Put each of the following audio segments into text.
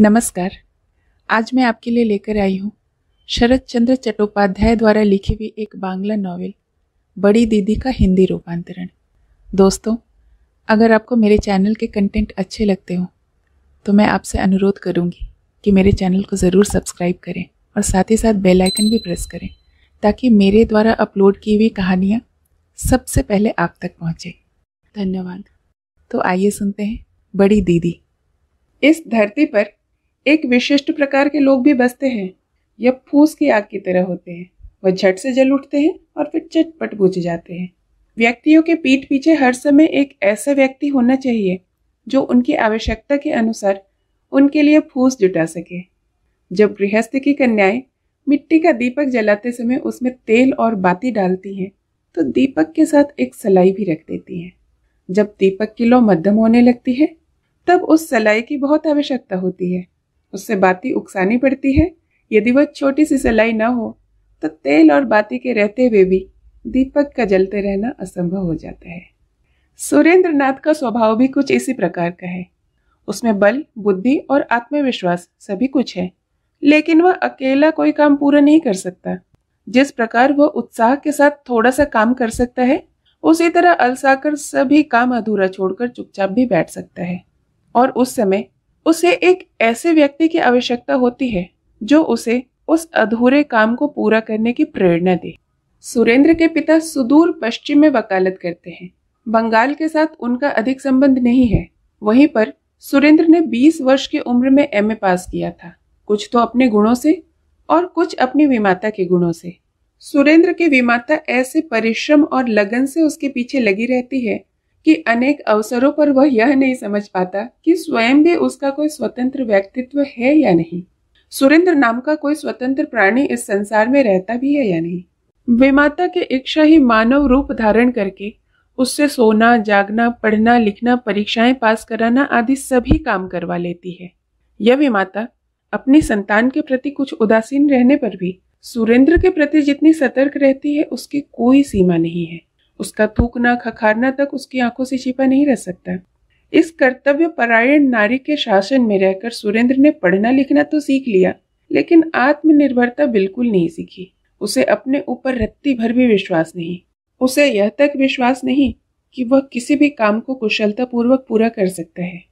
नमस्कार आज मैं आपके लिए लेकर आई हूँ शरद चंद्र चट्टोपाध्याय द्वारा लिखी हुई एक बांग्ला नॉवेल बड़ी दीदी का हिंदी रूपांतरण दोस्तों अगर आपको मेरे चैनल के कंटेंट अच्छे लगते हो तो मैं आपसे अनुरोध करूँगी कि मेरे चैनल को ज़रूर सब्सक्राइब करें और साथ ही साथ बेल आइकन भी प्रेस करें ताकि मेरे द्वारा अपलोड की हुई कहानियाँ सबसे पहले आप तक पहुँचे धन्यवाद तो आइए सुनते हैं बड़ी दीदी इस धरती पर एक विशिष्ट प्रकार के लोग भी बसते हैं यह फूस की आग की तरह होते हैं वह झट से जल उठते हैं और फिर चटपट बुझ जाते हैं व्यक्तियों के पीठ पीछे हर समय एक ऐसा व्यक्ति होना चाहिए जो उनकी आवश्यकता के अनुसार उनके लिए फूस जुटा सके जब गृहस्थ की कन्याएं मिट्टी का दीपक जलाते समय उसमें तेल और बाती डालती हैं तो दीपक के साथ एक सलाई भी रख देती हैं जब दीपक की लो मध्यम होने लगती है तब उस सलाई की बहुत आवश्यकता होती है उससे बाती उकसानी पड़ती है यदि वह छोटी सी सिलाई न हो तो तेल और बाती के रहते हुए भी दीपक का जलते रहना असंभव हो जाता है सुरेंद्र नाथ का स्वभाव भी कुछ इसी प्रकार का है उसमें बल बुद्धि और आत्मविश्वास सभी कुछ है लेकिन वह अकेला कोई काम पूरा नहीं कर सकता जिस प्रकार वह उत्साह के साथ थोड़ा सा काम कर सकता है उसी तरह अलसाकर सभी काम अधूरा छोड़कर चुपचाप भी बैठ सकता है और उस समय उसे एक ऐसे व्यक्ति की आवश्यकता होती है जो उसे उस अधूरे काम को पूरा करने की प्रेरणा दे सुरेंद्र के पिता सुदूर पश्चिम में वकालत करते हैं बंगाल के साथ उनका अधिक संबंध नहीं है वहीं पर सुरेंद्र ने 20 वर्ष की उम्र में एमए पास किया था कुछ तो अपने गुणों से और कुछ अपनी विमाता के गुणों से सुरेंद्र के विमाता ऐसे परिश्रम और लगन से उसके पीछे लगी रहती है कि अनेक अवसरों पर वह यह नहीं समझ पाता कि स्वयं भी उसका कोई स्वतंत्र व्यक्तित्व है या नहीं सुरेंद्र नाम का कोई स्वतंत्र प्राणी इस संसार में रहता भी है या नहीं विमाता की इच्छा ही मानव रूप धारण करके उससे सोना जागना पढ़ना लिखना परीक्षाएं पास कराना आदि सभी काम करवा लेती है यह विमाता अपनी संतान के प्रति कुछ उदासीन रहने पर भी सुरेंद्र के प्रति जितनी सतर्क रहती है उसकी कोई सीमा नहीं है उसका थूकना खखारना तक उसकी आंखों से छिपा नहीं रह सकता इस कर्तव्य परायण नारी के शासन में रहकर सुरेंद्र ने पढ़ना लिखना तो सीख लिया लेकिन आत्मनिर्भरता बिल्कुल नहीं सीखी उसे अपने ऊपर रत्ती भर भी विश्वास नहीं उसे यह तक विश्वास नहीं कि वह किसी भी काम को कुशलता पूर्वक पूरा कर सकता है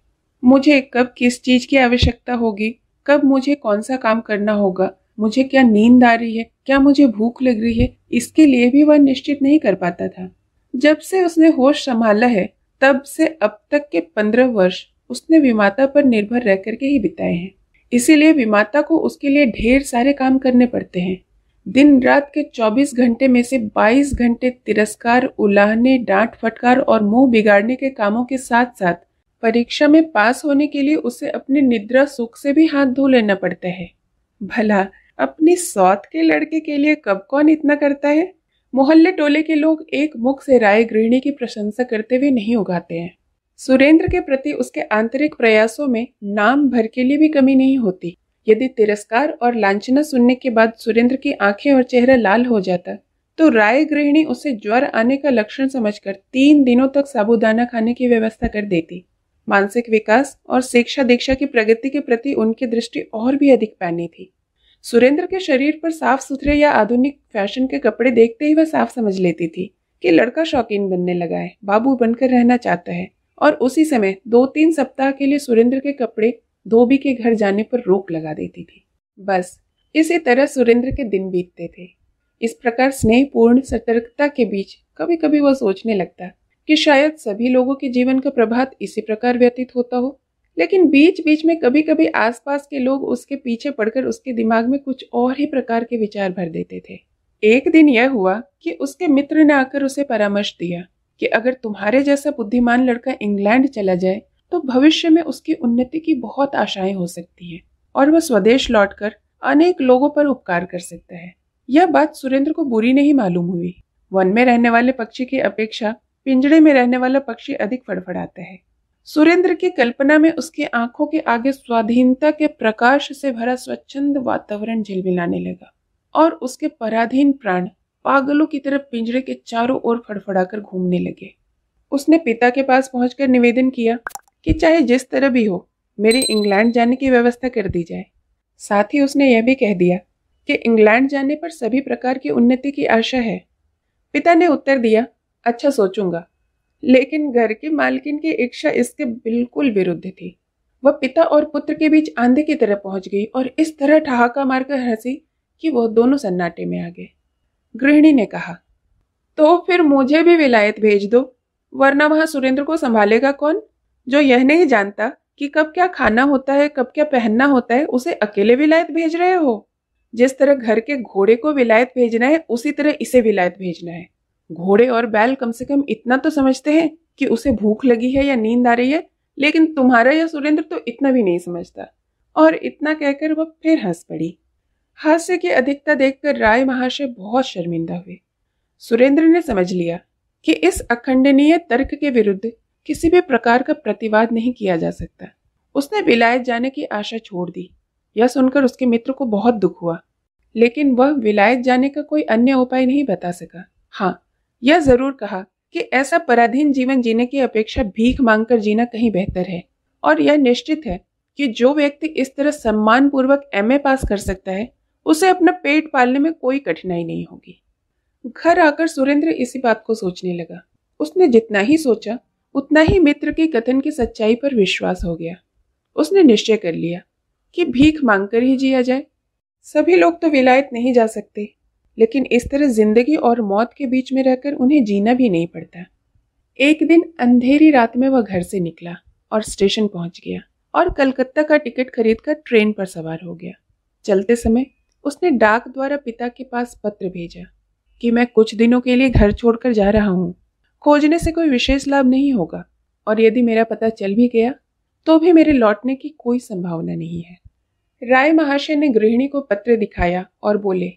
मुझे कब किस चीज की आवश्यकता होगी कब मुझे कौन सा काम करना होगा मुझे क्या नींद आ रही है क्या मुझे भूख लग रही है इसके लिए भी वह निश्चित नहीं कर पाता था जब से उसने होश संभाला है तब से अब तक के पंद्रह वर्ष उसने विमाता पर निर्भर रह करके ही बिताए हैं इसीलिए विमाता को उसके लिए ढेर सारे काम करने पड़ते हैं दिन रात के 24 घंटे में से 22 घंटे तिरस्कार उलाहने डांट फटकार और मुंह बिगाड़ने के कामों के साथ साथ परीक्षा में पास होने के लिए उसे अपने निद्रा सुख से भी हाथ धो लेना पड़ता है भला अपनी सौत के लड़के के लिए कब कौन इतना करता है मोहल्ले टोले के लोग एक मुख से राय गृहिणी की प्रशंसा करते हुए नहीं उगाते हैं सुरेंद्र के प्रति उसके आंतरिक प्रयासों में नाम भर के लिए भी कमी नहीं होती यदि तिरस्कार और लांछना सुनने के बाद सुरेंद्र की आंखें और चेहरा लाल हो जाता तो राय गृहिणी उसे ज्वर आने का लक्षण समझकर तीन दिनों तक साबुदाना खाने की व्यवस्था कर देती मानसिक विकास और शिक्षा दीक्षा की प्रगति के प्रति उनकी दृष्टि और भी अधिक पैनी थी सुरेंद्र के शरीर पर साफ सुथरे या आधुनिक फैशन के कपड़े देखते ही वह साफ समझ लेती थी कि लड़का शौकीन बनने लगा है बाबू बनकर रहना चाहता है और उसी समय दो तीन सप्ताह के लिए सुरेंद्र के कपड़े धोबी के घर जाने पर रोक लगा देती थी बस इसी तरह सुरेंद्र के दिन बीतते थे इस प्रकार स्नेहपूर्ण सतर्कता के बीच कभी कभी वह सोचने लगता कि शायद सभी लोगों के जीवन का प्रभात इसी प्रकार व्यतीत होता हो लेकिन बीच बीच में कभी कभी आसपास के लोग उसके पीछे पड़कर उसके दिमाग में कुछ और ही प्रकार के विचार भर देते थे एक दिन यह हुआ कि उसके मित्र ने आकर उसे परामर्श दिया कि अगर तुम्हारे जैसा बुद्धिमान लड़का इंग्लैंड चला जाए तो भविष्य में उसकी उन्नति की बहुत आशाएं हो सकती हैं और वह स्वदेश लौटकर अनेक लोगों पर उपकार कर सकता है यह बात सुरेंद्र को बुरी नहीं मालूम हुई वन में रहने वाले पक्षी की अपेक्षा पिंजड़े में रहने वाला पक्षी अधिक फड़फड़ाता है सुरेंद्र की कल्पना में उसकी आंखों के आगे स्वाधीनता के प्रकाश से भरा स्वच्छंद वातावरण झिलमिलाने लगा और उसके पराधीन प्राण पागलों की तरफ पिंजरे के चारों ओर फड़फड़ाकर घूमने लगे उसने पिता के पास पहुंचकर निवेदन किया कि चाहे जिस तरह भी हो मेरे इंग्लैंड जाने की व्यवस्था कर दी जाए साथ ही उसने यह भी कह दिया कि इंग्लैंड जाने पर सभी प्रकार की उन्नति की आशा है पिता ने उत्तर दिया अच्छा सोचूंगा लेकिन घर की मालकिन की इच्छा इसके बिल्कुल विरुद्ध थी वह पिता और पुत्र के बीच आंधे की तरह पहुंच गई और इस तरह ठहाका मारकर हंसी कि वह दोनों सन्नाटे में आ गए गृहिणी ने कहा तो फिर मुझे भी विलायत भेज दो वरना वहां सुरेंद्र को संभालेगा कौन जो यह नहीं जानता कि कब क्या खाना होता है कब क्या पहनना होता है उसे अकेले विलायत भेज रहे हो जिस तरह घर के घोड़े को विलायत भेजना है उसी तरह इसे विलायत भेजना है घोड़े और बैल कम से कम इतना तो समझते हैं कि उसे भूख लगी है या नींद आ रही है लेकिन तुम्हारा या सुरेंद्र तो इतना भी नहीं समझता और इतना कहकर वह फिर हंस पड़ी हास्य की अधिकता देखकर राय महाशय बहुत शर्मिंदा हुए सुरेंद्र ने समझ लिया कि इस अखंडनीय तर्क के विरुद्ध किसी भी प्रकार का प्रतिवाद नहीं किया जा सकता उसने विलायत जाने की आशा छोड़ दी यह सुनकर उसके मित्र को बहुत दुख हुआ लेकिन वह विलायत जाने का कोई अन्य उपाय नहीं बता सका हाँ यह जरूर कहा कि ऐसा पराधीन जीवन जीने की अपेक्षा भीख मांगकर जीना कहीं बेहतर है और यह निश्चित है कि जो व्यक्ति इस तरह सम्मान पूर्वक एम पास कर सकता है उसे अपना पेट पालने में कोई कठिनाई नहीं होगी घर आकर सुरेंद्र इसी बात को सोचने लगा उसने जितना ही सोचा उतना ही मित्र के कथन की सच्चाई पर विश्वास हो गया उसने निश्चय कर लिया कि भीख मांगकर ही जिया जाए सभी लोग तो विलायत नहीं जा सकते लेकिन इस तरह जिंदगी और मौत के बीच में रहकर उन्हें जीना भी नहीं पड़ता एक दिन अंधेरी रात में वह घर से निकला और स्टेशन पहुंच गया और कलकत्ता का टिकट खरीदकर ट्रेन पर सवार हो गया चलते समय उसने डाक द्वारा पिता के पास पत्र भेजा कि मैं कुछ दिनों के लिए घर छोड़कर जा रहा हूँ खोजने से कोई विशेष लाभ नहीं होगा और यदि मेरा पता चल भी गया तो भी मेरे लौटने की कोई संभावना नहीं है राय महाशय ने गृहिणी को पत्र दिखाया और बोले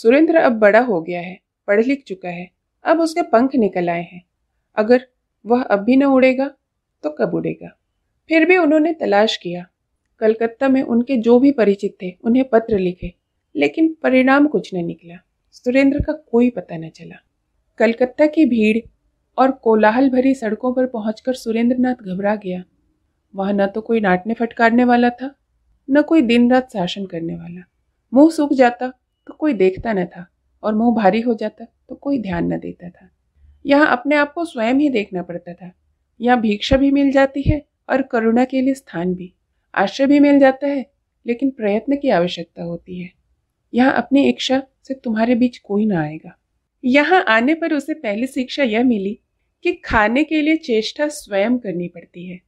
सुरेंद्र अब बड़ा हो गया है पढ़ लिख चुका है अब उसके पंख निकल आए हैं अगर वह अब भी न उड़ेगा तो कब उड़ेगा फिर भी उन्होंने तलाश किया कलकत्ता में उनके जो भी परिचित थे उन्हें पत्र लिखे लेकिन परिणाम कुछ न निकला सुरेंद्र का कोई पता न चला कलकत्ता की भीड़ और कोलाहल भरी सड़कों पर पहुंचकर सुरेंद्रनाथ घबरा गया वहां न तो कोई नाटने फटकारने वाला था न कोई दिन रात शासन करने वाला मुंह सूख जाता तो कोई देखता न था और मुंह भारी हो जाता तो कोई ध्यान न देता था यहाँ अपने आप को स्वयं ही देखना पड़ता था यहाँ भिक्षा भी मिल जाती है और करुणा के लिए स्थान भी आश्रय भी मिल जाता है लेकिन प्रयत्न की आवश्यकता होती है यहाँ अपनी इच्छा से तुम्हारे बीच कोई ना आएगा यहाँ आने पर उसे पहली शिक्षा यह मिली कि खाने के लिए चेष्टा स्वयं करनी पड़ती है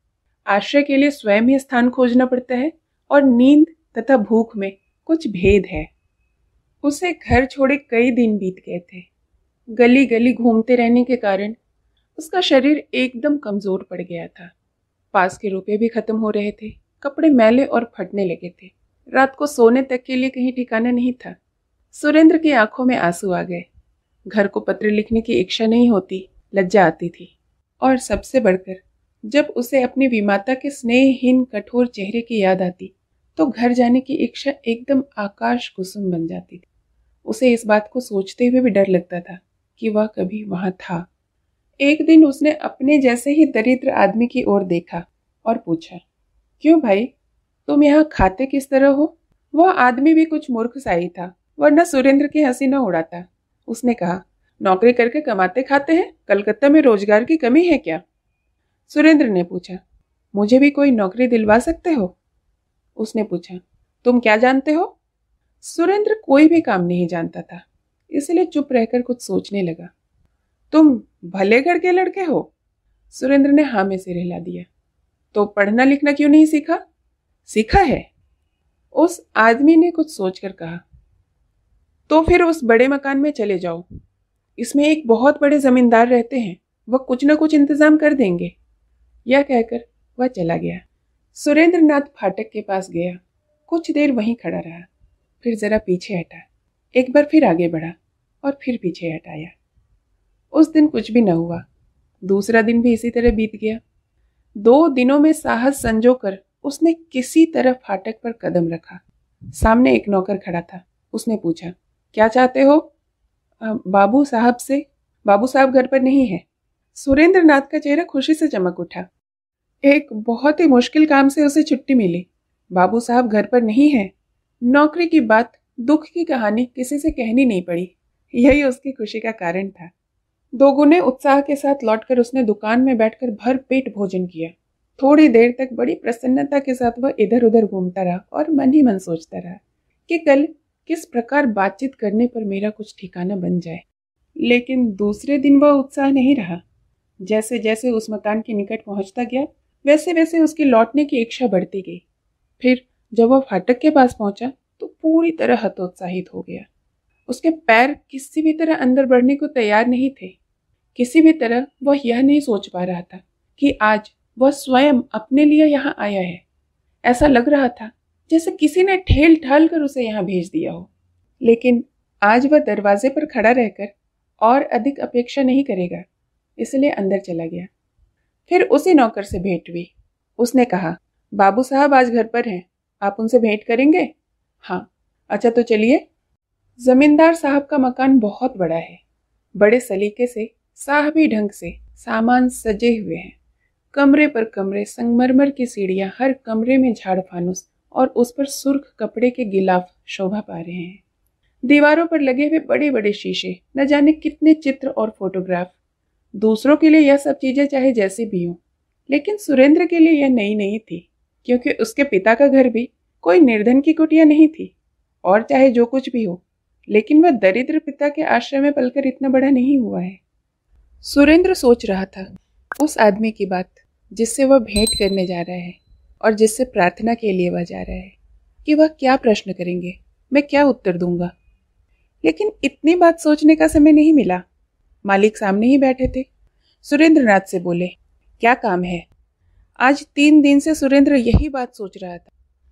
आश्रय के लिए स्वयं ही स्थान खोजना पड़ता है और नींद तथा भूख में कुछ भेद है उसे घर छोड़े कई दिन बीत गए थे गली गली घूमते रहने के कारण उसका शरीर एकदम कमज़ोर पड़ गया था पास के रुपये भी ख़त्म हो रहे थे कपड़े मैले और फटने लगे थे रात को सोने तक के लिए कहीं ठिकाना नहीं था सुरेंद्र की आंखों में आंसू आ गए घर को पत्र लिखने की इच्छा नहीं होती लज्जा आती थी और सबसे बढ़कर जब उसे अपनी विमाता के स्नेहहीन कठोर चेहरे की याद आती तो घर जाने की इच्छा एकदम आकाश कुसुम बन जाती थी उसे इस बात को सोचते हुए भी डर लगता था कि वह कभी वहां था एक दिन उसने अपने जैसे ही दरिद्र आदमी की ओर देखा और पूछा क्यों भाई तुम यहाँ खाते किस तरह हो वह आदमी भी कुछ मूर्ख सा ही था वरना सुरेंद्र की हंसी न उड़ाता उसने कहा नौकरी करके कमाते खाते हैं कलकत्ता में रोजगार की कमी है क्या सुरेंद्र ने पूछा मुझे भी कोई नौकरी दिलवा सकते हो उसने पूछा तुम क्या जानते हो सुरेंद्र कोई भी काम नहीं जानता था इसलिए चुप रहकर कुछ सोचने लगा तुम भले घर के लड़के हो सुरेंद्र ने हामे में से रहला दिया तो पढ़ना लिखना क्यों नहीं सीखा सीखा है उस आदमी ने कुछ सोचकर कहा तो फिर उस बड़े मकान में चले जाओ इसमें एक बहुत बड़े जमींदार रहते हैं वह कुछ ना कुछ इंतजाम कर देंगे यह कहकर वह चला गया सुरेंद्रनाथ फाटक के पास गया कुछ देर वहीं खड़ा रहा फिर ज़रा पीछे हटा एक बार फिर आगे बढ़ा और फिर पीछे हटाया उस दिन कुछ भी न हुआ दूसरा दिन भी इसी तरह बीत गया दो दिनों में साहस संजो कर उसने किसी तरह फाटक पर कदम रखा सामने एक नौकर खड़ा था उसने पूछा क्या चाहते हो बाबू साहब से बाबू साहब घर पर नहीं है सुरेंद्र नाथ का चेहरा खुशी से चमक उठा एक बहुत ही मुश्किल काम से उसे छुट्टी मिली बाबू साहब घर पर नहीं है नौकरी की बात दुख की कहानी किसी से कहनी नहीं पड़ी यही उसकी खुशी का कारण था दोगुने उत्साह के साथ लौटकर उसने दुकान में बैठकर भर पेट भोजन किया थोड़ी देर तक बड़ी प्रसन्नता के साथ वह इधर उधर घूमता रहा और मन ही मन सोचता रहा कि कल किस प्रकार बातचीत करने पर मेरा कुछ ठिकाना बन जाए लेकिन दूसरे दिन वह उत्साह नहीं रहा जैसे जैसे उस मकान के निकट पहुंचता गया वैसे वैसे उसकी लौटने की इच्छा बढ़ती गई फिर जब वह फाटक के पास पहुंचा तो पूरी तरह हतोत्साहित हो गया उसके पैर किसी भी तरह अंदर बढ़ने को तैयार नहीं थे किसी भी तरह वह यह नहीं सोच पा रहा था कि आज वह स्वयं अपने लिए यहाँ आया है ऐसा लग रहा था जैसे किसी ने ठेल ठाल कर उसे यहाँ भेज दिया हो लेकिन आज वह दरवाजे पर खड़ा रहकर और अधिक अपेक्षा नहीं करेगा इसलिए अंदर चला गया फिर उसी नौकर से भेंट हुई उसने कहा बाबू साहब आज घर पर हैं आप उनसे भेंट करेंगे हाँ अच्छा तो चलिए जमींदार साहब का मकान बहुत बड़ा है बड़े सलीके से साहबी ढंग से सामान सजे हुए हैं कमरे पर कमरे संगमरमर की सीढ़ियां हर कमरे में झाड़ फानुस और उस पर सुर्ख कपड़े के गिलाफ शोभा पा रहे हैं दीवारों पर लगे हुए बड़े बड़े शीशे न जाने कितने चित्र और फोटोग्राफ दूसरों के लिए यह सब चीजें चाहे जैसी भी हों लेकिन सुरेंद्र के लिए यह नई नई थी क्योंकि उसके पिता का घर भी कोई निर्धन की कुटिया नहीं थी और चाहे जो कुछ भी हो लेकिन वह दरिद्र पिता के आश्रय में पलकर इतना बड़ा नहीं हुआ है सुरेंद्र सोच रहा था उस आदमी की बात जिससे वह भेंट करने जा रहा है और जिससे प्रार्थना के लिए वह जा रहा है कि वह क्या प्रश्न करेंगे मैं क्या उत्तर दूंगा लेकिन इतनी बात सोचने का समय नहीं मिला मालिक सामने ही बैठे थे सुरेंद्रनाथ से बोले क्या काम है आज तीन दिन से सुरेंद्र यही बात सोच रहा था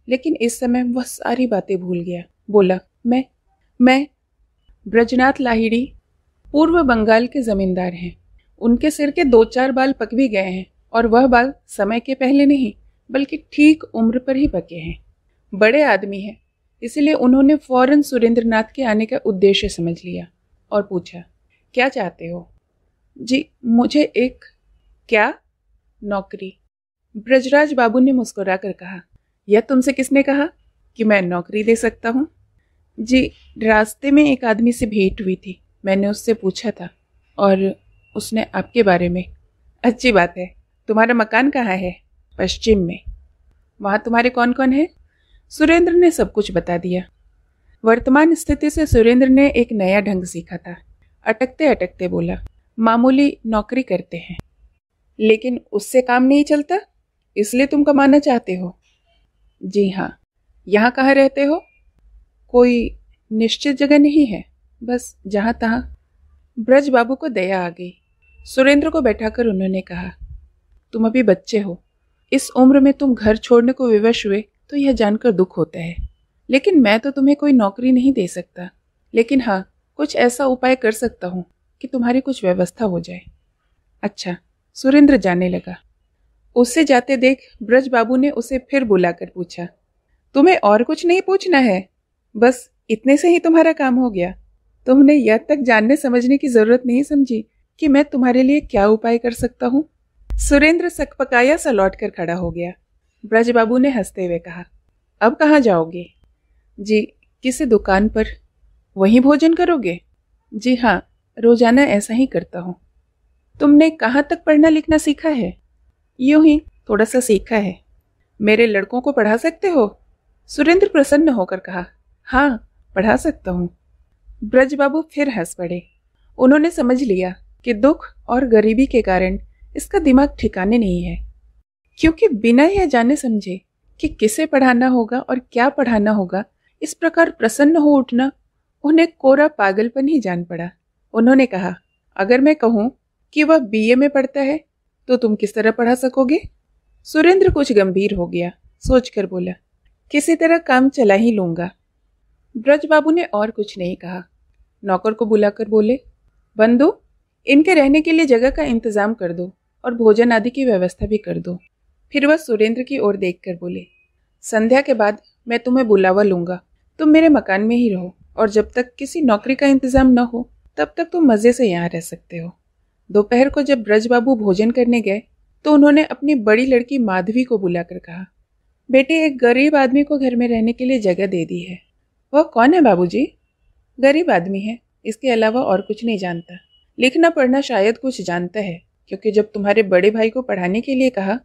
लेकिन इस समय वह सारी बातें भूल गया बोला मैं मैं ब्रजनाथ लाहिड़ी पूर्व बंगाल के जमींदार हैं उनके सिर के दो चार बाल पक भी गए हैं और वह बाल समय के पहले नहीं बल्कि ठीक उम्र पर ही पके हैं बड़े आदमी हैं इसलिए उन्होंने फौरन सुरेंद्रनाथ के आने का उद्देश्य समझ लिया और पूछा क्या चाहते हो जी मुझे एक क्या नौकरी ब्रजराज बाबू ने मुस्कुरा कर कहा यह तुमसे किसने कहा कि मैं नौकरी दे सकता हूँ जी रास्ते में एक आदमी से भेंट हुई थी मैंने उससे पूछा था और उसने आपके बारे में अच्छी बात है तुम्हारा मकान कहाँ है पश्चिम में वहाँ तुम्हारे कौन कौन है सुरेंद्र ने सब कुछ बता दिया वर्तमान स्थिति से सुरेंद्र ने एक नया ढंग सीखा था अटकते अटकते बोला मामूली नौकरी करते हैं लेकिन उससे काम नहीं चलता इसलिए तुम कमाना चाहते हो जी हाँ यहाँ कहाँ रहते हो कोई निश्चित जगह नहीं है बस जहाँ तहाँ ब्रज बाबू को दया आ गई सुरेंद्र को बैठाकर उन्होंने कहा तुम अभी बच्चे हो इस उम्र में तुम घर छोड़ने को विवश हुए तो यह जानकर दुख होता है लेकिन मैं तो तुम्हें कोई नौकरी नहीं दे सकता लेकिन हाँ कुछ ऐसा उपाय कर सकता हूँ कि तुम्हारी कुछ व्यवस्था हो जाए अच्छा सुरेंद्र जाने लगा उससे जाते देख ब्रज बाबू ने उसे फिर बुलाकर पूछा तुम्हें और कुछ नहीं पूछना है बस इतने से ही तुम्हारा काम हो गया तुमने यद तक जानने समझने की जरूरत नहीं समझी कि मैं तुम्हारे लिए क्या उपाय कर सकता हूँ सुरेंद्र सकपकाया सा लौट कर खड़ा हो गया ब्रज बाबू ने हंसते हुए कहा अब कहाँ जाओगे जी किसी दुकान पर वहीं भोजन करोगे जी हाँ रोजाना ऐसा ही करता हूँ तुमने कहाँ तक पढ़ना लिखना सीखा है यूं ही थोड़ा सा सीखा है मेरे लड़कों को पढ़ा सकते हो सुरेंद्र प्रसन्न होकर कहा हाँ पढ़ा सकता हूँ ब्रज बाबू फिर हंस पड़े उन्होंने समझ लिया कि दुख और गरीबी के कारण इसका दिमाग ठिकाने नहीं है क्योंकि बिना यह जाने समझे कि किसे पढ़ाना होगा और क्या पढ़ाना होगा इस प्रकार प्रसन्न हो उठना उन्हें कोरा पागलपन ही जान पड़ा उन्होंने कहा अगर मैं कहूँ कि वह बीए में पढ़ता है तो तुम किस तरह पढ़ा सकोगे सुरेंद्र कुछ गंभीर हो गया सोचकर बोला किसी तरह काम चला ही लूंगा ब्रज बाबू ने और कुछ नहीं कहा नौकर को बुलाकर बोले बंधु इनके रहने के लिए जगह का इंतजाम कर दो और भोजन आदि की व्यवस्था भी कर दो फिर वह सुरेंद्र की ओर देख बोले संध्या के बाद मैं तुम्हें बुलावा लूंगा तुम मेरे मकान में ही रहो और जब तक किसी नौकरी का इंतजाम न हो तब तक तुम मज़े से यहाँ रह सकते हो दोपहर को जब ब्रजबाबू भोजन करने गए तो उन्होंने अपनी बड़ी लड़की माधवी को बुलाकर कहा बेटे एक गरीब आदमी को घर में रहने के लिए जगह दे दी है वह कौन है बाबूजी? गरीब आदमी है इसके अलावा और कुछ नहीं जानता लिखना पढ़ना शायद कुछ जानता है क्योंकि जब तुम्हारे बड़े भाई को पढ़ाने के लिए कहा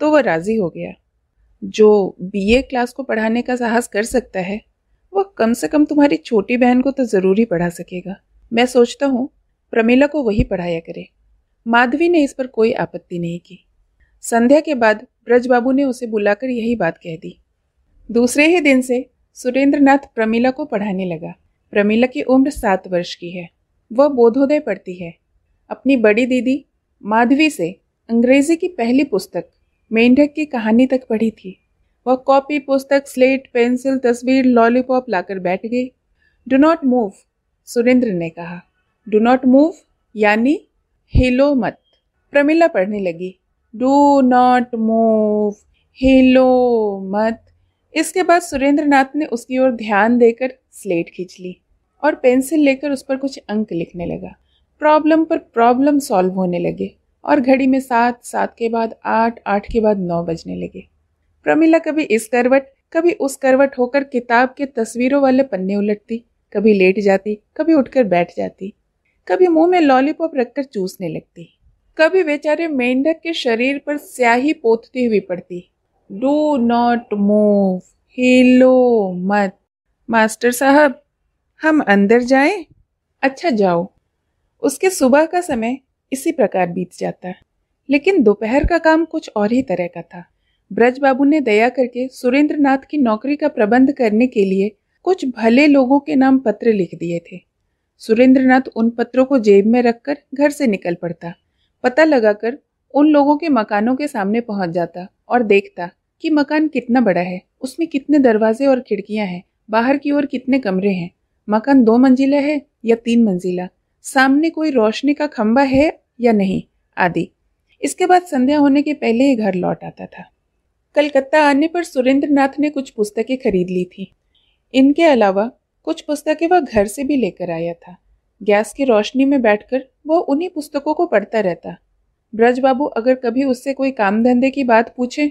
तो वह राज़ी हो गया जो बीए क्लास को पढ़ाने का साहस कर सकता है वह कम से कम तुम्हारी छोटी बहन को तो ज़रूर ही पढ़ा सकेगा मैं सोचता हूँ प्रमिला को वही पढ़ाया करे माधवी ने इस पर कोई आपत्ति नहीं की संध्या के बाद ब्रजबाबू ने उसे बुलाकर यही बात कह दी दूसरे ही दिन से सुरेंद्रनाथ प्रमीला को पढ़ाने लगा प्रमिला की उम्र सात वर्ष की है वह बोधोदय पढ़ती है अपनी बड़ी दीदी माधवी से अंग्रेजी की पहली पुस्तक मेंढक की कहानी तक पढ़ी थी वह कॉपी पुस्तक स्लेट पेंसिल तस्वीर लॉलीपॉप लाकर बैठ गई डू नॉट मूव सुरेंद्र ने कहा डू नॉट मूव यानी हिलो मत प्रमिला पढ़ने लगी डू नॉट मूव हिलो मत इसके बाद सुरेंद्रनाथ ने उसकी ओर ध्यान देकर स्लेट खींच ली और पेंसिल लेकर उस पर कुछ अंक लिखने लगा प्रॉब्लम पर प्रॉब्लम सॉल्व होने लगे और घड़ी में सात सात के बाद आठ आठ के बाद नौ बजने लगे प्रमिला कभी इस करवट कभी उस करवट होकर किताब के तस्वीरों वाले पन्ने उलटती कभी लेट जाती कभी उठकर बैठ जाती कभी मुंह में लॉलीपॉप रखकर चूसने लगती कभी बेचारे मेंढक के शरीर पर स्याही पोतती हुई पड़ती डू नॉट मूव हिलो मत मास्टर साहब हम अंदर जाएं? अच्छा जाओ उसके सुबह का समय इसी प्रकार बीत जाता लेकिन दोपहर का काम कुछ और ही तरह का था ब्रज बाबू ने दया करके सुरेंद्र नाथ की नौकरी का प्रबंध करने के लिए कुछ भले लोगों के नाम पत्र लिख दिए थे सुरेंद्रनाथ उन पत्रों को जेब में रखकर घर से निकल पड़ता पता लगाकर उन लोगों के मकानों के सामने पहुंच जाता और देखता कि मकान कितना बड़ा है उसमें कितने दरवाजे और खिड़कियां हैं बाहर की ओर कितने कमरे हैं मकान दो मंजिला है या तीन मंजिला सामने कोई रोशनी का खंबा है या नहीं आदि इसके बाद संध्या होने के पहले ही घर लौट आता था कलकत्ता आने पर सुरेंद्रनाथ ने कुछ पुस्तकें खरीद ली थी इनके अलावा कुछ पुस्तकें वह घर से भी लेकर आया था गैस की रोशनी में बैठकर वह उन्हीं पुस्तकों को पढ़ता रहता ब्रज बाबू अगर कभी उससे कोई काम धंधे की बात पूछे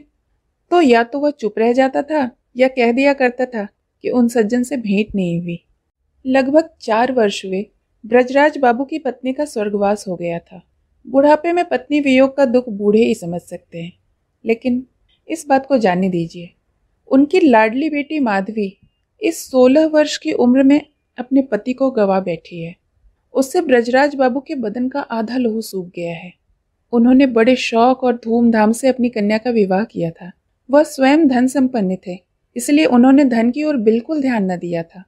तो या तो वह चुप रह जाता था या कह दिया करता था कि उन सज्जन से भेंट नहीं हुई लगभग चार वर्ष हुए ब्रजराज बाबू की पत्नी का स्वर्गवास हो गया था बुढ़ापे में पत्नी वियोग का दुख बूढ़े ही समझ सकते हैं लेकिन इस बात को जाने दीजिए उनकी लाडली बेटी माधवी इस सोलह वर्ष की उम्र में अपने पति को गवा बैठी है उससे ब्रजराज बाबू के बदन का आधा लहू सूख गया है उन्होंने बड़े शौक और धूमधाम से अपनी कन्या का विवाह किया था वह स्वयं धन संपन्न थे इसलिए उन्होंने धन की ओर बिल्कुल ध्यान न दिया था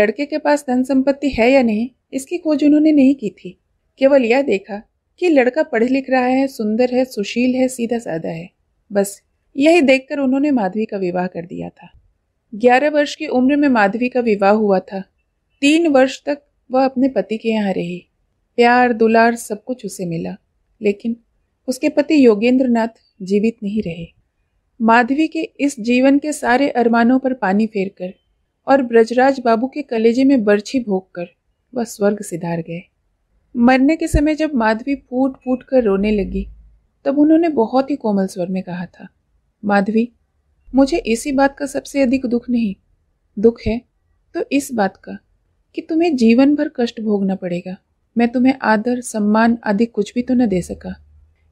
लड़के के पास धन संपत्ति है या नहीं इसकी खोज उन्होंने नहीं की थी केवल यह देखा कि लड़का पढ़ लिख रहा है सुंदर है सुशील है सीधा साधा है बस यही देखकर उन्होंने माधवी का विवाह कर दिया था ग्यारह वर्ष की उम्र में माधवी का विवाह हुआ था तीन वर्ष तक वह अपने पति के यहाँ रही प्यार दुलार सब कुछ उसे मिला लेकिन उसके पति योगेंद्र जीवित नहीं रहे माधवी के इस जीवन के सारे अरमानों पर पानी फेर कर और ब्रजराज बाबू के कलेजे में बर्छी भोग कर वह स्वर्ग सिधार गए मरने के समय जब माधवी फूट फूट कर रोने लगी तब उन्होंने बहुत ही कोमल स्वर में कहा था माधवी मुझे इसी बात का सबसे अधिक दुख नहीं दुख है तो इस बात का कि तुम्हें जीवन भर कष्ट भोगना पड़ेगा मैं तुम्हें आदर सम्मान आदि कुछ भी तो न दे सका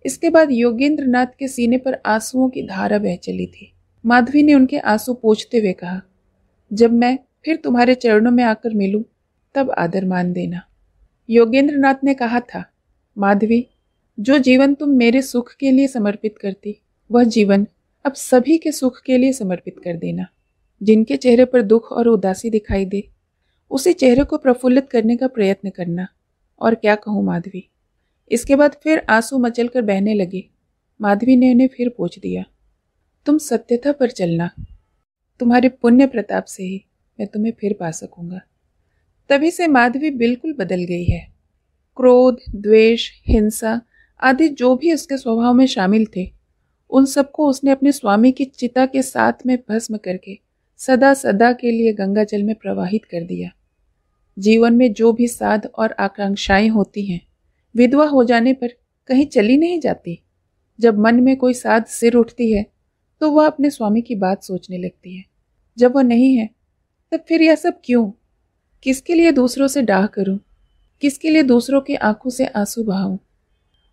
इसके बाद योगेंद्र नाथ के सीने पर आंसुओं की धारा बह चली थी माधवी ने उनके आंसू पोछते हुए कहा जब मैं फिर तुम्हारे चरणों में आकर मिलूं, तब आदर मान देना योगेंद्र नाथ ने कहा था माधवी जो जीवन तुम मेरे सुख के लिए समर्पित करती वह जीवन अब सभी के सुख के लिए समर्पित कर देना जिनके चेहरे पर दुख और उदासी दिखाई दे उसी चेहरे को प्रफुल्लित करने का प्रयत्न करना और क्या कहूँ माधवी इसके बाद फिर आंसू मचल कर बहने लगे माधवी ने उन्हें फिर पूछ दिया तुम सत्यता पर चलना तुम्हारे पुण्य प्रताप से ही मैं तुम्हें फिर पा सकूंगा तभी से माधवी बिल्कुल बदल गई है क्रोध द्वेष हिंसा आदि जो भी उसके स्वभाव में शामिल थे उन सबको उसने अपने स्वामी की चिता के साथ में भस्म करके सदा सदा के लिए गंगा जल में प्रवाहित कर दिया जीवन में जो भी साध और आकांक्षाएं होती हैं विधवा हो जाने पर कहीं चली नहीं जाती जब मन में कोई साध सिर उठती है तो वह अपने स्वामी की बात सोचने लगती है जब वह नहीं है तब तो फिर यह सब क्यों किसके लिए दूसरों से डाह करूं? किसके लिए दूसरों की आंखों से आंसू बहाऊं?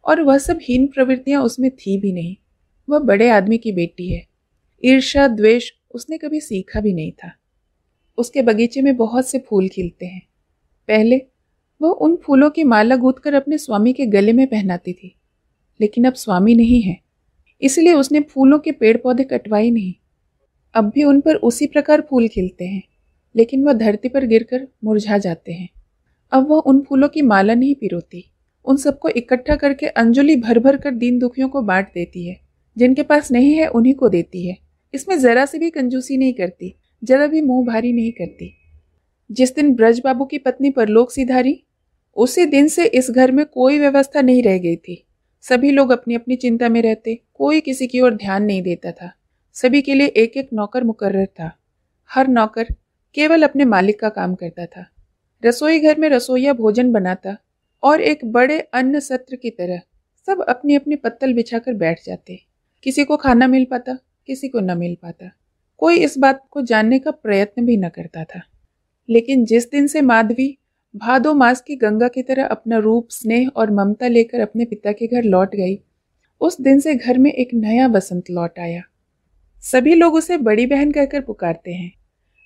और वह सब हीन प्रवृत्तियां उसमें थी भी नहीं वह बड़े आदमी की बेटी है ईर्षा द्वेष उसने कभी सीखा भी नहीं था उसके बगीचे में बहुत से फूल खिलते हैं पहले वह उन फूलों की माला गूद कर अपने स्वामी के गले में पहनाती थी लेकिन अब स्वामी नहीं है इसलिए उसने फूलों के पेड़ पौधे कटवाए नहीं अब भी उन पर उसी प्रकार फूल खिलते हैं लेकिन वह धरती पर गिरकर मुरझा जाते हैं अब वह उन फूलों की माला नहीं पिरोती उन सबको इकट्ठा करके अंजलि भर भर कर दीन दुखियों को बांट देती है जिनके पास नहीं है उन्हीं को देती है इसमें ज़रा सी भी कंजूसी नहीं करती ज़रा भी मुंह भारी नहीं करती जिस दिन ब्रज बाबू की पत्नी पर लोग सिधारी उसी दिन से इस घर में कोई व्यवस्था नहीं रह गई थी सभी लोग अपनी अपनी चिंता में रहते कोई किसी की ओर ध्यान नहीं देता था सभी के लिए एक एक नौकर मुकर्र था हर नौकर केवल अपने मालिक का काम करता था रसोई घर में रसोईया भोजन बनाता और एक बड़े अन्न सत्र की तरह सब अपनी अपनी पत्तल बिछाकर बैठ जाते किसी को खाना मिल पाता किसी को न मिल पाता कोई इस बात को जानने का प्रयत्न भी न करता था लेकिन जिस दिन से माधवी भादो मास की गंगा की तरह अपना रूप स्नेह और ममता लेकर अपने पिता के घर लौट गई उस दिन से घर में एक नया बसंत लौट आया सभी लोग उसे बड़ी बहन कहकर पुकारते हैं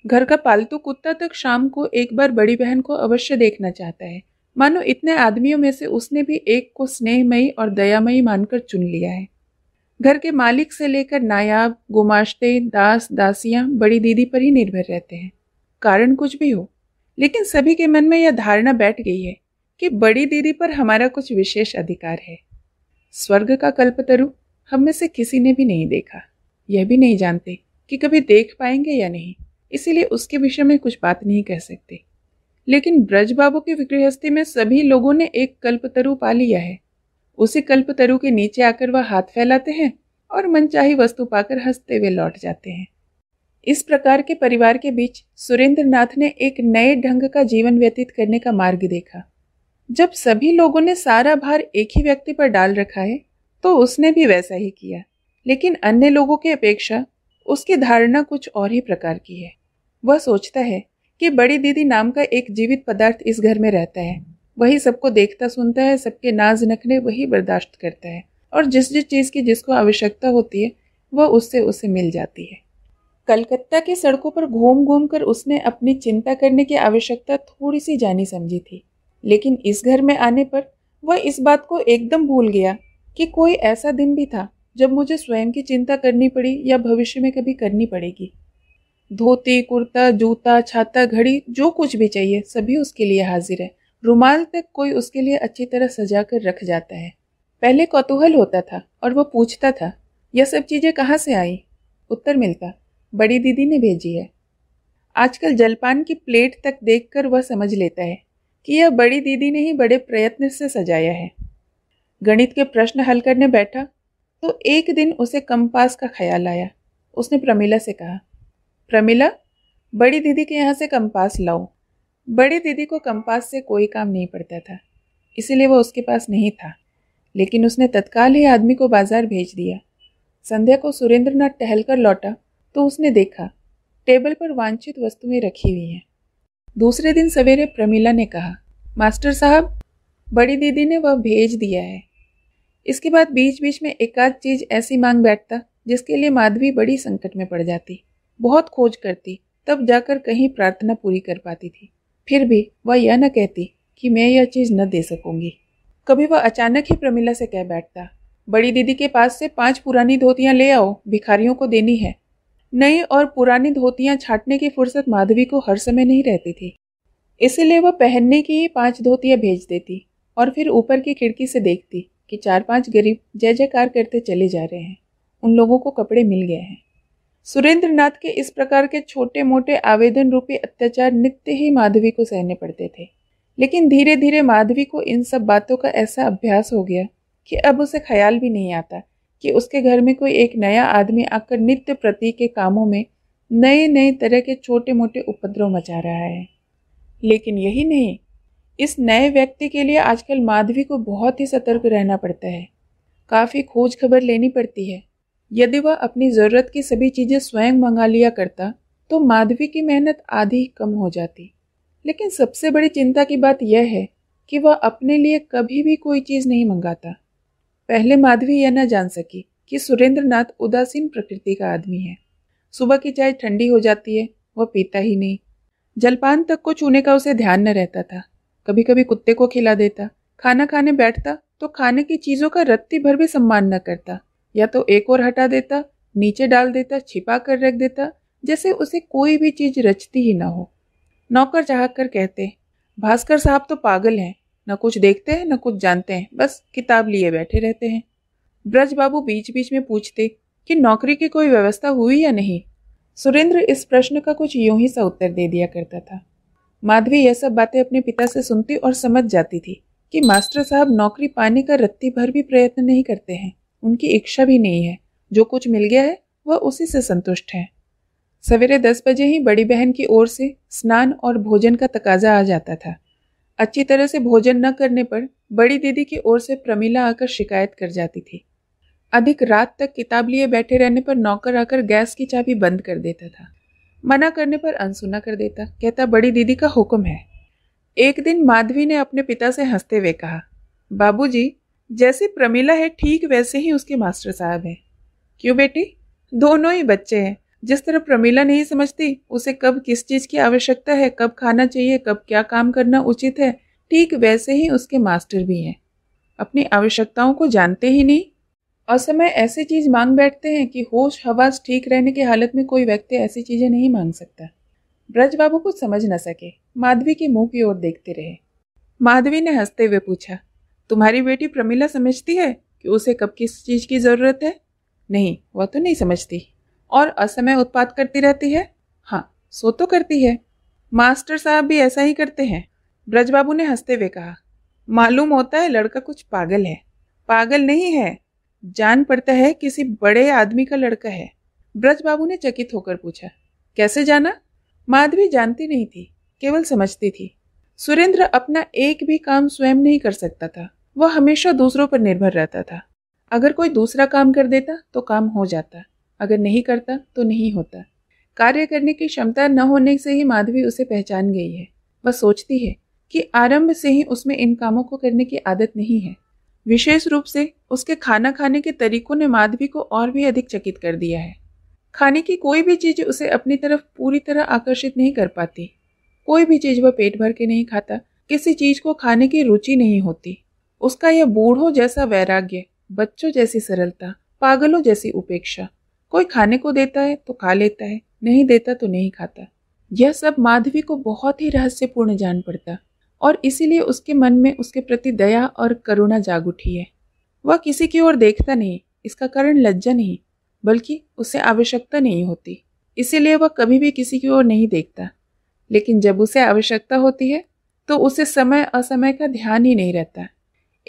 घर का पालतू कुत्ता तक शाम को एक बार बड़ी बहन को अवश्य देखना चाहता है मानो इतने आदमियों में से उसने भी एक को स्नेहमयी और दयामयी मानकर चुन लिया है घर के मालिक से लेकर नायाब गुमाश्ते दास दासियां बड़ी दीदी पर ही निर्भर रहते हैं कारण कुछ भी हो लेकिन सभी के मन में यह धारणा बैठ गई है कि बड़ी दीदी पर हमारा कुछ विशेष अधिकार है स्वर्ग का कल्पतरु हम में से किसी ने भी नहीं देखा यह भी नहीं जानते कि कभी देख पाएंगे या नहीं इसीलिए उसके विषय में कुछ बात नहीं कह सकते लेकिन ब्रज बाबू की गृहस्थी में सभी लोगों ने एक कल्पतरु पा लिया है उसी कल्पतरु के नीचे आकर वह हाथ फैलाते हैं और मनचाही वस्तु पाकर हंसते हुए लौट जाते हैं इस प्रकार के परिवार के बीच सुरेंद्र नाथ ने एक नए ढंग का जीवन व्यतीत करने का मार्ग देखा जब सभी लोगों ने सारा भार एक ही व्यक्ति पर डाल रखा है तो उसने भी वैसा ही किया लेकिन अन्य लोगों की अपेक्षा उसकी धारणा कुछ और ही प्रकार की है वह सोचता है कि बड़ी दीदी नाम का एक जीवित पदार्थ इस घर में रहता है वही सबको देखता सुनता है सबके नाज नखने वही बर्दाश्त करता है और जिस जिस चीज़ की जिसको आवश्यकता होती है वह उससे उसे मिल जाती है कलकत्ता के सड़कों पर घूम घूम कर उसने अपनी चिंता करने की आवश्यकता थोड़ी सी जानी समझी थी लेकिन इस घर में आने पर वह इस बात को एकदम भूल गया कि कोई ऐसा दिन भी था जब मुझे स्वयं की चिंता करनी पड़ी या भविष्य में कभी करनी पड़ेगी धोती कुर्ता जूता छाता घड़ी जो कुछ भी चाहिए सभी उसके लिए हाजिर है रुमाल तक कोई उसके लिए अच्छी तरह सजा कर रख जाता है पहले कौतूहल होता था और वह पूछता था यह सब चीज़ें कहाँ से आई उत्तर मिलता बड़ी दीदी ने भेजी है आजकल जलपान की प्लेट तक देखकर वह समझ लेता है कि यह बड़ी दीदी ने ही बड़े प्रयत्न से सजाया है गणित के प्रश्न हल करने बैठा तो एक दिन उसे कंपास का ख्याल आया उसने प्रमिला से कहा प्रमिला बड़ी दीदी के यहाँ से कंपास लाओ बड़े दीदी को कंपास से कोई काम नहीं पड़ता था इसीलिए वो उसके पास नहीं था लेकिन उसने तत्काल ही आदमी को बाजार भेज दिया संध्या को सुरेंद्रनाथ टहलकर लौटा तो उसने देखा टेबल पर वांछित वस्तुएं रखी हुई हैं दूसरे दिन सवेरे प्रमीला ने कहा मास्टर साहब बड़ी दीदी ने वह भेज दिया है इसके बाद बीच बीच में एकाध चीज ऐसी मांग बैठता जिसके लिए माधवी बड़ी संकट में पड़ जाती बहुत खोज करती तब जाकर कहीं प्रार्थना पूरी कर पाती थी फिर भी वह यह न कहती कि मैं यह चीज़ न दे सकूंगी कभी वह अचानक ही प्रमिला से कह बैठता बड़ी दीदी के पास से पांच पुरानी धोतियाँ ले आओ भिखारियों को देनी है नई और पुरानी धोतियाँ छाटने की फुर्सत माधवी को हर समय नहीं रहती थी इसलिए वह पहनने की ही पाँच धोतियाँ भेज देती और फिर ऊपर की खिड़की से देखती कि चार पांच गरीब जय जयकार करते चले जा रहे हैं उन लोगों को कपड़े मिल गए हैं सुरेंद्रनाथ के इस प्रकार के छोटे मोटे आवेदन रूपी अत्याचार नित्य ही माधवी को सहने पड़ते थे लेकिन धीरे धीरे माधवी को इन सब बातों का ऐसा अभ्यास हो गया कि अब उसे ख्याल भी नहीं आता कि उसके घर में कोई एक नया आदमी आकर नित्य प्रति के कामों में नए नए तरह के छोटे मोटे उपद्रव मचा रहा है लेकिन यही नहीं इस नए व्यक्ति के लिए आजकल माधवी को बहुत ही सतर्क रहना पड़ता है काफ़ी खोज खबर लेनी पड़ती है यदि वह अपनी ज़रूरत की सभी चीज़ें स्वयं मंगा लिया करता तो माधवी की मेहनत आधी कम हो जाती लेकिन सबसे बड़ी चिंता की बात यह है कि वह अपने लिए कभी भी कोई चीज़ नहीं मंगाता पहले माधवी यह न जान सकी कि सुरेंद्र नाथ उदासीन प्रकृति का आदमी है सुबह की चाय ठंडी हो जाती है वह पीता ही नहीं जलपान तक को छूने का उसे ध्यान न रहता था कभी कभी कुत्ते को खिला देता खाना खाने बैठता तो खाने की चीज़ों का रत्ती भर भी सम्मान न करता या तो एक और हटा देता नीचे डाल देता छिपा कर रख देता जैसे उसे कोई भी चीज रचती ही ना हो नौकर चाह कर कहते भास्कर साहब तो पागल हैं न कुछ देखते हैं न कुछ जानते हैं बस किताब लिए बैठे रहते हैं ब्रज बाबू बीच बीच में पूछते कि नौकरी की कोई व्यवस्था हुई या नहीं सुरेंद्र इस प्रश्न का कुछ यूं ही सा उत्तर दे दिया करता था माधवी यह सब बातें अपने पिता से सुनती और समझ जाती थी कि मास्टर साहब नौकरी पाने का रत्ती भर भी प्रयत्न नहीं करते हैं उनकी इच्छा भी नहीं है जो कुछ मिल गया है वह उसी से संतुष्ट है सवेरे दस बजे ही बड़ी बहन की ओर से स्नान और भोजन का तकाजा आ जाता था अच्छी तरह से भोजन न करने पर बड़ी दीदी की ओर से प्रमिला आकर शिकायत कर जाती थी अधिक रात तक किताब लिए बैठे रहने पर नौकर आकर गैस की चाबी बंद कर देता था मना करने पर अनसुना कर देता कहता बड़ी दीदी का हुक्म है एक दिन माधवी ने अपने पिता से हंसते हुए कहा बाबूजी जैसे प्रमिला है ठीक वैसे ही उसके मास्टर साहब हैं क्यों बेटी दोनों ही बच्चे हैं जिस तरह प्रमिला नहीं समझती उसे कब किस चीज़ की आवश्यकता है कब खाना चाहिए कब क्या काम करना उचित है ठीक वैसे ही उसके मास्टर भी हैं अपनी आवश्यकताओं को जानते ही नहीं असमय ऐसी चीज़ मांग बैठते हैं कि होश हवास ठीक रहने की हालत में कोई व्यक्ति ऐसी चीज़ें नहीं मांग सकता ब्रज बाबू कुछ समझ न सके माधवी के मुंह की ओर देखते रहे माधवी ने हंसते हुए पूछा तुम्हारी बेटी प्रमिला समझती है कि उसे कब किस चीज़ की ज़रूरत है नहीं वह तो नहीं समझती और असमय उत्पाद करती रहती है हाँ सो तो करती है मास्टर साहब भी ऐसा ही करते हैं ब्रजबाबू ने हंसते हुए कहा मालूम होता है लड़का कुछ पागल है पागल नहीं है जान पड़ता है किसी बड़े आदमी का लड़का है ब्रजबाबू ने चकित होकर पूछा कैसे जाना माधवी जानती नहीं थी केवल समझती थी सुरेंद्र अपना एक भी काम स्वयं नहीं कर सकता था वह हमेशा दूसरों पर निर्भर रहता था अगर कोई दूसरा काम कर देता तो काम हो जाता अगर नहीं करता तो नहीं होता कार्य करने की क्षमता न होने से ही माधवी उसे पहचान गई है वह सोचती है कि आरंभ से ही उसमें इन कामों को करने की आदत नहीं है विशेष रूप से उसके खाना खाने के तरीकों ने माधवी को और भी अधिक चकित कर दिया है खाने की कोई भी चीज़ उसे अपनी तरफ पूरी तरह आकर्षित नहीं कर पाती कोई भी चीज़ वह पेट भर के नहीं खाता किसी चीज़ को खाने की रुचि नहीं होती उसका यह बूढ़ों जैसा वैराग्य बच्चों जैसी सरलता पागलों जैसी उपेक्षा कोई खाने को देता है तो खा लेता है नहीं देता तो नहीं खाता यह सब माधवी को बहुत ही रहस्यपूर्ण जान पड़ता और इसीलिए उसके मन में उसके प्रति दया और करुणा जाग उठी है वह किसी की ओर देखता नहीं इसका कारण लज्जा नहीं बल्कि उसे आवश्यकता नहीं होती इसीलिए वह कभी भी किसी की ओर नहीं देखता लेकिन जब उसे आवश्यकता होती है तो उसे समय असमय का ध्यान ही नहीं रहता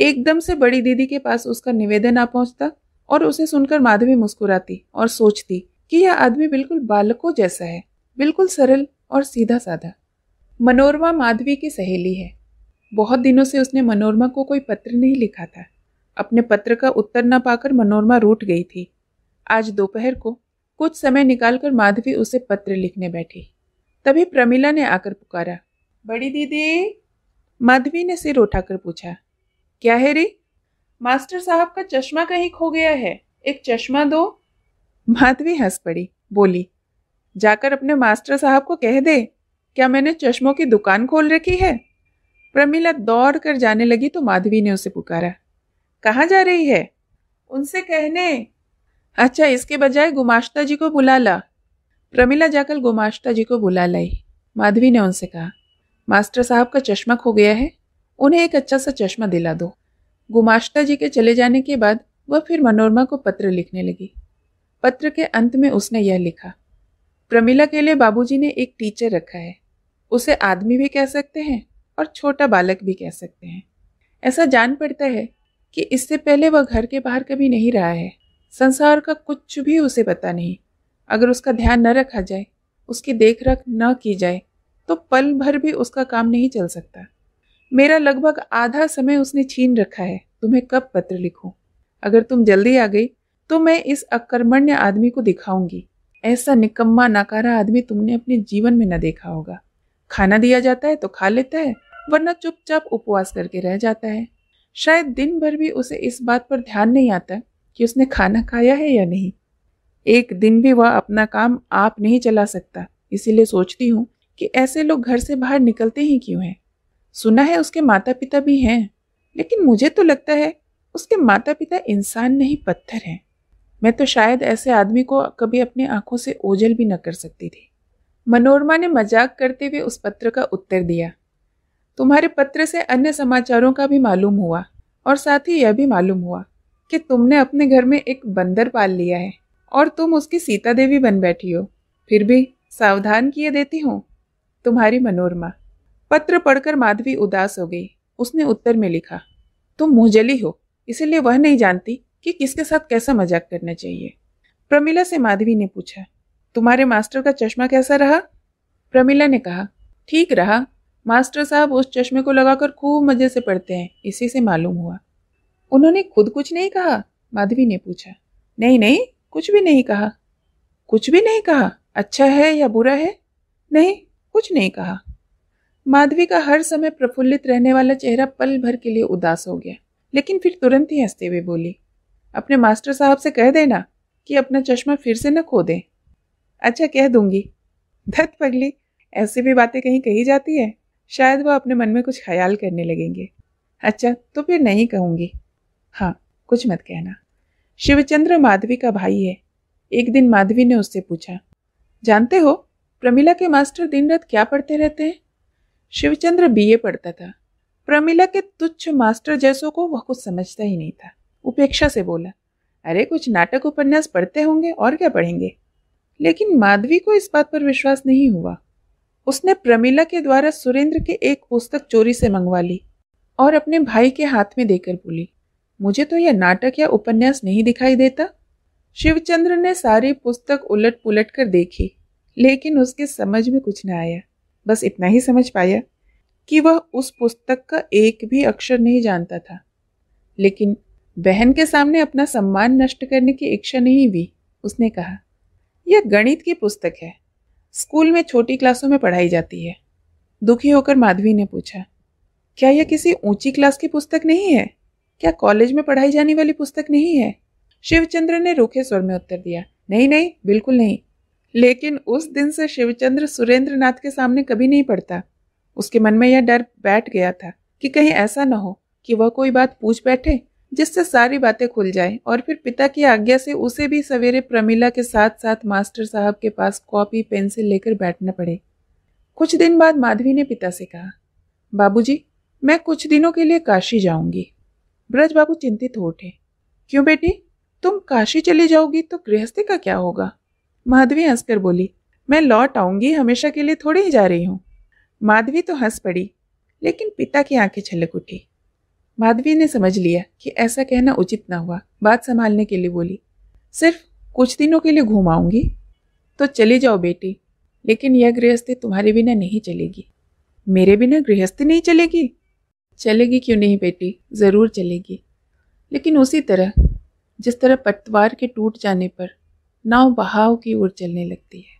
एकदम से बड़ी दीदी के पास उसका निवेदन आ पहुंचता और उसे सुनकर माधवी मुस्कुराती और सोचती कि यह आदमी बिल्कुल बालकों जैसा है बिल्कुल सरल और सीधा साधा मनोरमा माधवी की सहेली है बहुत दिनों से उसने मनोरमा को कोई पत्र नहीं लिखा था अपने पत्र का उत्तर न पाकर मनोरमा रूठ गई थी आज दोपहर को कुछ समय निकालकर माधवी उसे पत्र लिखने बैठी तभी प्रमिला ने आकर पुकारा बड़ी दीदी माधवी ने सिर उठाकर पूछा क्या है रे मास्टर साहब का चश्मा कहीं खो गया है एक चश्मा दो माधवी हंस पड़ी बोली जाकर अपने मास्टर साहब को कह दे क्या मैंने चश्मों की दुकान खोल रखी है प्रमिला दौड़ कर जाने लगी तो माधवी ने उसे पुकारा कहाँ जा रही है उनसे कहने अच्छा इसके बजाय गुमाश्ता जी को बुला ला प्रमिला जाकर गुमाश्ता जी को बुला लाई माधवी ने उनसे कहा मास्टर साहब का चश्मा खो गया है उन्हें एक अच्छा सा चश्मा दिला दो गुमाश्ता जी के चले जाने के बाद वह फिर मनोरमा को पत्र लिखने लगी पत्र के अंत में उसने यह लिखा प्रमिला के लिए बाबूजी ने एक टीचर रखा है उसे आदमी भी कह सकते हैं और छोटा बालक भी कह सकते हैं ऐसा जान पड़ता है कि इससे पहले वह घर के बाहर कभी नहीं रहा है संसार का कुछ भी उसे पता नहीं अगर उसका ध्यान न रखा जाए उसकी देखरेख न की जाए तो पल भर भी उसका काम नहीं चल सकता मेरा लगभग आधा समय उसने छीन रखा है तुम्हें कब पत्र लिखूं? अगर तुम जल्दी आ गई तो मैं इस अकर्मण्य आदमी को दिखाऊंगी ऐसा निकम्मा नाकारा आदमी तुमने अपने जीवन में न देखा होगा खाना दिया जाता है तो खा लेता है वरना चुपचाप उपवास करके रह जाता है शायद दिन भर भी उसे इस बात पर ध्यान नहीं आता कि उसने खाना खाया है या नहीं एक दिन भी वह अपना काम आप नहीं चला सकता इसीलिए सोचती हूँ कि ऐसे लोग घर से बाहर निकलते ही क्यों हैं सुना है उसके माता पिता भी हैं लेकिन मुझे तो लगता है उसके माता पिता इंसान नहीं पत्थर हैं मैं तो शायद ऐसे आदमी को कभी अपनी आंखों से ओझल भी न कर सकती थी मनोरमा ने मजाक करते हुए उस पत्र का उत्तर दिया तुम्हारे पत्र से अन्य समाचारों का भी मालूम हुआ और साथ ही यह भी मालूम हुआ कि तुमने अपने घर में एक बंदर पाल लिया है और तुम उसकी सीता देवी बन बैठी हो फिर भी सावधान किए देती हूँ तुम्हारी मनोरमा पत्र पढ़कर माधवी उदास हो गई उसने उत्तर में लिखा तुम मुंहजली हो इसलिए वह नहीं जानती कि किसके साथ कैसा मजाक करना चाहिए प्रमिला से माधवी ने पूछा तुम्हारे मास्टर का चश्मा कैसा रहा प्रमिला ने कहा ठीक रहा मास्टर साहब उस चश्मे को लगाकर खूब मजे से पढ़ते हैं इसी से मालूम हुआ उन्होंने खुद कुछ नहीं कहा माधवी ने पूछा नहीं नहीं कुछ भी नहीं कहा कुछ भी नहीं कहा अच्छा है या बुरा है नहीं कुछ नहीं कहा माधवी का हर समय प्रफुल्लित रहने वाला चेहरा पल भर के लिए उदास हो गया लेकिन फिर तुरंत ही हंसते हुए बोली अपने मास्टर साहब से कह देना कि अपना चश्मा फिर से न खो दें अच्छा कह दूंगी धत पगली ऐसी भी बातें कहीं कही जाती है शायद वह अपने मन में कुछ ख्याल करने लगेंगे अच्छा तो फिर नहीं कहूँगी हाँ कुछ मत कहना शिवचंद्र माधवी का भाई है एक दिन माधवी ने उससे पूछा जानते हो प्रमिला के मास्टर दिन रात क्या पढ़ते रहते हैं शिवचंद्र बीए पढ़ता था प्रमिला के तुच्छ मास्टर जैसों को वह कुछ समझता ही नहीं था उपेक्षा से बोला अरे कुछ नाटक उपन्यास पढ़ते होंगे और क्या पढ़ेंगे लेकिन माधवी को इस बात पर विश्वास नहीं हुआ उसने प्रमिला के द्वारा सुरेंद्र के एक पुस्तक चोरी से मंगवा ली और अपने भाई के हाथ में देकर बोली मुझे तो यह नाटक या उपन्यास नहीं दिखाई देता शिवचंद्र ने सारी पुस्तक उलट पुलट कर देखी लेकिन उसके समझ में कुछ न आया बस इतना ही समझ पाया कि वह उस पुस्तक का एक भी अक्षर नहीं जानता था लेकिन बहन के सामने अपना सम्मान नष्ट करने की इच्छा नहीं हुई उसने कहा यह गणित की पुस्तक है स्कूल में छोटी क्लासों में पढ़ाई जाती है दुखी होकर माधवी ने पूछा क्या यह किसी ऊंची क्लास की पुस्तक नहीं है क्या कॉलेज में पढ़ाई जाने वाली पुस्तक नहीं है शिवचंद्र ने रूखे स्वर में उत्तर दिया नहीं नहीं बिल्कुल नहीं लेकिन उस दिन से शिवचंद्र सुरेंद्र नाथ के सामने कभी नहीं पड़ता उसके मन में यह डर बैठ गया था कि कहीं ऐसा न हो कि वह कोई बात पूछ बैठे जिससे सारी बातें खुल जाए और फिर पिता की आज्ञा से उसे भी सवेरे प्रमिला के साथ साथ मास्टर साहब के पास कॉपी पेंसिल लेकर बैठना पड़े कुछ दिन बाद माधवी ने पिता से कहा बाबूजी, मैं कुछ दिनों के लिए काशी जाऊंगी ब्रज बाबू चिंतित हो उठे क्यों बेटी तुम काशी चली जाओगी तो गृहस्थी का क्या होगा माधवी हंसकर बोली मैं लौट आऊंगी हमेशा के लिए थोड़ी ही जा रही हूँ माधवी तो हंस पड़ी लेकिन पिता की आंखें छलक उठी माधवी ने समझ लिया कि ऐसा कहना उचित ना हुआ बात संभालने के लिए बोली सिर्फ कुछ दिनों के लिए घूम आऊंगी तो चली जाओ बेटी लेकिन यह गृहस्थी तुम्हारे बिना नहीं चलेगी मेरे बिना गृहस्थी नहीं चलेगी चलेगी क्यों नहीं बेटी ज़रूर चलेगी लेकिन उसी तरह जिस तरह पटवार के टूट जाने पर नाव बहाव की ओर चलने लगती है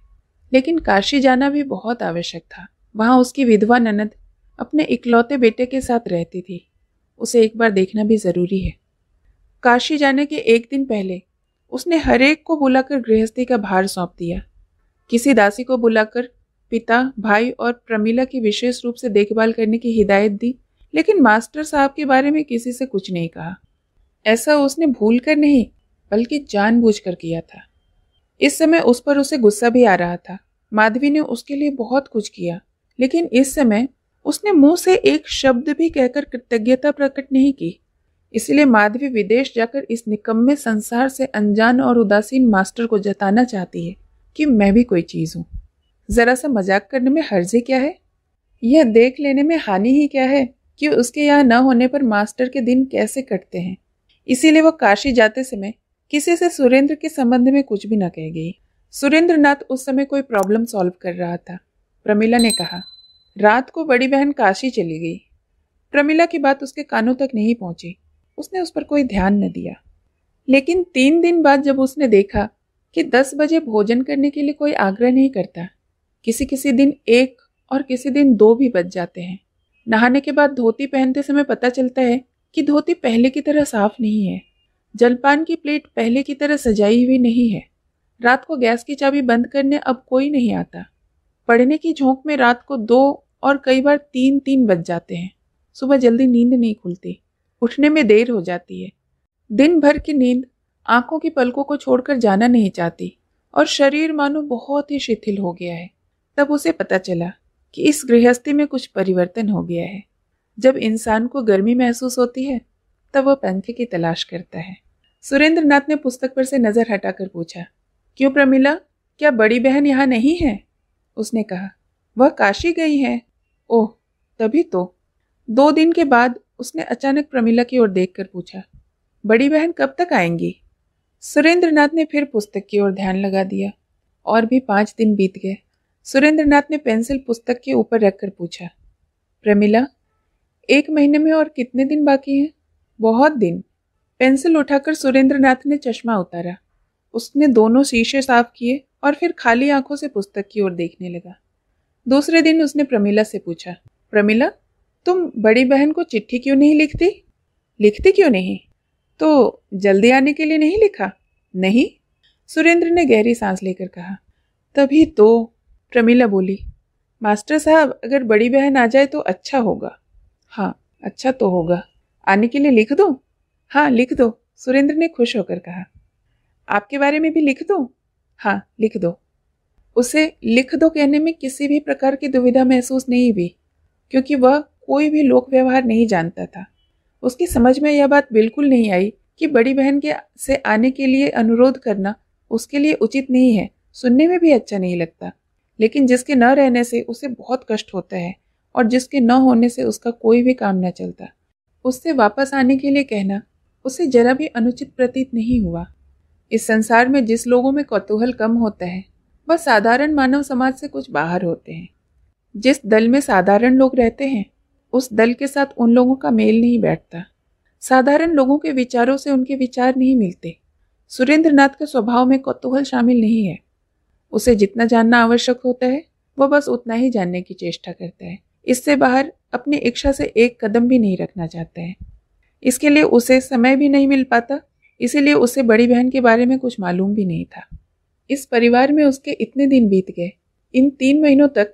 लेकिन काशी जाना भी बहुत आवश्यक था वहाँ उसकी विधवा ननद अपने इकलौते बेटे के साथ रहती थी उसे एक बार देखना भी ज़रूरी है काशी जाने के एक दिन पहले उसने हरेक को बुलाकर गृहस्थी का भार सौंप दिया किसी दासी को बुलाकर पिता भाई और प्रमिला की विशेष रूप से देखभाल करने की हिदायत दी लेकिन मास्टर साहब के बारे में किसी से कुछ नहीं कहा ऐसा उसने भूल कर नहीं बल्कि कर किया था इस समय उस पर उसे गुस्सा भी आ रहा था माधवी ने उसके लिए बहुत कुछ किया लेकिन इस समय उसने मुंह से एक शब्द भी कहकर कृतज्ञता प्रकट नहीं की इसलिए माधवी विदेश जाकर इस निकम्मे संसार से अनजान और उदासीन मास्टर को जताना चाहती है कि मैं भी कोई चीज़ हूँ ज़रा सा मजाक करने में हर्जे क्या है यह देख लेने में हानि ही क्या है कि उसके यहाँ न होने पर मास्टर के दिन कैसे कटते हैं इसीलिए वह काशी जाते समय किसी से सुरेंद्र के संबंध में कुछ भी न कह गई सुरेंद्र नाथ उस समय कोई प्रॉब्लम सॉल्व कर रहा था प्रमिला ने कहा रात को बड़ी बहन काशी चली गई प्रमिला की बात उसके कानों तक नहीं पहुंची उसने उस पर कोई ध्यान न दिया लेकिन तीन दिन बाद जब उसने देखा कि दस बजे भोजन करने के लिए कोई आग्रह नहीं करता किसी किसी दिन एक और किसी दिन दो भी बच जाते हैं नहाने के बाद धोती पहनते समय पता चलता है कि धोती पहले की तरह साफ नहीं है जलपान की प्लेट पहले की तरह सजाई हुई नहीं है रात को गैस की चाबी बंद करने अब कोई नहीं आता पढ़ने की झोंक में रात को दो और कई बार तीन तीन बज जाते हैं सुबह जल्दी नींद नहीं खुलती उठने में देर हो जाती है दिन भर की नींद आंखों की पलकों को छोड़कर जाना नहीं चाहती और शरीर मानो बहुत ही शिथिल हो गया है तब उसे पता चला कि इस गृहस्थी में कुछ परिवर्तन हो गया है जब इंसान को गर्मी महसूस होती है तब वह पंखे की तलाश करता है सुरेंद्र नाथ ने पुस्तक पर से नज़र हटाकर पूछा क्यों प्रमिला क्या बड़ी बहन यहाँ नहीं है उसने कहा वह काशी गई है ओह तभी तो दो दिन के बाद उसने अचानक प्रमिला की ओर देखकर पूछा बड़ी बहन कब तक आएंगी सुरेंद्र नाथ ने फिर पुस्तक की ओर ध्यान लगा दिया और भी पाँच दिन बीत गए सुरेंद्र नाथ ने पेंसिल पुस्तक के ऊपर रखकर पूछा प्रमिला एक महीने में और कितने दिन बाकी हैं बहुत दिन पेंसिल उठाकर सुरेंद्रनाथ ने चश्मा उतारा उसने दोनों शीशे साफ किए और फिर खाली आंखों से पुस्तक की ओर देखने लगा दूसरे दिन उसने प्रमिला से पूछा प्रमिला तुम बड़ी बहन को चिट्ठी क्यों नहीं लिखती लिखती क्यों नहीं तो जल्दी आने के लिए नहीं लिखा नहीं सुरेंद्र ने गहरी सांस लेकर कहा तभी तो प्रमिला बोली मास्टर साहब अगर बड़ी बहन आ जाए तो अच्छा होगा हाँ अच्छा तो होगा आने के लिए लिख दो हाँ लिख दो सुरेंद्र ने खुश होकर कहा आपके बारे में भी लिख दो हाँ लिख दो उसे लिख दो कहने में किसी भी प्रकार की दुविधा महसूस नहीं हुई क्योंकि वह कोई भी लोक व्यवहार नहीं जानता था उसकी समझ में यह बात बिल्कुल नहीं आई कि बड़ी बहन के से आने के लिए अनुरोध करना उसके लिए उचित नहीं है सुनने में भी अच्छा नहीं लगता लेकिन जिसके न रहने से उसे बहुत कष्ट होता है और जिसके न होने से उसका कोई भी काम न चलता उससे वापस आने के लिए कहना उसे जरा भी अनुचित प्रतीत नहीं हुआ इस संसार में जिस लोगों में कौतूहल कम होता है वह साधारण मानव समाज से कुछ बाहर होते हैं जिस दल में साधारण लोग रहते हैं उस दल के साथ उन लोगों का मेल नहीं बैठता साधारण लोगों के विचारों से उनके विचार नहीं मिलते सुरेंद्रनाथ के स्वभाव में कौतूहल शामिल नहीं है उसे जितना जानना आवश्यक होता है वह बस उतना ही जानने की चेष्टा करता है इससे बाहर अपनी इच्छा से एक कदम भी नहीं रखना चाहते हैं इसके लिए उसे समय भी नहीं मिल पाता इसीलिए उसे बड़ी बहन के बारे में कुछ मालूम भी नहीं था इस परिवार में उसके इतने दिन बीत गए इन तीन महीनों तक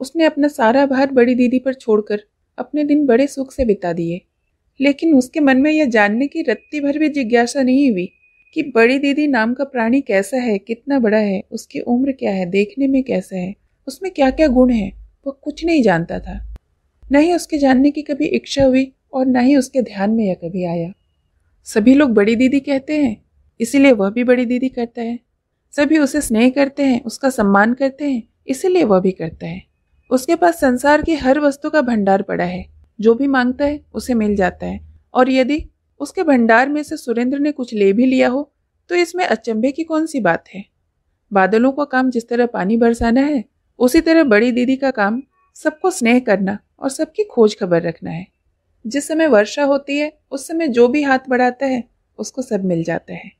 उसने अपना सारा भार बड़ी दीदी पर छोड़कर अपने दिन बड़े सुख से बिता दिए लेकिन उसके मन में यह जानने की रत्ती भर भी जिज्ञासा नहीं हुई कि बड़ी दीदी नाम का प्राणी कैसा है कितना बड़ा है उसकी उम्र क्या है देखने में कैसा है उसमें क्या क्या गुण है वो कुछ नहीं जानता था न ही उसके जानने की कभी इच्छा हुई और न ही उसके ध्यान में यह कभी आया सभी लोग बड़ी दीदी कहते हैं इसीलिए वह भी बड़ी दीदी करता है सभी उसे स्नेह करते हैं उसका सम्मान करते हैं इसीलिए वह भी करता है उसके पास संसार की हर वस्तु का भंडार पड़ा है जो भी मांगता है उसे मिल जाता है और यदि उसके भंडार में से सुरेंद्र ने कुछ ले भी लिया हो तो इसमें अचंभे की कौन सी बात है बादलों का काम जिस तरह पानी बरसाना है उसी तरह बड़ी दीदी का काम सबको स्नेह करना और सबकी खोज खबर रखना है जिस समय वर्षा होती है उस समय जो भी हाथ बढ़ाता है उसको सब मिल जाता है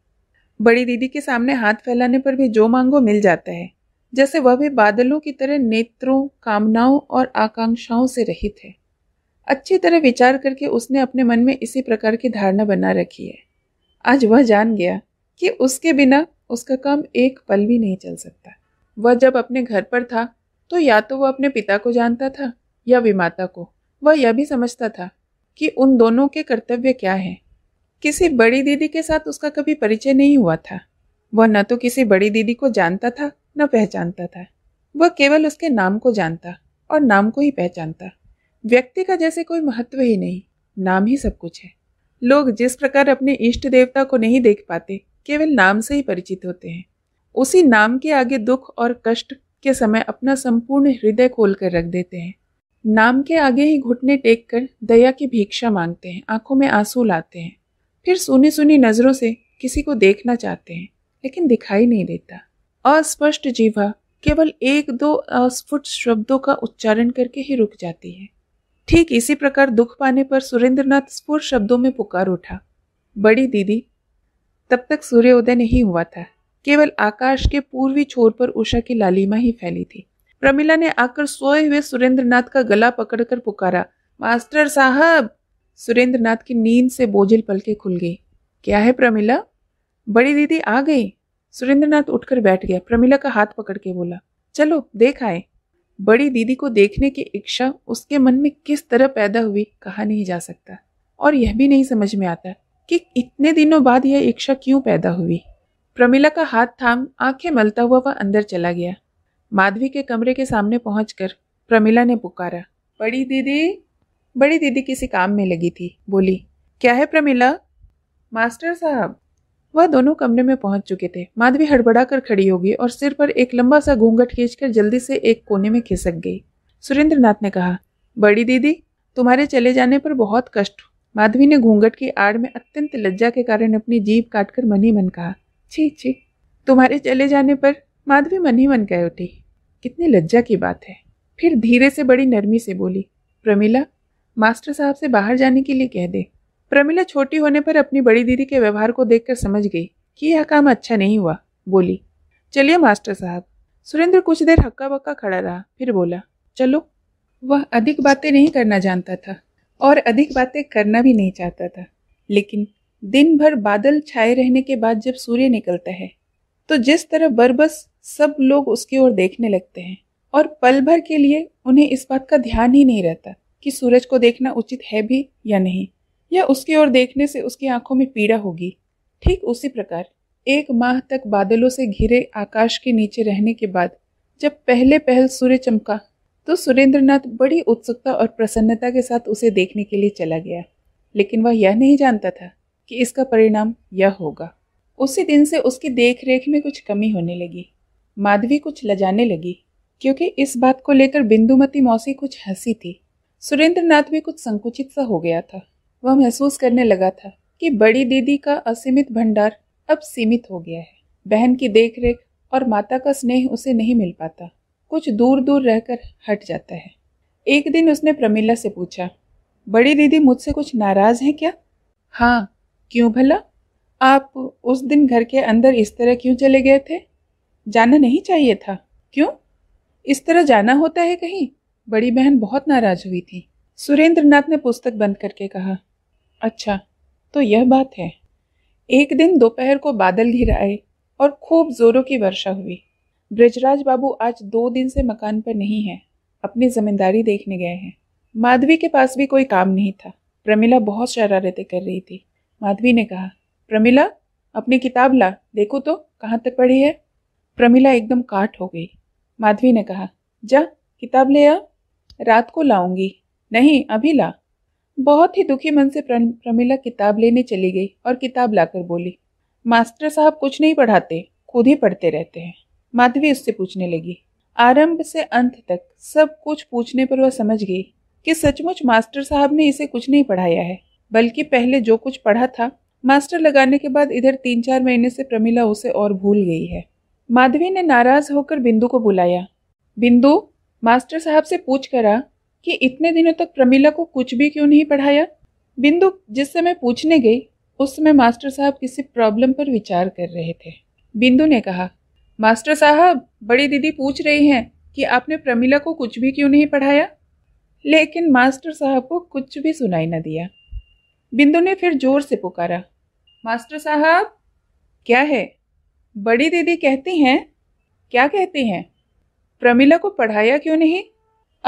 बड़ी दीदी के सामने हाथ फैलाने पर भी जो मांगो मिल जाता है जैसे वह भी बादलों की तरह नेत्रों कामनाओं और आकांक्षाओं से रहित है अच्छी तरह विचार करके उसने अपने मन में इसी प्रकार की धारणा बना रखी है आज वह जान गया कि उसके बिना उसका काम एक पल भी नहीं चल सकता वह जब अपने घर पर था तो या तो वह अपने पिता को जानता था या विमाता को वह यह भी समझता था कि उन दोनों के कर्तव्य क्या हैं किसी बड़ी दीदी के साथ उसका कभी परिचय नहीं हुआ था वह न तो किसी बड़ी दीदी को जानता था न पहचानता था वह केवल उसके नाम को जानता और नाम को ही पहचानता व्यक्ति का जैसे कोई महत्व ही नहीं नाम ही सब कुछ है लोग जिस प्रकार अपने इष्ट देवता को नहीं देख पाते केवल नाम से ही परिचित होते हैं उसी नाम के आगे दुख और कष्ट के समय अपना संपूर्ण हृदय खोल कर रख देते हैं नाम के आगे ही घुटने टेक कर दया की भिक्षा मांगते हैं आंखों में आंसू लाते हैं फिर सुनी सुनी नज़रों से किसी को देखना चाहते हैं लेकिन दिखाई नहीं देता अस्पष्ट जीवा केवल एक दो अस्फुट शब्दों का उच्चारण करके ही रुक जाती है ठीक इसी प्रकार दुख पाने पर सुरेंद्रनाथ स्फुर शब्दों में पुकार उठा बड़ी दीदी तब तक सूर्योदय नहीं हुआ था केवल आकाश के पूर्वी छोर पर उषा की लालिमा ही फैली थी प्रमिला ने आकर सोए हुए सुरेंद्रनाथ का गला पकड़कर पुकारा मास्टर साहब सुरेंद्रनाथ की नींद से बोझिल पलके खुल गई क्या है प्रमिला बड़ी दीदी आ गई सुरेंद्रनाथ उठकर बैठ गया प्रमिला का हाथ पकड़ के बोला चलो देख आए बड़ी दीदी को देखने की इच्छा उसके मन में किस तरह पैदा हुई कहा नहीं जा सकता और यह भी नहीं समझ में आता कि इतने दिनों बाद यह इच्छा क्यों पैदा हुई प्रमिला का हाथ थाम आंखें मलता हुआ वह अंदर चला गया माधवी के कमरे के सामने पहुंचकर प्रमिला ने पुकारा बड़ी दीदी बड़ी दीदी किसी काम में लगी थी बोली क्या है प्रमिला मास्टर साहब वह दोनों कमरे में पहुंच चुके थे माधवी हड़बड़ा कर खड़ी होगी और सिर पर एक लंबा सा घूंघट खींचकर जल्दी से एक कोने में खिसक गई सुरेंद्र ने कहा बड़ी दीदी तुम्हारे चले जाने पर बहुत कष्ट माधवी ने घूंघट की आड़ में अत्यंत लज्जा के कारण अपनी जीभ काटकर मन ही मन कहा छी छी तुम्हारे चले जाने पर माधवी मन ही मन कह उठी कितनी लज्जा की बात है फिर धीरे से बड़ी नरमी से बोली प्रमिला मास्टर साहब से बाहर जाने के लिए कह दे प्रमिला छोटी होने पर अपनी बड़ी दीदी के व्यवहार को देखकर समझ गई कि यह काम अच्छा नहीं हुआ बोली चलिए मास्टर साहब सुरेंद्र कुछ देर हक्का बक्का खड़ा रहा फिर बोला चलो वह अधिक बातें नहीं करना जानता था और अधिक बातें करना भी नहीं चाहता था लेकिन दिन भर बादल छाए रहने के बाद जब सूर्य निकलता है तो जिस तरह बरबस सब लोग उसकी ओर देखने लगते हैं और पल भर के लिए उन्हें इस बात का ध्यान ही नहीं रहता कि सूरज को देखना उचित है भी या नहीं या उसकी ओर देखने से उसकी आंखों में पीड़ा होगी ठीक उसी प्रकार एक माह तक बादलों से घिरे आकाश के नीचे रहने के बाद जब पहले पहल सूर्य चमका तो सुरेंद्रनाथ बड़ी उत्सुकता और प्रसन्नता के साथ उसे देखने के लिए चला गया लेकिन वह यह नहीं जानता था कि इसका परिणाम यह होगा उसी दिन से उसकी देखरेख में कुछ कमी होने लगी माधवी कुछ लजाने लगी क्योंकि इस बात को लेकर बिंदुमती मौसी कुछ हंसी थी सुरेंद्रनाथ भी कुछ संकुचित सा हो गया था वह महसूस करने लगा था कि बड़ी दीदी का असीमित भंडार अब सीमित हो गया है बहन की देखरेख और माता का स्नेह उसे नहीं मिल पाता कुछ दूर दूर रहकर हट जाता है एक दिन उसने प्रमिला से पूछा बड़ी दीदी मुझसे कुछ नाराज है क्या हाँ क्यों भला आप उस दिन घर के अंदर इस तरह क्यों चले गए थे जाना नहीं चाहिए था क्यों इस तरह जाना होता है कहीं बड़ी बहन बहुत नाराज हुई थी सुरेंद्र नाथ ने पुस्तक बंद करके कहा अच्छा तो यह बात है एक दिन दोपहर को बादल घिर आए और खूब जोरों की वर्षा हुई ब्रजराज बाबू आज दो दिन से मकान पर नहीं है अपनी जिम्मेदारी देखने गए हैं माधवी के पास भी कोई काम नहीं था प्रमिला बहुत शरारतें कर रही थी माधवी ने कहा प्रमिला अपनी किताब ला देखो तो कहाँ तक पढ़ी है प्रमिला एकदम काट हो गई माधवी ने कहा जा किताब ले आ रात को लाऊंगी नहीं अभी ला बहुत ही दुखी मन से प्रमिला किताब लेने चली गई और किताब लाकर बोली मास्टर साहब कुछ नहीं पढ़ाते खुद ही पढ़ते रहते हैं माधवी उससे पूछने लगी आरंभ से अंत तक सब कुछ पूछने पर वह समझ गई कि सचमुच मास्टर साहब ने इसे कुछ नहीं पढ़ाया है बल्कि पहले जो कुछ पढ़ा था मास्टर लगाने के बाद इधर तीन चार महीने से प्रमिला उसे और भूल गई है माधवी ने नाराज होकर बिंदु को बुलाया बिंदु मास्टर साहब से पूछ करा कि इतने दिनों तक प्रमिला को कुछ भी क्यों नहीं पढ़ाया बिंदु जिस समय पूछने गई उस समय मास्टर साहब किसी प्रॉब्लम पर विचार कर रहे थे बिंदु ने कहा मास्टर साहब बड़ी दीदी पूछ रही हैं कि आपने प्रमिला को कुछ भी क्यों नहीं पढ़ाया लेकिन मास्टर साहब को कुछ भी सुनाई न दिया बिंदु ने फिर जोर से पुकारा मास्टर साहब क्या है बड़ी दीदी कहती हैं क्या कहती हैं प्रमिला को पढ़ाया क्यों नहीं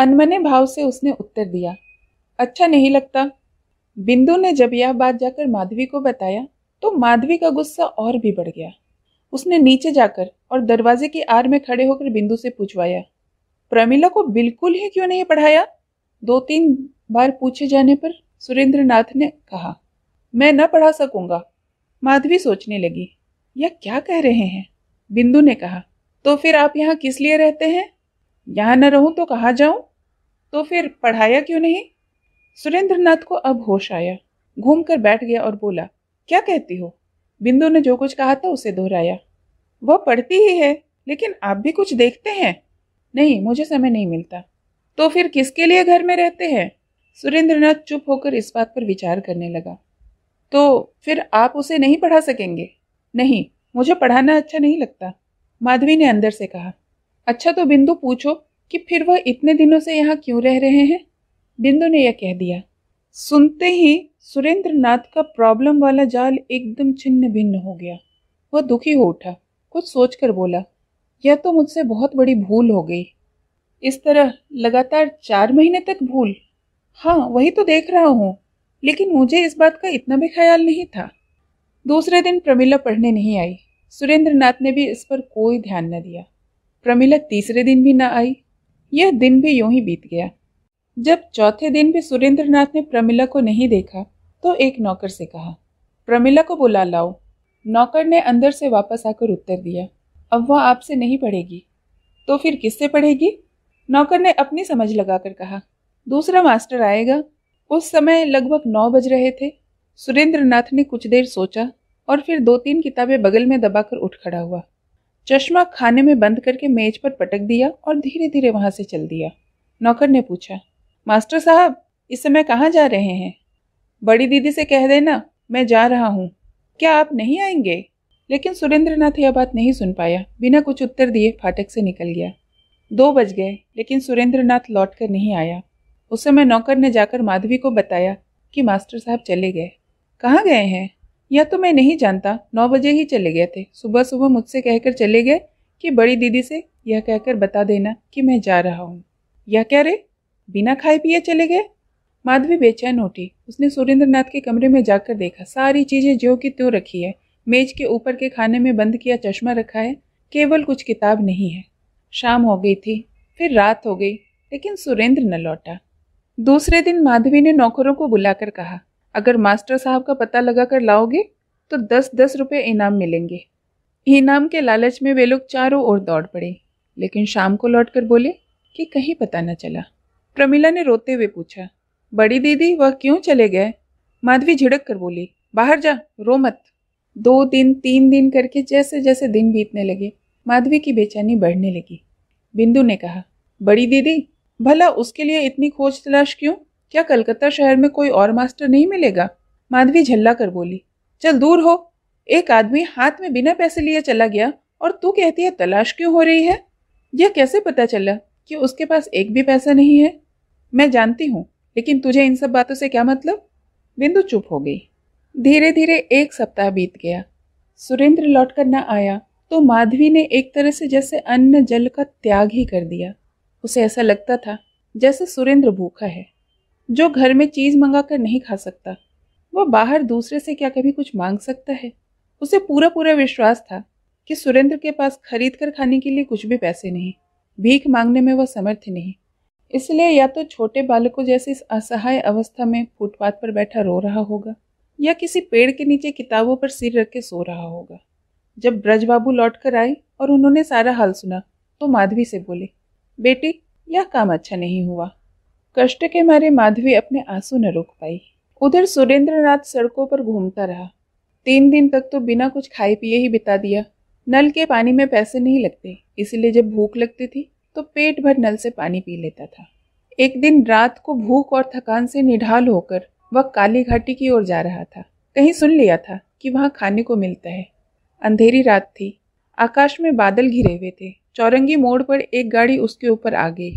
अनमने भाव से उसने उत्तर दिया अच्छा नहीं लगता बिंदु ने जब यह बात जाकर माधवी को बताया तो माधवी का गुस्सा और भी बढ़ गया उसने नीचे जाकर और दरवाजे की आड़ में खड़े होकर बिंदु से पूछवाया प्रमिला को बिल्कुल ही क्यों नहीं पढ़ाया दो तीन बार पूछे जाने पर सुरेंद्रनाथ ने कहा मैं न पढ़ा सकूंगा माधवी सोचने लगी यह क्या कह रहे हैं बिंदु ने कहा तो फिर आप यहाँ किस लिए रहते हैं यहाँ न रहूं तो कहाँ जाऊं तो फिर पढ़ाया क्यों नहीं सुरेंद्रनाथ को अब होश आया घूम कर बैठ गया और बोला क्या कहती हो बिंदु ने जो कुछ कहा था उसे दोहराया वह पढ़ती ही है लेकिन आप भी कुछ देखते हैं नहीं मुझे समय नहीं मिलता तो फिर किसके लिए घर में रहते हैं सुरेंद्रनाथ चुप होकर इस बात पर विचार करने लगा तो फिर आप उसे नहीं पढ़ा सकेंगे नहीं मुझे पढ़ाना अच्छा नहीं लगता माधवी ने अंदर से कहा अच्छा तो बिंदु पूछो कि फिर वह इतने दिनों से यहाँ क्यों रह रहे हैं बिंदु ने यह कह दिया सुनते ही सुरेंद्र नाथ का प्रॉब्लम वाला जाल एकदम छिन्न भिन्न हो गया वह दुखी हो उठा कुछ सोचकर बोला यह तो मुझसे बहुत बड़ी भूल हो गई इस तरह लगातार चार महीने तक भूल हाँ वही तो देख रहा हूँ लेकिन मुझे इस बात का इतना भी ख्याल नहीं था दूसरे दिन प्रमिला पढ़ने नहीं आई सुरेंद्र नाथ ने भी इस पर कोई ध्यान न दिया प्रमिला तीसरे दिन भी न आई यह दिन भी यूं ही बीत गया जब चौथे दिन भी सुरेंद्र नाथ ने प्रमिला को नहीं देखा तो एक नौकर से कहा प्रमिला को बुला लाओ नौकर ने अंदर से वापस आकर उत्तर दिया अब वह आपसे नहीं पढ़ेगी तो फिर किससे पढ़ेगी नौकर ने अपनी समझ लगाकर कहा दूसरा मास्टर आएगा उस समय लगभग नौ बज रहे थे सुरेंद्र नाथ ने कुछ देर सोचा और फिर दो तीन किताबें बगल में दबाकर उठ खड़ा हुआ चश्मा खाने में बंद करके मेज पर पटक दिया और धीरे धीरे वहां से चल दिया नौकर ने पूछा मास्टर साहब इस समय कहाँ जा रहे हैं बड़ी दीदी से कह देना मैं जा रहा हूँ क्या आप नहीं आएंगे लेकिन सुरेंद्र नाथ यह बात नहीं सुन पाया बिना कुछ उत्तर दिए फाटक से निकल गया दो बज गए लेकिन सुरेंद्र नाथ लौट कर नहीं आया उस समय नौकर ने जाकर माधवी को बताया कि मास्टर साहब चले गए कहाँ गए हैं यह तो मैं नहीं जानता नौ बजे ही चले गए थे सुबह सुबह मुझसे कहकर चले गए कि बड़ी दीदी से यह कहकर बता देना कि मैं जा रहा हूँ यह कह रहे बिना खाए पिए चले गए माधवी बेचैन उठी उसने सुरेंद्रनाथ के कमरे में जाकर देखा सारी चीज़ें ज्यो की त्यों रखी है मेज के ऊपर के खाने में बंद किया चश्मा रखा है केवल कुछ किताब नहीं है शाम हो गई थी फिर रात हो गई लेकिन सुरेंद्र न लौटा दूसरे दिन माधवी ने नौकरों को बुलाकर कहा अगर मास्टर साहब का पता लगा कर लाओगे तो दस दस रुपये इनाम मिलेंगे इनाम के लालच में वे लोग चारों ओर दौड़ पड़े लेकिन शाम को लौटकर बोले कि कहीं पता न चला प्रमिला ने रोते हुए पूछा बड़ी दीदी वह क्यों चले गए माधवी झिड़क कर बोली बाहर जा रो मत दो दिन तीन दिन करके जैसे जैसे दिन बीतने लगे माधवी की बेचैनी बढ़ने लगी बिंदु ने कहा बड़ी दीदी भला उसके लिए इतनी खोज तलाश क्यों क्या कलकत्ता शहर में कोई और मास्टर नहीं मिलेगा माधवी झल्ला कर बोली चल दूर हो एक आदमी हाथ में बिना पैसे लिए चला गया और तू कहती है तलाश क्यों हो रही है यह कैसे पता चला कि उसके पास एक भी पैसा नहीं है मैं जानती हूँ लेकिन तुझे इन सब बातों से क्या मतलब बिंदु चुप हो गई धीरे धीरे एक सप्ताह बीत गया सुरेंद्र लौट कर न आया तो माधवी ने एक तरह से जैसे अन्न जल का त्याग ही कर दिया उसे ऐसा लगता था जैसे सुरेंद्र भूखा है जो घर में चीज़ मंगा कर नहीं खा सकता वो बाहर दूसरे से क्या कभी कुछ मांग सकता है उसे पूरा पूरा विश्वास था कि सुरेंद्र के पास खरीद कर खाने के लिए कुछ भी पैसे नहीं भीख मांगने में वह समर्थ नहीं इसलिए या तो छोटे बालकों जैसे इस असहाय अवस्था में फुटपाथ पर बैठा रो रहा होगा या किसी पेड़ के नीचे किताबों पर सिर रख के सो रहा होगा जब ब्रजबाबू लौट कर आए और उन्होंने सारा हाल सुना तो माधवी से बोले बेटी यह काम अच्छा नहीं हुआ कष्ट के मारे माधवी अपने आंसू न रोक पाई उधर सुरेंद्रनाथ सड़कों पर घूमता रहा तीन दिन तक तो बिना कुछ खाए पिए ही बिता दिया नल के पानी में पैसे नहीं लगते इसलिए जब भूख लगती थी तो पेट भर नल से पानी पी लेता था एक दिन रात को भूख और थकान से निढाल होकर वह काली घाटी की ओर जा रहा था कहीं सुन लिया था कि वहाँ खाने को मिलता है अंधेरी रात थी आकाश में बादल घिरे हुए थे चौरंगी मोड़ पर एक गाड़ी उसके ऊपर आ गई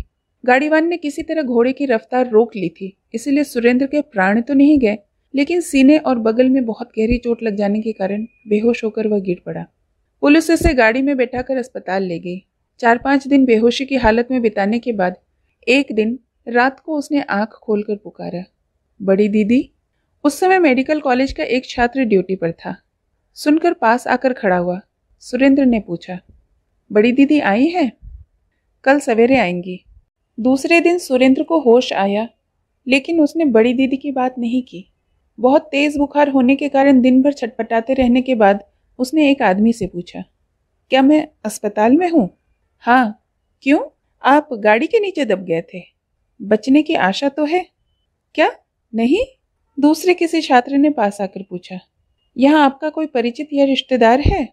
गाड़ीवान ने किसी तरह घोड़े की रफ्तार रोक ली थी इसीलिए सुरेंद्र के प्राण तो नहीं गए लेकिन सीने और बगल में बहुत गहरी चोट लग जाने के कारण बेहोश होकर वह गिर पड़ा पुलिस उसे गाड़ी में बैठाकर अस्पताल ले गई चार पाँच दिन बेहोशी की हालत में बिताने के बाद एक दिन रात को उसने आंख खोलकर पुकारा बड़ी दीदी उस समय मेडिकल कॉलेज का एक छात्र ड्यूटी पर था सुनकर पास आकर खड़ा हुआ सुरेंद्र ने पूछा बड़ी दीदी आई हैं कल सवेरे आएंगी दूसरे दिन सुरेंद्र को होश आया लेकिन उसने बड़ी दीदी की बात नहीं की बहुत तेज़ बुखार होने के कारण दिन भर छटपटाते रहने के बाद उसने एक आदमी से पूछा क्या मैं अस्पताल में हूँ हाँ क्यों आप गाड़ी के नीचे दब गए थे बचने की आशा तो है क्या नहीं दूसरे किसी छात्र ने पास आकर पूछा यहाँ आपका कोई परिचित या रिश्तेदार है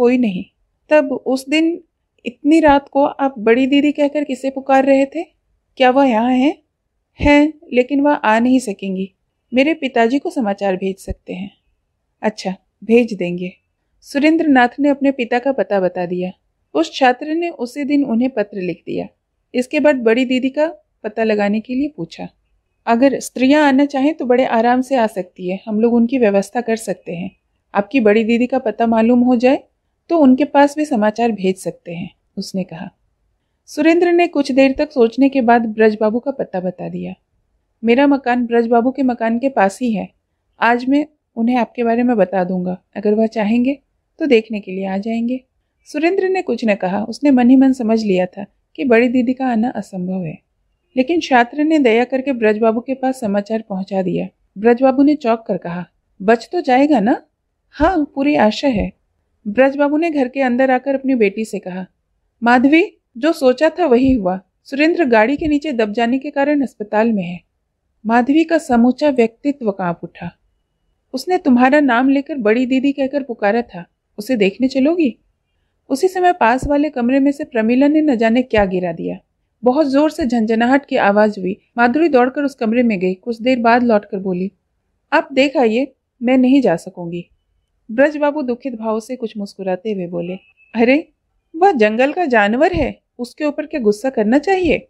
कोई नहीं तब उस दिन इतनी रात को आप बड़ी दीदी कहकर किसे पुकार रहे थे क्या वह यहाँ हैं हैं लेकिन वह आ नहीं सकेंगी मेरे पिताजी को समाचार भेज सकते हैं अच्छा भेज देंगे सुरेंद्र नाथ ने अपने पिता का पता बता दिया उस छात्र ने उसी दिन उन्हें पत्र लिख दिया इसके बाद बड़ी दीदी का पता लगाने के लिए पूछा अगर स्त्रियां आना चाहें तो बड़े आराम से आ सकती है हम लोग उनकी व्यवस्था कर सकते हैं आपकी बड़ी दीदी का पता मालूम हो जाए तो उनके पास वे समाचार भेज सकते हैं उसने कहा सुरेंद्र ने कुछ देर तक सोचने के बाद ब्रजबाबू का पता बता दिया मेरा मकान ब्रजबाबू के मकान के पास ही है आज मैं उन्हें आपके बारे में बता दूंगा अगर वह चाहेंगे तो देखने के लिए आ जाएंगे सुरेंद्र ने कुछ न कहा उसने मन ही मन समझ लिया था कि बड़ी दीदी का आना असंभव है लेकिन छात्र ने दया करके ब्रजबाबू के पास समाचार पहुंचा दिया ब्रजबाबू ने चौंक कर कहा बच तो जाएगा ना हाँ पूरी आशा है ब्रजबाबू ने घर के अंदर आकर अपनी बेटी से कहा माधवी जो सोचा था वही हुआ सुरेंद्र गाड़ी के नीचे दब जाने के कारण अस्पताल में है माधवी का समूचा व्यक्तित्व कांप उठा उसने तुम्हारा नाम लेकर बड़ी दीदी कहकर पुकारा था उसे देखने चलोगी उसी समय पास वाले कमरे में से प्रमिला ने न जाने क्या गिरा दिया बहुत जोर से झंझनाहट की आवाज हुई माधुरी दौड़कर उस कमरे में गई कुछ देर बाद लौटकर बोली आप देख आइए मैं नहीं जा सकूंगी ब्रज बाबू दुखित भाव से कुछ मुस्कुराते हुए बोले अरे वह जंगल का जानवर है उसके ऊपर क्या गुस्सा करना चाहिए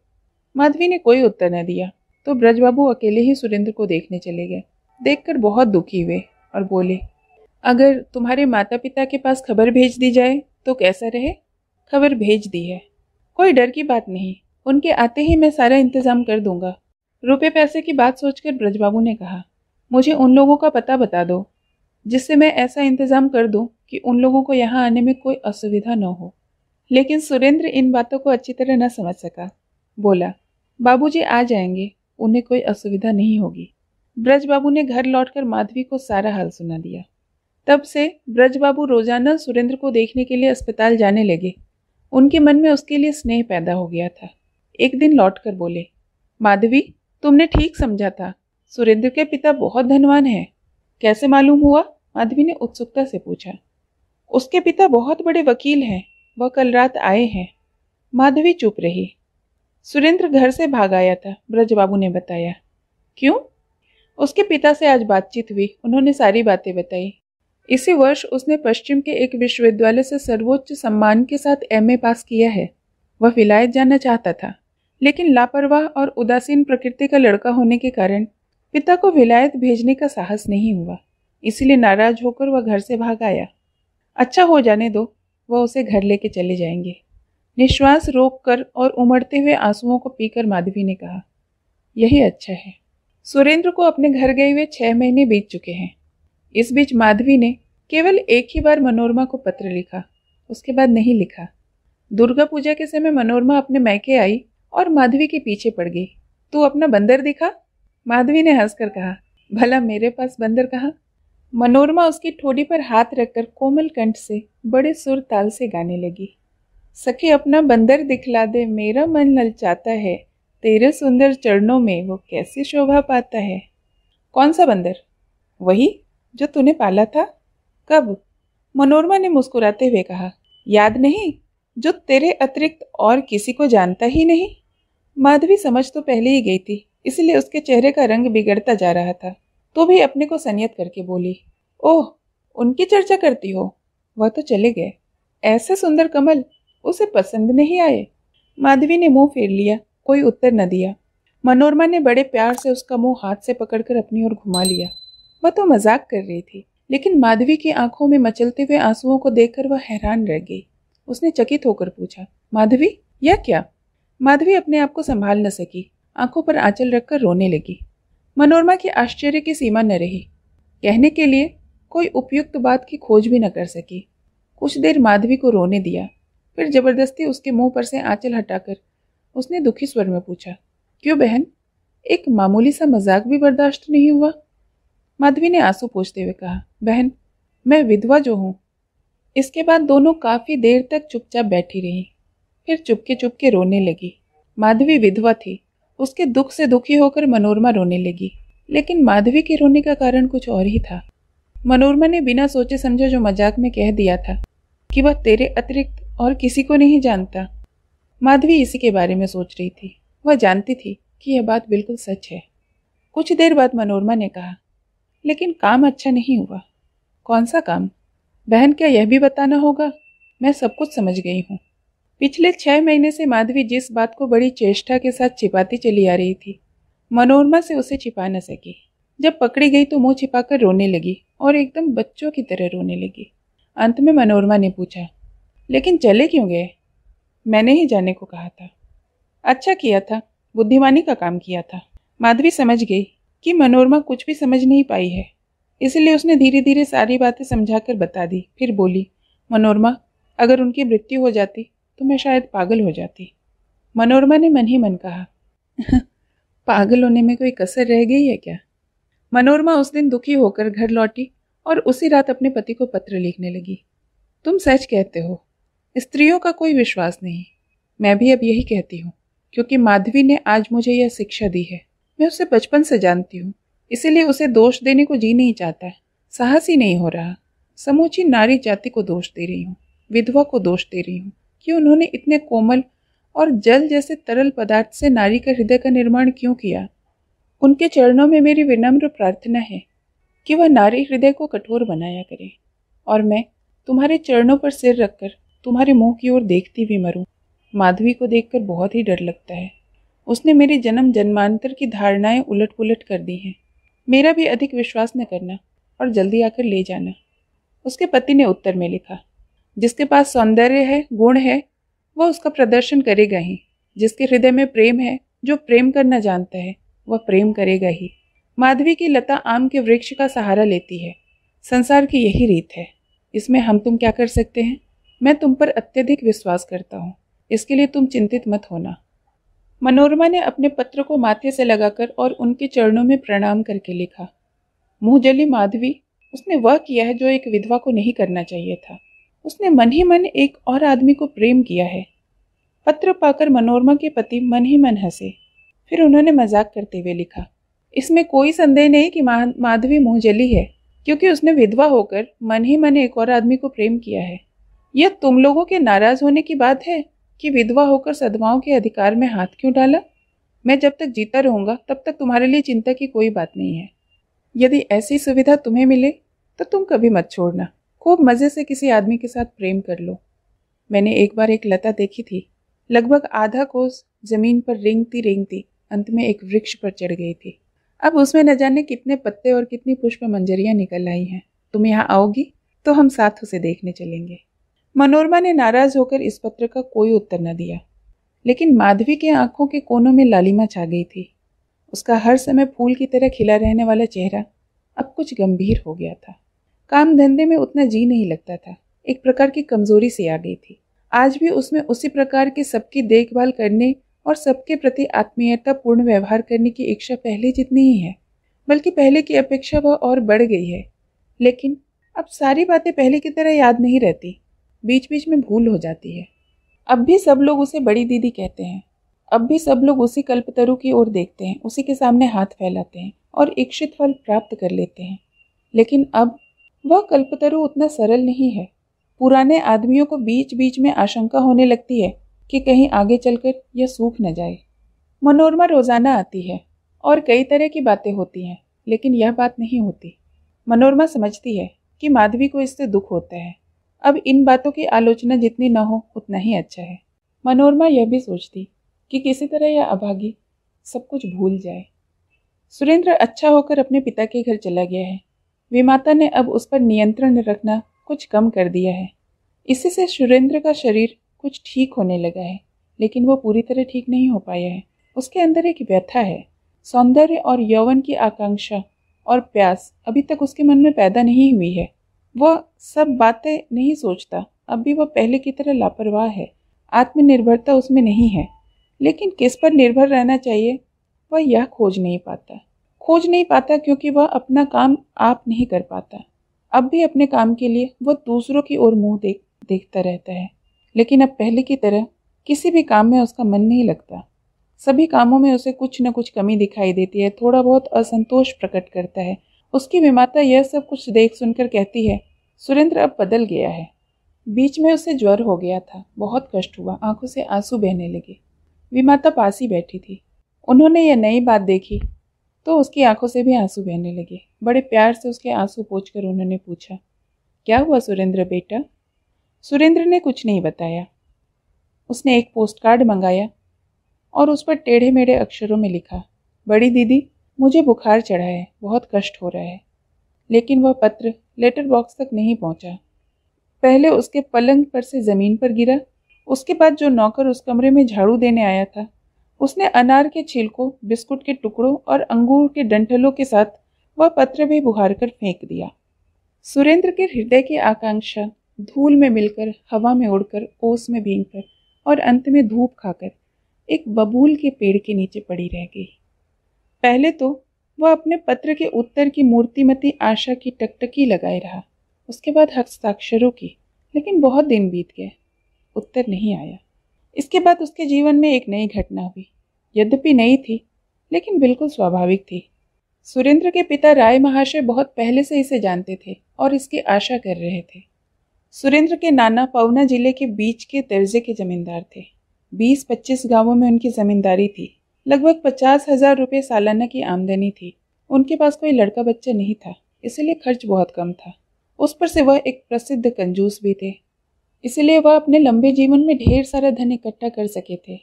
माधवी ने कोई उत्तर न दिया तो ब्रज बाबू अकेले ही सुरेंद्र को देखने चले गए देखकर बहुत दुखी हुए और बोले अगर तुम्हारे माता पिता के पास खबर भेज दी जाए तो कैसा रहे खबर भेज दी है कोई डर की बात नहीं उनके आते ही मैं सारा इंतजाम कर दूंगा रुपये पैसे की बात सोचकर ब्रजबाबू ने कहा मुझे उन लोगों का पता बता दो जिससे मैं ऐसा इंतज़ाम कर दूं कि उन लोगों को यहाँ आने में कोई असुविधा न हो लेकिन सुरेंद्र इन बातों को अच्छी तरह न समझ सका बोला बाबूजी आ जाएंगे उन्हें कोई असुविधा नहीं होगी ब्रज बाबू ने घर लौटकर माधवी को सारा हाल सुना दिया तब से ब्रज बाबू रोजाना सुरेंद्र को देखने के लिए अस्पताल जाने लगे उनके मन में उसके लिए स्नेह पैदा हो गया था एक दिन लौटकर बोले माधवी तुमने ठीक समझा था सुरेंद्र के पिता बहुत धनवान हैं कैसे मालूम हुआ माधवी ने उत्सुकता से पूछा उसके पिता बहुत बड़े वकील हैं वह कल रात आए हैं माधवी चुप रही सुरेंद्र घर से भाग आया था ब्रजबाबू ने बताया क्यों उसके पिता से आज बातचीत हुई उन्होंने सारी बातें बताई इसी वर्ष उसने पश्चिम के एक विश्वविद्यालय से सर्वोच्च सम्मान के साथ एमए पास किया है वह विलायत जाना चाहता था लेकिन लापरवाह और उदासीन प्रकृति का लड़का होने के कारण पिता को विलायत भेजने का साहस नहीं हुआ इसलिए नाराज होकर वह घर से भाग आया अच्छा हो जाने दो वह उसे घर लेके चले जाएंगे निश्वास रोक कर और उमड़ते हुए आंसुओं को पीकर माधवी ने कहा यही अच्छा है सुरेंद्र को अपने घर गए हुए छः महीने बीत चुके हैं इस बीच माधवी ने केवल एक ही बार मनोरमा को पत्र लिखा उसके बाद नहीं लिखा दुर्गा पूजा के समय मनोरमा अपने मैके आई और माधवी के पीछे पड़ गई तू अपना बंदर दिखा माधवी ने हंसकर कहा भला मेरे पास बंदर कहा मनोरमा उसकी ठोड़ी पर हाथ रखकर कोमल कंठ से बड़े सुर ताल से गाने लगी सखे अपना बंदर दिखला दे मेरा मन ललचाता है तेरे सुंदर चरणों में वो कैसी शोभा पाता है कौन सा बंदर वही जो तूने पाला था कब मनोरमा ने मुस्कुराते हुए कहा याद नहीं जो तेरे अतिरिक्त और किसी को जानता ही नहीं माधवी समझ तो पहले ही गई थी इसलिए उसके चेहरे का रंग बिगड़ता जा रहा था तो भी अपने को सनियत करके बोली ओह उनकी चर्चा करती हो वह तो चले गए ऐसे सुंदर कमल उसे पसंद नहीं आए माधवी ने मुंह फेर लिया कोई उत्तर न दिया मनोरमा ने बड़े प्यार से उसका मुंह हाथ से पकड़कर अपनी ओर घुमा लिया वह तो मजाक कर रही थी लेकिन माधवी की आंखों में मचलते हुए आंसुओं को देखकर वह हैरान रह गई उसने चकित होकर पूछा माधवी यह क्या माधवी अपने आप को संभाल न सकी आंखों पर आंचल रखकर रोने लगी मनोरमा की आश्चर्य की सीमा न रही कहने के लिए कोई उपयुक्त बात की खोज भी न कर सकी कुछ देर माधवी को रोने दिया फिर जबरदस्ती उसके मुंह पर से आंचल हटाकर उसने दुखी स्वर में पूछा क्यों बहन एक मामूली सा मजाक भी बर्दाश्त नहीं हुआ माधवी ने आंसू पूछते हुए कहा बहन मैं विधवा जो हूँ इसके बाद दोनों काफ़ी देर तक चुपचाप बैठी रहीं फिर चुपके चुपके रोने लगी माधवी विधवा थी उसके दुख से दुखी होकर मनोरमा रोने लगी लेकिन माधवी के रोने का कारण कुछ और ही था मनोरमा ने बिना सोचे समझे जो मजाक में कह दिया था कि वह तेरे अतिरिक्त और किसी को नहीं जानता माधवी इसी के बारे में सोच रही थी वह जानती थी कि यह बात बिल्कुल सच है कुछ देर बाद मनोरमा ने कहा लेकिन काम अच्छा नहीं हुआ कौन सा काम बहन क्या यह भी बताना होगा मैं सब कुछ समझ गई हूँ पिछले छह महीने से माधवी जिस बात को बड़ी चेष्टा के साथ छिपाती चली आ रही थी मनोरमा से उसे छिपा न सकी जब पकड़ी गई तो मुंह छिपाकर रोने लगी और एकदम बच्चों की तरह रोने लगी अंत में मनोरमा ने पूछा लेकिन चले क्यों गए मैंने ही जाने को कहा था अच्छा किया था बुद्धिमानी का काम किया था माधवी समझ गई कि मनोरमा कुछ भी समझ नहीं पाई है इसलिए उसने धीरे धीरे सारी बातें समझाकर बता दी फिर बोली मनोरमा अगर उनकी मृत्यु हो जाती तो मैं शायद पागल हो जाती मनोरमा ने मन ही मन कहा पागल होने में कोई कसर रह गई है क्या मनोरमा उस दिन दुखी होकर घर लौटी और उसी रात अपने पति को पत्र लिखने लगी तुम सच कहते हो स्त्रियों का कोई विश्वास नहीं मैं भी अब यही कहती हूँ क्योंकि माधवी ने आज मुझे यह शिक्षा दी है मैं उसे बचपन से जानती हूँ इसीलिए उसे दोष देने को जी नहीं चाहता साहस ही नहीं हो रहा समूची नारी जाति को दोष दे रही हूँ विधवा को दोष दे रही हूँ कि उन्होंने इतने कोमल और जल जैसे तरल पदार्थ से नारी का हृदय का निर्माण क्यों किया उनके चरणों में मेरी विनम्र प्रार्थना है कि वह नारी हृदय को कठोर बनाया करे और मैं तुम्हारे चरणों पर सिर रखकर तुम्हारे मुंह की ओर देखती भी मरूं माधवी को देखकर बहुत ही डर लगता है उसने मेरे जन्म जन्मांतर की धारणाएं उलट पुलट कर दी हैं मेरा भी अधिक विश्वास न करना और जल्दी आकर ले जाना उसके पति ने उत्तर में लिखा जिसके पास सौंदर्य है गुण है वह उसका प्रदर्शन करेगा ही जिसके हृदय में प्रेम है जो प्रेम करना जानता है वह प्रेम करेगा ही माधवी की लता आम के वृक्ष का सहारा लेती है संसार की यही रीत है इसमें हम तुम क्या कर सकते हैं मैं तुम पर अत्यधिक विश्वास करता हूँ इसके लिए तुम चिंतित मत होना मनोरमा ने अपने पत्र को माथे से लगाकर और उनके चरणों में प्रणाम करके लिखा मुँह जली माधवी उसने वह किया है जो एक विधवा को नहीं करना चाहिए था उसने मन ही मन एक और आदमी को प्रेम किया है पत्र पाकर मनोरमा के पति मन ही मन हंसे फिर उन्होंने मजाक करते हुए लिखा इसमें कोई संदेह नहीं कि माधवी जली है क्योंकि उसने विधवा होकर मन ही मन एक और आदमी को प्रेम किया है यह तुम लोगों के नाराज होने की बात है कि विधवा होकर सदवाओं के अधिकार में हाथ क्यों डाला मैं जब तक जीता रहूंगा तब तक तुम्हारे लिए चिंता की कोई बात नहीं है यदि ऐसी सुविधा तुम्हें मिले तो तुम कभी मत छोड़ना खूब मज़े से किसी आदमी के साथ प्रेम कर लो मैंने एक बार एक लता देखी थी लगभग आधा कोस जमीन पर रेंगती रेंगती अंत में एक वृक्ष पर चढ़ गई थी अब उसमें न जाने कितने पत्ते और कितनी पुष्प मंजरियाँ निकल आई हैं तुम यहाँ आओगी तो हम साथ उसे देखने चलेंगे मनोरमा ने नाराज होकर इस पत्र का कोई उत्तर न दिया लेकिन माधवी के आंखों के कोनों में लालिमा छा गई थी उसका हर समय फूल की तरह खिला रहने वाला चेहरा अब कुछ गंभीर हो गया था काम धंधे में उतना जी नहीं लगता था एक प्रकार की कमजोरी सी आ गई थी आज भी उसमें उसी प्रकार के सबकी देखभाल करने और सबके प्रति आत्मीयता पूर्ण व्यवहार करने की इच्छा पहले जितनी ही है बल्कि पहले की अपेक्षा वह और बढ़ गई है लेकिन अब सारी बातें पहले की तरह याद नहीं रहती बीच बीच में भूल हो जाती है अब भी सब लोग उसे बड़ी दीदी कहते हैं अब भी सब लोग उसी कल्पतरु की ओर देखते हैं उसी के सामने हाथ फैलाते हैं और इच्छित फल प्राप्त कर लेते हैं लेकिन अब वह कल्पतरु उतना सरल नहीं है पुराने आदमियों को बीच बीच में आशंका होने लगती है कि कहीं आगे चलकर यह सूख न जाए मनोरमा रोज़ाना आती है और कई तरह की बातें होती हैं लेकिन यह बात नहीं होती मनोरमा समझती है कि माधवी को इससे दुख होता है अब इन बातों की आलोचना जितनी न हो उतना ही अच्छा है मनोरमा यह भी सोचती कि किसी तरह यह अभागी सब कुछ भूल जाए सुरेंद्र अच्छा होकर अपने पिता के घर चला गया है विमाता ने अब उस पर नियंत्रण रखना कुछ कम कर दिया है इसी से सुरेंद्र का शरीर कुछ ठीक होने लगा है लेकिन वो पूरी तरह ठीक नहीं हो पाया है उसके अंदर एक व्यथा है सौंदर्य और यौवन की आकांक्षा और प्यास अभी तक उसके मन में पैदा नहीं हुई है वह सब बातें नहीं सोचता अब भी वह पहले की तरह लापरवाह है आत्मनिर्भरता उसमें नहीं है लेकिन किस पर निर्भर रहना चाहिए वह यह खोज नहीं पाता खोज नहीं पाता क्योंकि वह अपना काम आप नहीं कर पाता अब भी अपने काम के लिए वह दूसरों की ओर मुंह देख देखता रहता है लेकिन अब पहले की तरह किसी भी काम में उसका मन नहीं लगता सभी कामों में उसे कुछ न कुछ कमी दिखाई देती है थोड़ा बहुत असंतोष प्रकट करता है उसकी विमाता यह सब कुछ देख सुनकर कहती है सुरेंद्र अब बदल गया है बीच में उसे ज्वर हो गया था बहुत कष्ट हुआ आंखों से आंसू बहने लगे विमाता पास ही बैठी थी उन्होंने यह नई बात देखी तो उसकी आंखों से भी आंसू बहने लगे बड़े प्यार से उसके आंसू पोछ कर उन्होंने पूछा क्या हुआ सुरेंद्र बेटा सुरेंद्र ने कुछ नहीं बताया उसने एक पोस्ट कार्ड मंगाया और उस पर टेढ़े मेढ़े अक्षरों में लिखा बड़ी दीदी मुझे बुखार चढ़ा है बहुत कष्ट हो रहा है लेकिन वह पत्र लेटर बॉक्स तक नहीं पहुंचा। पहले उसके पलंग पर से ज़मीन पर गिरा उसके बाद जो नौकर उस कमरे में झाड़ू देने आया था उसने अनार के छिलकों बिस्कुट के टुकड़ों और अंगूर के डंठलों के साथ वह पत्र भी बुहार कर फेंक दिया सुरेंद्र के हृदय की आकांक्षा धूल में मिलकर हवा में उड़कर ओस में कर और अंत में धूप खाकर एक बबूल के पेड़ के नीचे पड़ी रह गई पहले तो वह अपने पत्र के उत्तर की मूर्तिमती आशा की टकटकी लगाए रहा उसके बाद हस्ताक्षरों की लेकिन बहुत दिन बीत गए उत्तर नहीं आया इसके बाद उसके जीवन में एक नई घटना हुई यद्यपि नई थी लेकिन बिल्कुल स्वाभाविक थी सुरेंद्र के पिता राय महाशय बहुत पहले से इसे जानते थे और इसकी आशा कर रहे थे सुरेंद्र के नाना पवना जिले के बीच के दर्जे के जमींदार थे बीस पच्चीस गांवों में उनकी जमींदारी थी लगभग पचास हजार रुपये सालाना की आमदनी थी उनके पास कोई लड़का बच्चा नहीं था इसलिए खर्च बहुत कम था उस पर से वह एक प्रसिद्ध कंजूस भी थे इसलिए वह अपने लंबे जीवन में ढेर सारा धन इकट्ठा कर सके थे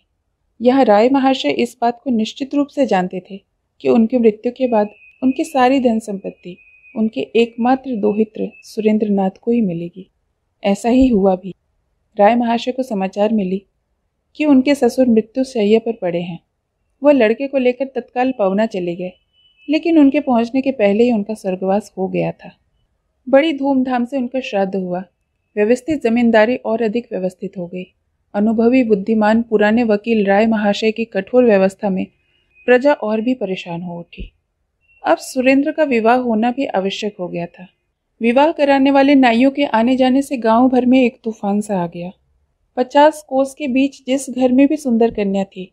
यह राय महाशय इस बात को निश्चित रूप से जानते थे कि उनकी मृत्यु के बाद उनकी सारी धन संपत्ति उनके एकमात्र दोहित्र सुरेंद्र को ही मिलेगी ऐसा ही हुआ भी राय महाशय को समाचार मिली कि उनके ससुर मृत्यु शैया पर पड़े हैं वह लड़के को लेकर तत्काल पवना चले गए लेकिन उनके पहुंचने के पहले ही उनका स्वर्गवास हो गया था बड़ी धूमधाम से उनका श्राद्ध हुआ व्यवस्थित जमींदारी और अधिक व्यवस्थित हो गई अनुभवी बुद्धिमान पुराने वकील राय महाशय की कठोर व्यवस्था में प्रजा और भी परेशान हो उठी अब सुरेंद्र का विवाह होना भी आवश्यक हो गया था विवाह कराने वाले नाइयों के आने जाने से गांव भर में एक तूफान सा आ गया पचास कोस के बीच जिस घर में भी सुंदर कन्या थी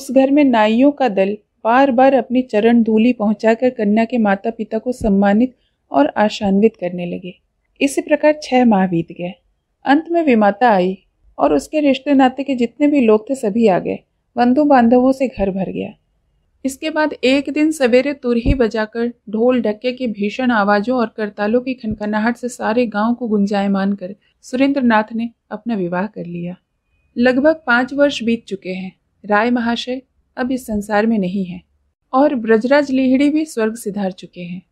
उस घर में नाइयों का दल बार बार अपनी चरण धूली पहुंचाकर कन्या के माता पिता को सम्मानित और आशान्वित करने लगे इसी प्रकार छह माह बीत गए अंत में विमाता आई और उसके रिश्ते नाते के जितने भी लोग थे सभी आ गए बंधु बांधवों से घर भर गया इसके बाद एक दिन सवेरे तुरही बजाकर ढोल ढक्के की भीषण आवाजों और करतालों की खनखनाहट से सारे गांव को गुंजायमान कर सुरेंद्रनाथ ने अपना विवाह कर लिया लगभग पाँच वर्ष बीत चुके हैं राय महाशय अब इस संसार में नहीं है और ब्रजराज लिहड़ी भी स्वर्ग सिधार चुके हैं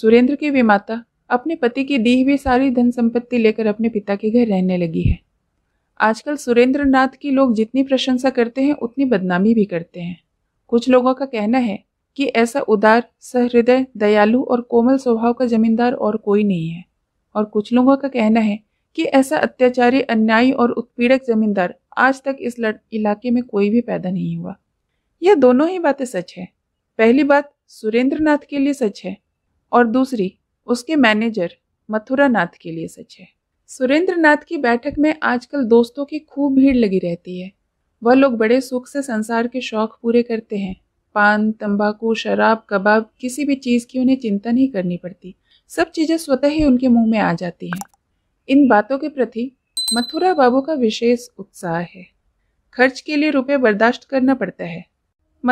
सुरेंद्र की विमाता अपने पति की दी हुई सारी धन संपत्ति लेकर अपने पिता के घर रहने लगी है आजकल सुरेंद्र नाथ की लोग जितनी प्रशंसा करते हैं उतनी बदनामी भी करते हैं कुछ लोगों का कहना है कि ऐसा उदार सहृदय दयालु और कोमल स्वभाव का जमींदार और कोई नहीं है और कुछ लोगों का कहना है कि ऐसा अत्याचारी अन्यायी और उत्पीड़क जमींदार आज तक इस इलाके में कोई भी पैदा नहीं हुआ यह दोनों ही बातें सच है पहली बात सुरेंद्र नाथ के लिए सच है और दूसरी उसके मैनेजर मथुरा नाथ के लिए सच है सुरेंद्र नाथ की बैठक में आजकल दोस्तों की खूब भीड़ लगी रहती है वह लोग बड़े सुख से संसार के शौक पूरे करते हैं पान तंबाकू शराब कबाब किसी भी चीज़ की उन्हें चिंता नहीं करनी पड़ती सब चीज़ें स्वतः ही उनके मुंह में आ जाती हैं इन बातों के प्रति मथुरा बाबू का विशेष उत्साह है खर्च के लिए रुपये बर्दाश्त करना पड़ता है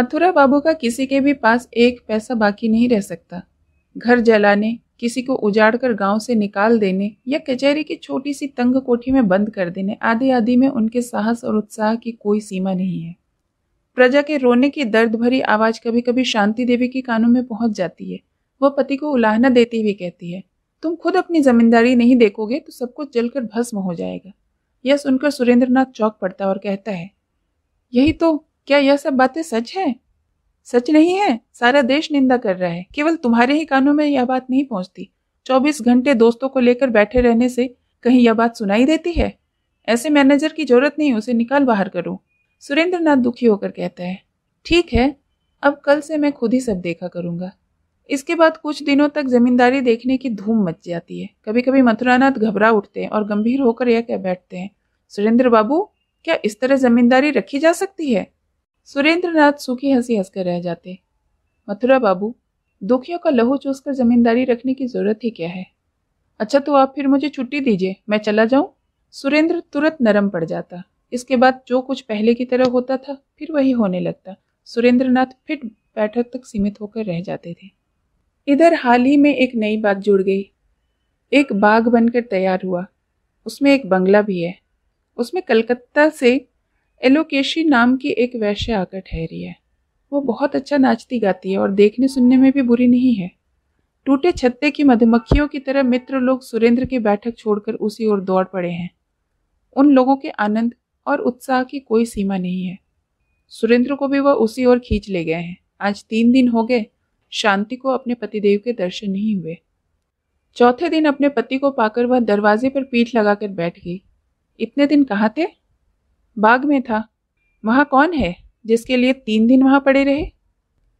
मथुरा बाबू का किसी के भी पास एक पैसा बाकी नहीं रह सकता घर जलाने किसी को उजाड़ कर गांव से निकाल देने या कचहरी की छोटी सी तंग कोठी में बंद कर देने आदि आदि में उनके साहस और उत्साह की कोई सीमा नहीं है प्रजा के रोने की दर्द भरी आवाज कभी कभी शांति देवी के कानों में पहुंच जाती है वह पति को उलाहना देती हुई कहती है तुम खुद अपनी जमींदारी नहीं देखोगे तो सब कुछ जलकर भस्म हो जाएगा यह सुनकर सुरेंद्रनाथ चौक पड़ता और कहता है यही तो क्या यह सब बातें सच है सच नहीं है सारा देश निंदा कर रहा है केवल तुम्हारे ही कानों में यह बात नहीं पहुंचती चौबीस घंटे दोस्तों को लेकर बैठे रहने से कहीं यह बात सुनाई देती है ऐसे मैनेजर की जरूरत नहीं उसे निकाल बाहर करो सुरेंद्र नाथ दुखी होकर कहता है ठीक है अब कल से मैं खुद ही सब देखा करूंगा इसके बाद कुछ दिनों तक जमींदारी देखने की धूम मच जाती है कभी कभी मथुरानाथ घबरा उठते हैं और गंभीर होकर यह कह बैठते हैं सुरेंद्र बाबू क्या इस तरह जमींदारी रखी जा सकती है सुरेंद्रनाथ सूखी हंसी हंसकर रह जाते मथुरा बाबू दुखियों का लहू चूसकर जमींदारी रखने की जरूरत ही क्या है अच्छा तो आप फिर मुझे छुट्टी दीजिए मैं चला जाऊं सुरेंद्र तुरंत नरम पड़ जाता इसके बाद जो कुछ पहले की तरह होता था फिर वही होने लगता सुरेंद्रनाथ फिर बैठक तक सीमित होकर रह जाते थे इधर हाल ही में एक नई बात जुड़ गई एक बाग बनकर तैयार हुआ उसमें एक बंगला भी है उसमें कलकत्ता से एलोकेशी नाम की एक वैश्य आकर ठहरी है वो बहुत अच्छा नाचती गाती है और देखने सुनने में भी बुरी नहीं है टूटे छत्ते की मधुमक्खियों की तरह मित्र लोग सुरेंद्र की बैठक छोड़कर उसी ओर दौड़ पड़े हैं उन लोगों के आनंद और उत्साह की कोई सीमा नहीं है सुरेंद्र को भी वह उसी ओर खींच ले गए हैं आज तीन दिन हो गए शांति को अपने पतिदेव के दर्शन नहीं हुए चौथे दिन अपने पति को पाकर वह दरवाजे पर पीठ लगाकर बैठ गई इतने दिन कहाँ थे बाग में था वहाँ कौन है जिसके लिए तीन दिन वहाँ पड़े रहे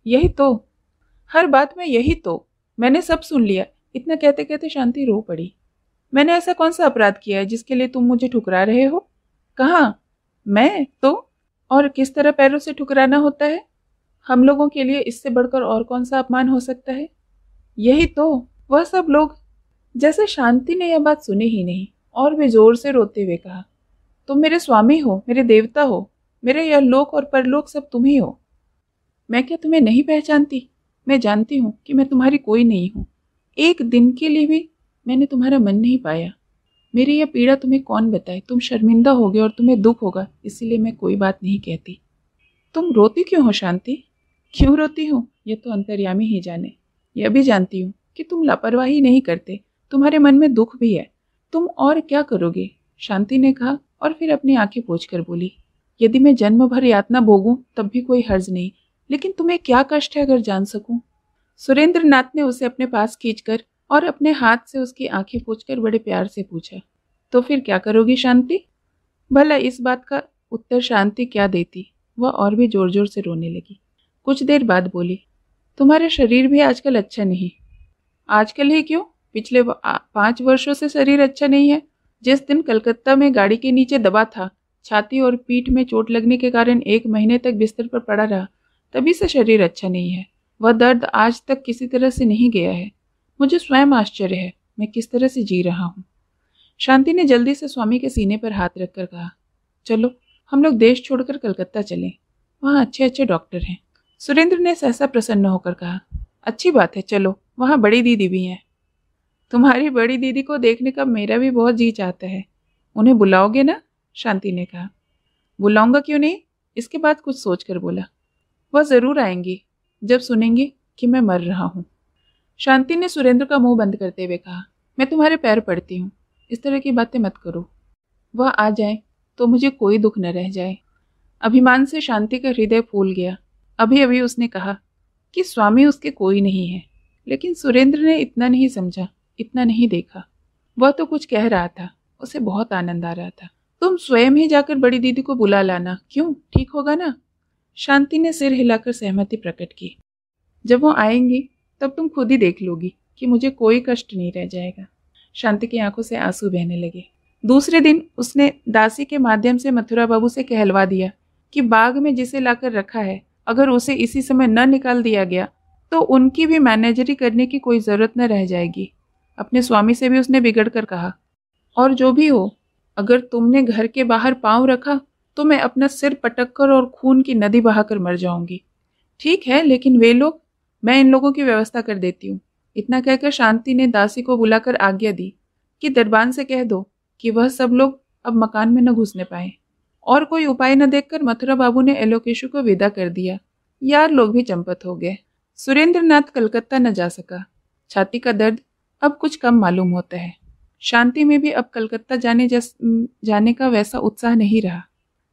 यही तो हर बात में यही तो मैंने सब सुन लिया इतना कहते कहते शांति रो पड़ी मैंने ऐसा कौन सा अपराध किया है जिसके लिए तुम मुझे ठुकरा रहे हो कहाँ मैं तो और किस तरह पैरों से ठुकराना होता है हम लोगों के लिए इससे बढ़कर और कौन सा अपमान हो सकता है यही तो वह सब लोग जैसे शांति ने यह बात सुनी ही नहीं और वे जोर से रोते हुए कहा तुम मेरे स्वामी हो मेरे देवता हो मेरे यह लोक और परलोक सब तुम ही हो मैं क्या तुम्हें नहीं पहचानती मैं जानती हूँ कि मैं तुम्हारी कोई नहीं हूँ एक दिन के लिए भी मैंने तुम्हारा मन नहीं पाया मेरी यह पीड़ा तुम्हें कौन बताए तुम शर्मिंदा हो गए और तुम्हें दुख होगा इसीलिए मैं कोई बात नहीं कहती तुम रोती क्यों हो शांति क्यों रोती हो यह तो अंतर्यामी ही जाने यह भी जानती हूँ कि तुम लापरवाही नहीं करते तुम्हारे मन में दुख भी है तुम और क्या करोगे शांति ने कहा और फिर अपनी आंखें पोछ कर बोली यदि मैं जन्म भर यातना भोगूं तब भी कोई हर्ज नहीं लेकिन तुम्हें क्या कष्ट है अगर जान सकूं सुरेंद्र नाथ ने उसे अपने पास खींचकर और अपने हाथ से उसकी आंखें पूछकर बड़े प्यार से पूछा तो फिर क्या करोगी शांति भला इस बात का उत्तर शांति क्या देती वह और भी जोर जोर से रोने लगी कुछ देर बाद बोली तुम्हारा शरीर भी आजकल अच्छा नहीं आजकल ही क्यों पिछले पाँच वर्षों से शरीर अच्छा नहीं है जिस दिन कलकत्ता में गाड़ी के नीचे दबा था छाती और पीठ में चोट लगने के कारण एक महीने तक बिस्तर पर पड़ा रहा तभी से शरीर अच्छा नहीं है वह दर्द आज तक किसी तरह से नहीं गया है मुझे स्वयं आश्चर्य है मैं किस तरह से जी रहा हूँ शांति ने जल्दी से स्वामी के सीने पर हाथ रखकर कहा चलो हम लोग देश छोड़कर कलकत्ता चलें वहाँ अच्छे अच्छे डॉक्टर हैं सुरेंद्र ने सहसा प्रसन्न होकर कहा अच्छी बात है चलो वहाँ बड़ी दीदी भी हैं तुम्हारी बड़ी दीदी को देखने का मेरा भी बहुत जी चाहता है उन्हें बुलाओगे ना शांति ने कहा बुलाऊंगा क्यों नहीं इसके बाद कुछ सोचकर बोला वह ज़रूर आएंगी जब सुनेंगी कि मैं मर रहा हूँ शांति ने सुरेंद्र का मुंह बंद करते हुए कहा मैं तुम्हारे पैर पड़ती हूँ इस तरह की बातें मत करो वह आ जाए तो मुझे कोई दुख न रह जाए अभिमान से शांति का हृदय फूल गया अभी अभी उसने कहा कि स्वामी उसके कोई नहीं है लेकिन सुरेंद्र ने इतना नहीं समझा इतना नहीं देखा वह तो कुछ कह रहा था उसे बहुत आनंद आ रहा था तुम स्वयं ही जाकर बड़ी दीदी को बुला लाना क्यों ठीक होगा ना शांति ने सिर हिलाकर सहमति प्रकट की जब वो आएंगी तब तुम खुद ही देख लोगी कि मुझे कोई कष्ट नहीं रह जाएगा शांति की आंखों से आंसू बहने लगे दूसरे दिन उसने दासी के माध्यम से मथुरा बाबू से कहलवा दिया कि बाग में जिसे लाकर रखा है अगर उसे इसी समय न निकाल दिया गया तो उनकी भी मैनेजरी करने की कोई ज़रूरत न रह जाएगी अपने स्वामी से भी उसने बिगड़ कर कहा और जो भी हो अगर तुमने घर के बाहर पांव रखा तो मैं अपना सिर पटक कर और खून की नदी बहाकर मर जाऊंगी ठीक है लेकिन वे लोग मैं इन लोगों की व्यवस्था कर देती हूँ इतना कहकर शांति ने दासी को बुलाकर आज्ञा दी कि दरबान से कह दो कि वह सब लोग अब मकान में न घुसने पाए और कोई उपाय न देखकर मथुरा बाबू ने एलोकेशु को विदा कर दिया यार लोग भी चंपत हो गए सुरेंद्रनाथ कलकत्ता न जा सका छाती का दर्द अब कुछ कम मालूम होता है शांति में भी अब कलकत्ता जाने जस जाने का वैसा उत्साह नहीं रहा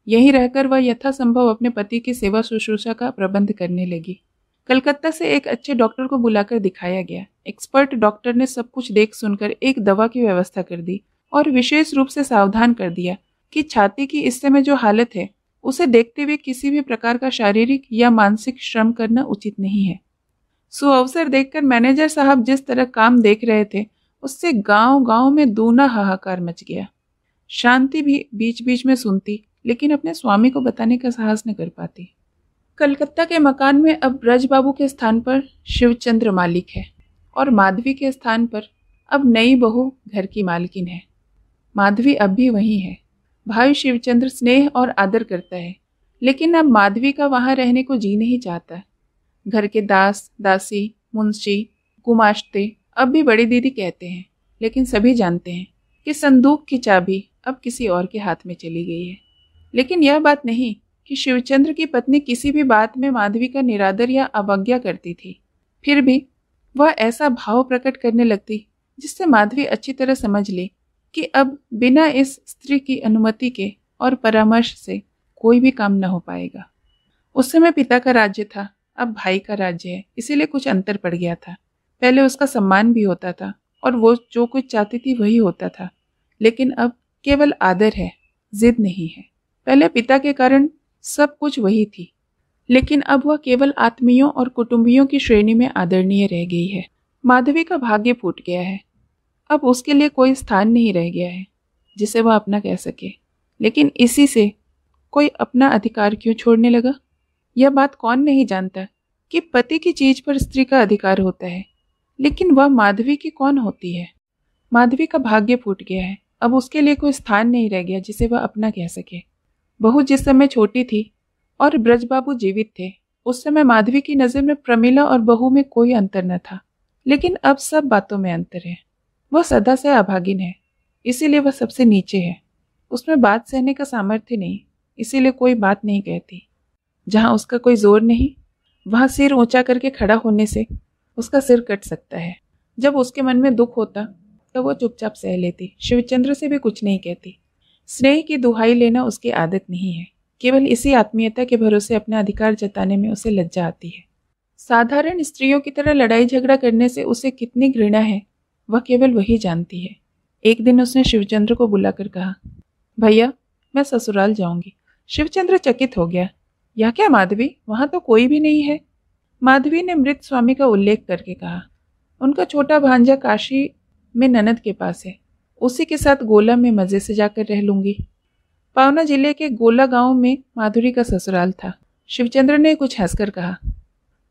यहीं रहकर वह यथासंभव अपने पति की सेवा शुश्रूषा का प्रबंध करने लगी कलकत्ता से एक अच्छे डॉक्टर को बुलाकर दिखाया गया एक्सपर्ट डॉक्टर ने सब कुछ देख सुनकर एक दवा की व्यवस्था कर दी और विशेष रूप से सावधान कर दिया कि छाती की इस समय जो हालत है उसे देखते हुए किसी भी प्रकार का शारीरिक या मानसिक श्रम करना उचित नहीं है सुअवसर देखकर मैनेजर साहब जिस तरह काम देख रहे थे उससे गांव गांव में दूना हाहाकार मच गया शांति भी बीच बीच में सुनती लेकिन अपने स्वामी को बताने का साहस न कर पाती कलकत्ता के मकान में अब ब्रज बाबू के स्थान पर शिवचंद्र मालिक है और माधवी के स्थान पर अब नई बहू घर की मालकिन है माधवी अब भी वही है भाई शिवचंद्र स्नेह और आदर करता है लेकिन अब माधवी का वहाँ रहने को जी नहीं चाहता घर के दास दासी मुंशी कुमाश्ते अब भी बड़ी दीदी कहते हैं लेकिन सभी जानते हैं कि संदूक की चाबी अब किसी और के हाथ में चली गई है लेकिन यह बात नहीं कि शिवचंद्र की पत्नी किसी भी बात में माधवी का निरादर या अवज्ञा करती थी फिर भी वह ऐसा भाव प्रकट करने लगती जिससे माधवी अच्छी तरह समझ ले कि अब बिना इस स्त्री की अनुमति के और परामर्श से कोई भी काम न हो पाएगा उस समय पिता का राज्य था अब भाई का राज्य है इसीलिए कुछ अंतर पड़ गया था पहले उसका सम्मान भी होता था और वो जो कुछ चाहती थी वही होता था लेकिन अब केवल आदर है जिद नहीं है पहले पिता के कारण सब कुछ वही थी लेकिन अब वह केवल आत्मियों और कुटुंबियों की श्रेणी में आदरणीय रह गई है माधवी का भाग्य फूट गया है अब उसके लिए कोई स्थान नहीं रह गया है जिसे वह अपना कह सके लेकिन इसी से कोई अपना अधिकार क्यों छोड़ने लगा यह बात कौन नहीं जानता कि पति की चीज पर स्त्री का अधिकार होता है लेकिन वह माधवी की कौन होती है माधवी का भाग्य फूट गया है अब उसके लिए कोई स्थान नहीं रह गया जिसे वह अपना कह सके बहू जिस समय छोटी थी और ब्रजबाबू जीवित थे उस समय माधवी की नज़र में प्रमिला और बहू में कोई अंतर न था लेकिन अब सब बातों में अंतर है वह सदा से अभागिन है इसीलिए वह सबसे नीचे है उसमें बात सहने का सामर्थ्य नहीं इसीलिए कोई बात नहीं कहती जहाँ उसका कोई जोर नहीं वहाँ सिर ऊंचा करके खड़ा होने से उसका सिर कट सकता है जब उसके मन में दुख होता तब वो चुपचाप सह लेती शिवचंद्र से भी कुछ नहीं कहती स्नेह की दुहाई लेना उसकी आदत नहीं है केवल इसी आत्मीयता के भरोसे अपना अधिकार जताने में उसे लज्जा आती है साधारण स्त्रियों की तरह लड़ाई झगड़ा करने से उसे कितनी घृणा है वह केवल वही जानती है एक दिन उसने शिवचंद्र को बुलाकर कहा भैया मैं ससुराल जाऊंगी शिवचंद्र चकित हो गया यह क्या माधवी वहां तो कोई भी नहीं है माधवी ने मृत स्वामी का उल्लेख करके कहा उनका छोटा भांजा काशी में ननद के पास है उसी के साथ गोला में मज़े से जाकर रह लूंगी पावना जिले के गोला गांव में माधुरी का ससुराल था शिवचंद्र ने कुछ हंसकर कहा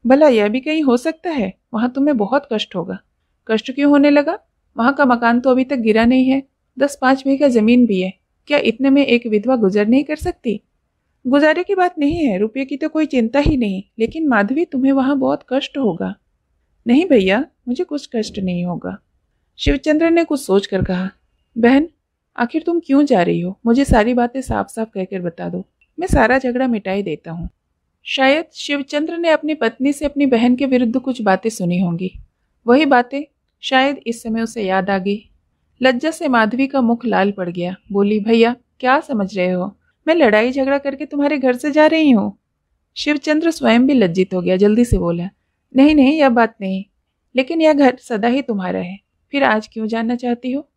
भला यह भी कहीं हो सकता है वहां तुम्हें बहुत कष्ट होगा कष्ट क्यों होने लगा वहां का मकान तो अभी तक गिरा नहीं है दस पाँच बीघा जमीन भी है क्या इतने में एक विधवा गुजर नहीं कर सकती गुजारे की बात नहीं है रुपये की तो कोई चिंता ही नहीं लेकिन माधवी तुम्हें वहाँ बहुत कष्ट होगा नहीं भैया मुझे कुछ कष्ट नहीं होगा शिवचंद्र ने कुछ सोच कर कहा बहन आखिर तुम क्यों जा रही हो मुझे सारी बातें साफ साफ कहकर बता दो मैं सारा झगड़ा मिटाई देता हूँ शायद शिवचंद्र ने अपनी पत्नी से अपनी बहन के विरुद्ध कुछ बातें सुनी होंगी वही बातें शायद इस समय उसे याद आ गई लज्जा से माधवी का मुख लाल पड़ गया बोली भैया क्या समझ रहे हो मैं लड़ाई झगड़ा करके तुम्हारे घर से जा रही हूँ शिवचंद्र स्वयं भी लज्जित हो गया जल्दी से बोला नहीं नहीं यह बात नहीं लेकिन यह घर सदा ही तुम्हारा है फिर आज क्यों जानना चाहती हो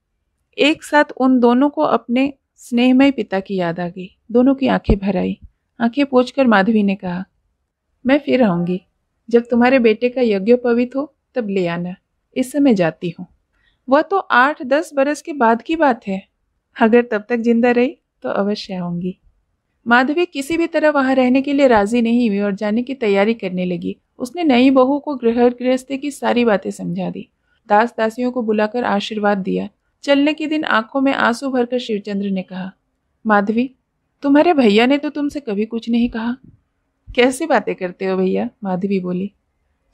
एक साथ उन दोनों को अपने स्नेहमय पिता की याद आ गई दोनों की आंखें भर आई आंखें पोछ माधवी ने कहा मैं फिर आऊँगी जब तुम्हारे बेटे का यज्ञोपवीत हो तब ले आना इस समय जाती हूँ वह तो आठ दस बरस के बाद की बात है अगर तब तक जिंदा रही तो अवश्य आऊँगी माधवी किसी भी तरह वहाँ रहने के लिए राजी नहीं हुई और जाने की तैयारी करने लगी उसने नई बहू को गृह गृहस्थी की सारी बातें समझा दी दास दासियों को बुलाकर आशीर्वाद दिया चलने के दिन आंखों में आंसू भरकर शिवचंद्र ने कहा माधवी तुम्हारे भैया ने तो तुमसे कभी कुछ नहीं कहा कैसी बातें करते हो भैया माधवी बोली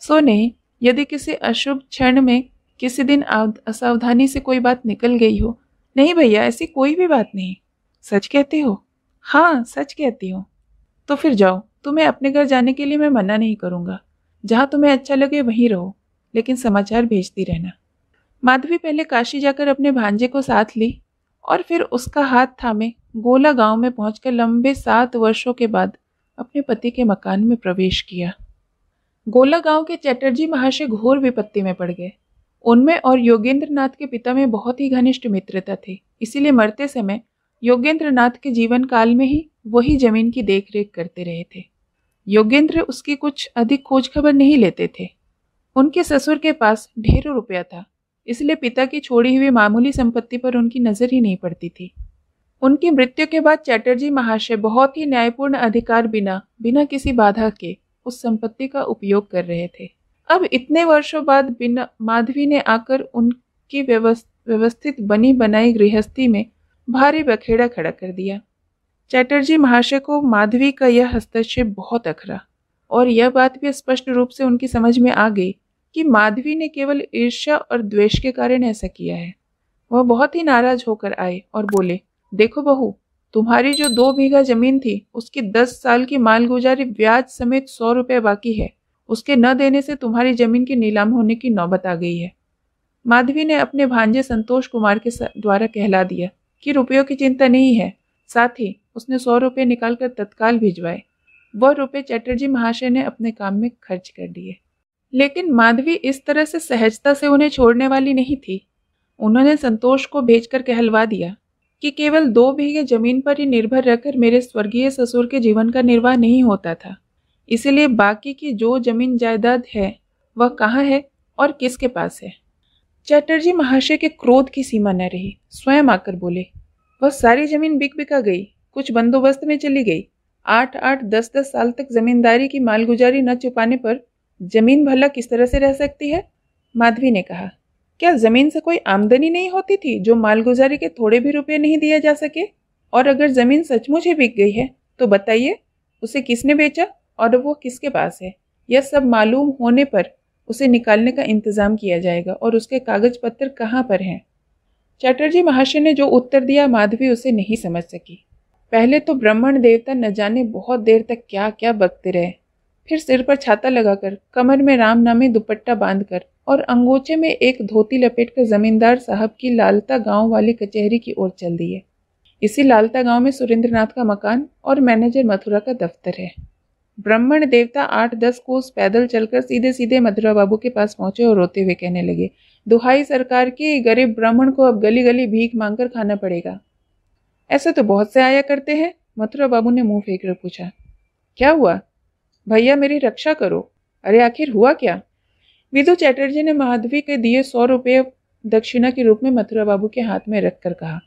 सो नहीं यदि किसी अशुभ क्षण में किसी दिन असावधानी से कोई बात निकल गई हो नहीं भैया ऐसी कोई भी बात नहीं सच कहती हो हाँ सच कहती हूँ तो फिर जाओ तुम्हें अपने घर जाने के लिए मैं मना नहीं करूँगा जहाँ तुम्हें अच्छा लगे वहीं रहो लेकिन समाचार भेजती रहना माधवी पहले काशी जाकर अपने भांजे को साथ ली और फिर उसका हाथ थामे गोला गांव में पहुंचकर लंबे सात वर्षों के बाद अपने पति के मकान में प्रवेश किया गोला गांव के चैटर्जी महाशय घोर विपत्ति में पड़ गए उनमें और योगेंद्र नाथ के पिता में बहुत ही घनिष्ठ मित्रता थी इसीलिए मरते समय योगेंद्र नाथ के जीवन काल में ही वही जमीन की देखरेख करते रहे थे योगेंद्र उसकी कुछ अधिक खोज खबर नहीं लेते थे उनके ससुर के पास ढेरों रुपया था इसलिए पिता की छोड़ी हुई मामूली संपत्ति पर उनकी नज़र ही नहीं पड़ती थी उनकी मृत्यु के बाद चैटर्जी महाशय बहुत ही न्यायपूर्ण अधिकार बिना बिना किसी बाधा के उस संपत्ति का उपयोग कर रहे थे अब इतने वर्षों बाद बिना माधवी ने आकर उनकी व्यवस्थित बनी बनाई गृहस्थी में भारी बखेड़ा खड़ा कर दिया चैटर्जी महाशय को माधवी का यह हस्तक्षेप बहुत अखरा और यह बात भी स्पष्ट रूप से उनकी समझ में आ गई कि माधवी ने केवल ईर्ष्या और द्वेष के कारण ऐसा किया है वह बहुत ही नाराज होकर आए और बोले देखो बहू तुम्हारी जो दो बीघा जमीन थी उसकी दस साल की मालगुजारी ब्याज समेत सौ रुपये बाकी है उसके न देने से तुम्हारी जमीन की नीलाम होने की नौबत आ गई है माधवी ने अपने भांजे संतोष कुमार के द्वारा कहला दिया कि रुपयों की चिंता नहीं है साथ ही उसने सौ रुपये निकालकर तत्काल भिजवाए वह रुपये चटर्जी महाशय ने अपने काम में खर्च कर दिए लेकिन माधवी इस तरह से सहजता से उन्हें छोड़ने वाली नहीं थी उन्होंने संतोष को भेजकर कहलवा दिया कि केवल दो बीघे जमीन पर ही निर्भर रहकर मेरे स्वर्गीय ससुर के जीवन का निर्वाह नहीं होता था इसलिए बाकी की जो जमीन जायदाद है वह कहाँ है और किसके पास है चैटर्जी महाशय के क्रोध की सीमा न रही स्वयं आकर बोले वह सारी जमीन बिक बिका गई कुछ बंदोबस्त में चली गई आठ आठ दस दस साल तक जमींदारी की मालगुजारी न चुपाने पर जमीन भला किस तरह से रह सकती है माधवी ने कहा क्या जमीन से कोई आमदनी नहीं होती थी जो मालगुजारी के थोड़े भी रुपये नहीं दिए जा सके और अगर जमीन सचमुच ही बिक गई है तो बताइए उसे किसने बेचा और वो किसके पास है यह सब मालूम होने पर उसे निकालने का इंतजाम किया जाएगा और उसके कागज पत्र कहाँ पर हैं चैटर्जी महाशय ने जो उत्तर दिया माधवी उसे नहीं समझ सकी पहले तो ब्राह्मण देवता न जाने बहुत देर तक क्या क्या बकते रहे फिर सिर पर छाता लगाकर कमर में राम नामी दुपट्टा बांधकर और अंगोचे में एक धोती लपेटकर जमींदार साहब की लालता गांव वाली कचहरी की ओर चल दिए इसी लालता गांव में सुरेंद्रनाथ का मकान और मैनेजर मथुरा का दफ्तर है ब्राह्मण देवता आठ दस कोस पैदल चलकर सीधे सीधे मथुरा बाबू के पास पहुंचे और रोते हुए कहने लगे दुहाई सरकार की गरीब ब्राह्मण को अब गली गली भीख मांगकर खाना पड़ेगा ऐसे तो बहुत से आया करते हैं मथुरा बाबू ने मुंह फेंक कर पूछा क्या हुआ भैया मेरी रक्षा करो अरे आखिर हुआ क्या विदु चैटर्जी ने माधवी के दिए सौ रुपये दक्षिणा के रूप में मथुरा बाबू के हाथ में रखकर कहा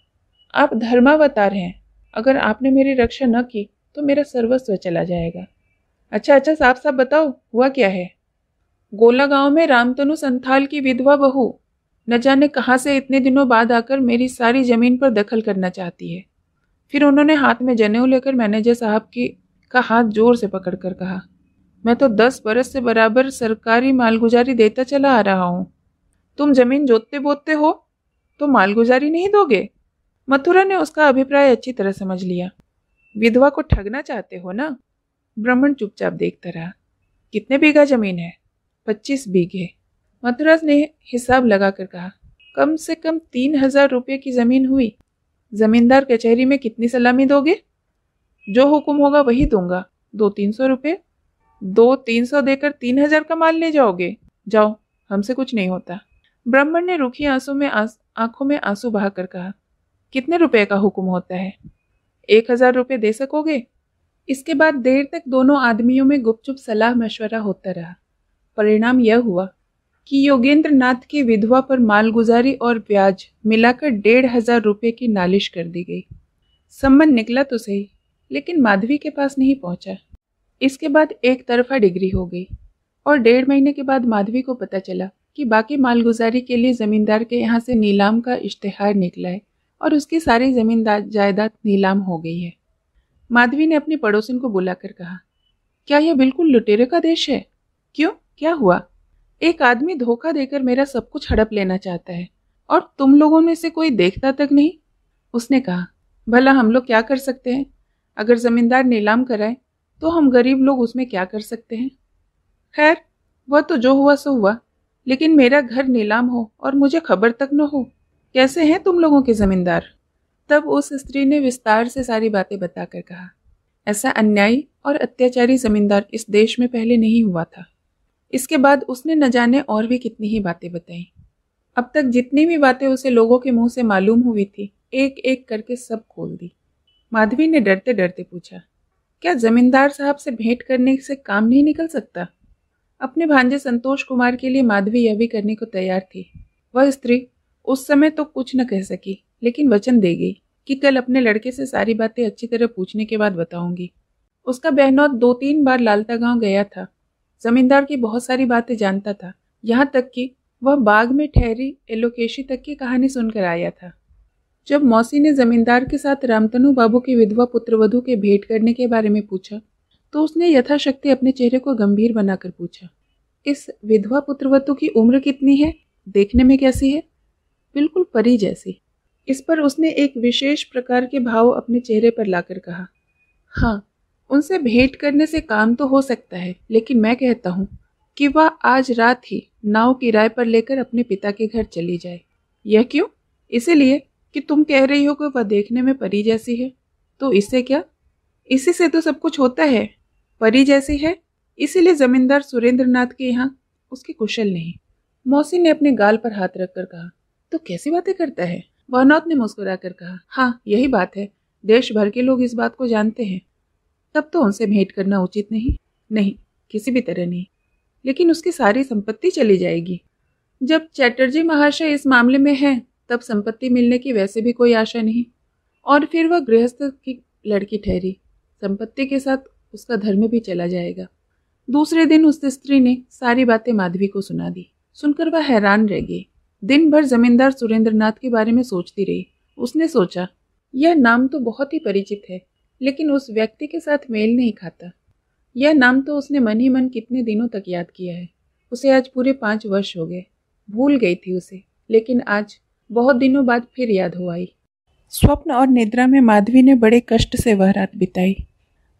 आप धर्मावतार हैं अगर आपने मेरी रक्षा न की तो मेरा सर्वस्व चला जाएगा अच्छा अच्छा साफ साफ बताओ हुआ क्या है गोला गांव में रामतनु संथाल की विधवा बहू न जाने कहाँ से इतने दिनों बाद आकर मेरी सारी ज़मीन पर दखल करना चाहती है फिर उन्होंने हाथ में जनेऊ लेकर मैनेजर साहब की का हाथ जोर से पकड़ कर कहा मैं तो दस बरस से बराबर सरकारी मालगुजारी देता चला आ रहा हूँ तुम जमीन जोतते बोतते हो तो मालगुजारी नहीं दोगे मथुरा ने उसका अभिप्राय अच्छी तरह समझ लिया विधवा को ठगना चाहते हो ना ब्राह्मण चुपचाप देखता रहा कितने बीघा जमीन है पच्चीस बीघे मथुराज ने हिसाब लगाकर कहा कम से कम तीन हजार रुपये की जमीन हुई जमींदार कचहरी में कितनी सलामी दोगे जो हुक्म होगा वही दूंगा दो तीन सौ रुपये दो तीन सौ देकर तीन हजार का माल ले जाओगे जाओ हमसे कुछ नहीं होता ब्राह्मण ने रूखी आंसू में आंखों में आंसू बहाकर कहा कितने रुपए का हुक्म होता है एक हजार रुपये दे सकोगे इसके बाद देर तक दोनों आदमियों में गुपचुप सलाह मशवरा होता रहा परिणाम यह हुआ कि योगेंद्र नाथ की विधवा पर मालगुजारी और ब्याज मिलाकर डेढ़ हजार रुपये की नालिश कर दी गई संबंध निकला तो सही लेकिन माधवी के पास नहीं पहुंचा इसके बाद एक तरफा डिग्री हो गई और डेढ़ महीने के बाद माधवी को पता चला कि बाकी मालगुजारी के लिए जमींदार के यहाँ से नीलाम का इश्तहार निकला है और उसकी सारी जमींदार जायदाद नीलाम हो गई है माधवी ने अपनी पड़ोसन को बुलाकर कहा क्या यह बिल्कुल लुटेरे का देश है क्यों क्या हुआ एक आदमी धोखा देकर मेरा सब कुछ हड़प लेना चाहता है और तुम लोगों में से कोई देखता तक नहीं उसने कहा भला हम लोग क्या कर सकते हैं अगर जमींदार नीलाम कराए तो हम गरीब लोग उसमें क्या कर सकते हैं खैर वह तो जो हुआ सो हुआ लेकिन मेरा घर नीलाम हो और मुझे खबर तक न हो कैसे हैं तुम लोगों के जमींदार तब उस स्त्री ने विस्तार से सारी बातें बताकर कहा ऐसा अन्यायी और अत्याचारी जमींदार इस देश में पहले नहीं हुआ था इसके बाद उसने न जाने और भी कितनी ही बातें बताई अब तक जितनी भी बातें उसे लोगों के मुंह से मालूम हुई थी एक एक करके सब खोल दी माधवी ने डरते डरते पूछा क्या जमींदार साहब से भेंट करने से काम नहीं निकल सकता अपने भांजे संतोष कुमार के लिए माधवी यह भी करने को तैयार थी वह स्त्री उस समय तो कुछ न कह सकी लेकिन वचन दे गई कि कल अपने लड़के से सारी बातें अच्छी तरह पूछने के बाद बताऊंगी उसका बहनौत दो तीन बार लालता गांव गया था जमींदार की बहुत सारी बातें जानता था यहाँ तक कि वह बाग में ठहरी एलोकेशी तक की कहानी सुनकर आया था जब मौसी ने जमींदार के साथ रामतनु बाबू की विधवा पुत्रवधु के भेंट करने के बारे में पूछा तो उसने यथाशक्ति अपने चेहरे को गंभीर बनाकर पूछा इस विधवा पुत्रवधु की उम्र कितनी है देखने में कैसी है बिल्कुल परी जैसी इस पर उसने एक विशेष प्रकार के भाव अपने चेहरे पर लाकर कहा हाँ उनसे भेंट करने से काम तो हो सकता है लेकिन मैं कहता हूँ कि वह आज रात ही नाव किराए पर लेकर अपने पिता के घर चली जाए यह क्यों इसीलिए कि तुम कह रही हो कि वह देखने में परी जैसी है तो इससे क्या इसी से तो सब कुछ होता है परी जैसी है इसीलिए जमींदार सुरेंद्र नाथ के यहाँ उसकी कुशल नहीं मौसी ने अपने गाल पर हाथ रखकर कहा तो कैसी बातें करता है बहनौत ने मुस्कुराकर कहा हाँ यही बात है देश भर के लोग इस बात को जानते हैं तब तो उनसे भेंट करना उचित नहीं नहीं किसी भी तरह नहीं लेकिन उसकी सारी संपत्ति चली जाएगी जब चैटर्जी महाशय इस मामले में हैं तब संपत्ति मिलने की वैसे भी कोई आशा नहीं और फिर वह गृहस्थ की लड़की ठहरी संपत्ति के साथ उसका धर्म भी चला जाएगा दूसरे दिन उस स्त्री ने सारी बातें माधवी को सुना दी सुनकर वह हैरान रह गई दिन भर जमींदार सुरेंद्रनाथ के बारे में सोचती रही उसने सोचा यह नाम तो बहुत ही परिचित है लेकिन उस व्यक्ति के साथ मेल नहीं खाता यह नाम तो उसने मन ही मन कितने दिनों तक याद किया है उसे आज पूरे पाँच वर्ष हो गए भूल गई थी उसे लेकिन आज बहुत दिनों बाद फिर याद हो आई स्वप्न और निद्रा में माधवी ने बड़े कष्ट से वह रात बिताई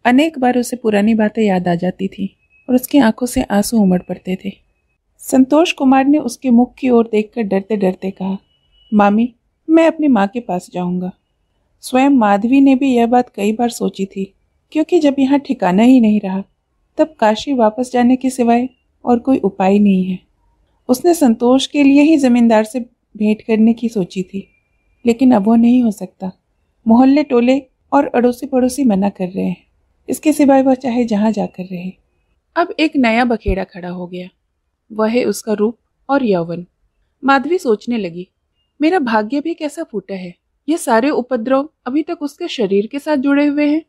अनेक बार उसे पुरानी बातें याद आ जाती थी और उसकी आंखों से आंसू उमड़ पड़ते थे संतोष कुमार ने उसके मुख की ओर देखकर डरते डरते कहा मामी मैं अपनी माँ के पास जाऊँगा स्वयं माधवी ने भी यह बात कई बार सोची थी क्योंकि जब यहाँ ठिकाना ही नहीं रहा तब काशी वापस जाने के सिवाय और कोई उपाय नहीं है उसने संतोष के लिए ही ज़मींदार से भेंट करने की सोची थी लेकिन अब वो नहीं हो सकता मोहल्ले टोले और अड़ोसी पड़ोसी मना कर रहे हैं इसके सिवाय वह चाहे जहाँ जाकर रहे अब एक नया बखेड़ा खड़ा हो गया वह है उसका रूप और यौवन माधवी सोचने लगी मेरा भाग्य भी कैसा फूटा है ये सारे उपद्रव अभी तक उसके शरीर के साथ जुड़े हुए हैं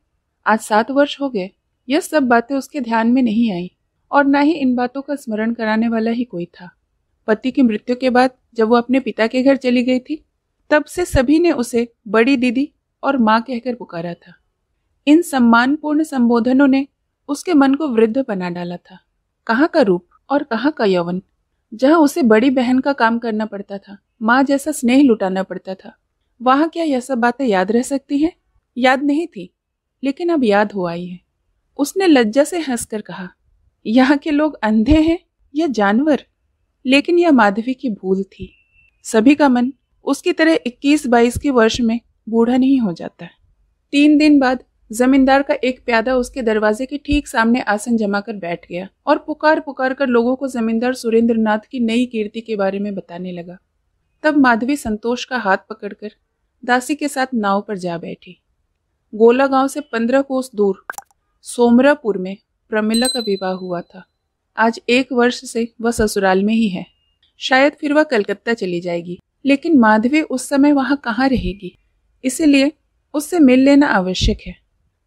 आज सात वर्ष हो गए यह सब बातें उसके ध्यान में नहीं आई और ना ही इन बातों का स्मरण कराने वाला ही कोई था पति की मृत्यु के बाद जब वो अपने पिता के घर चली गई थी तब से सभी ने उसे बड़ी दीदी और माँ कहकर पुकारा था इन सम्मानपूर्ण संबोधनों ने उसके मन को वृद्ध बना डाला था कहाँ का रूप और कहाँ का यौवन जहाँ उसे बड़ी बहन का काम करना पड़ता था माँ जैसा स्नेह लुटाना पड़ता था वहाँ क्या यह सब बातें याद रह सकती हैं याद नहीं थी लेकिन अब याद हो आई है उसने लज्जा से हंसकर कहा यहाँ के लोग अंधे हैं या जानवर लेकिन यह माधवी की भूल थी सभी का मन उसकी तरह 21-22 के वर्ष में बूढ़ा नहीं हो जाता तीन दिन बाद जमींदार का एक प्यादा उसके दरवाजे के ठीक सामने आसन जमा कर बैठ गया और पुकार पुकार कर लोगों को जमींदार सुरेंद्र नाथ की नई कीर्ति के बारे में बताने लगा तब माधवी संतोष का हाथ पकड़कर दासी के साथ नाव पर जा बैठी गोला गांव से पंद्रह कोस दूर सोमरापुर में प्रमिला का विवाह हुआ था आज एक वर्ष से वह ससुराल में ही है शायद फिर वह कलकत्ता चली जाएगी लेकिन माधवी उस समय वहां कहाँ रहेगी इसलिए उससे मिल लेना आवश्यक है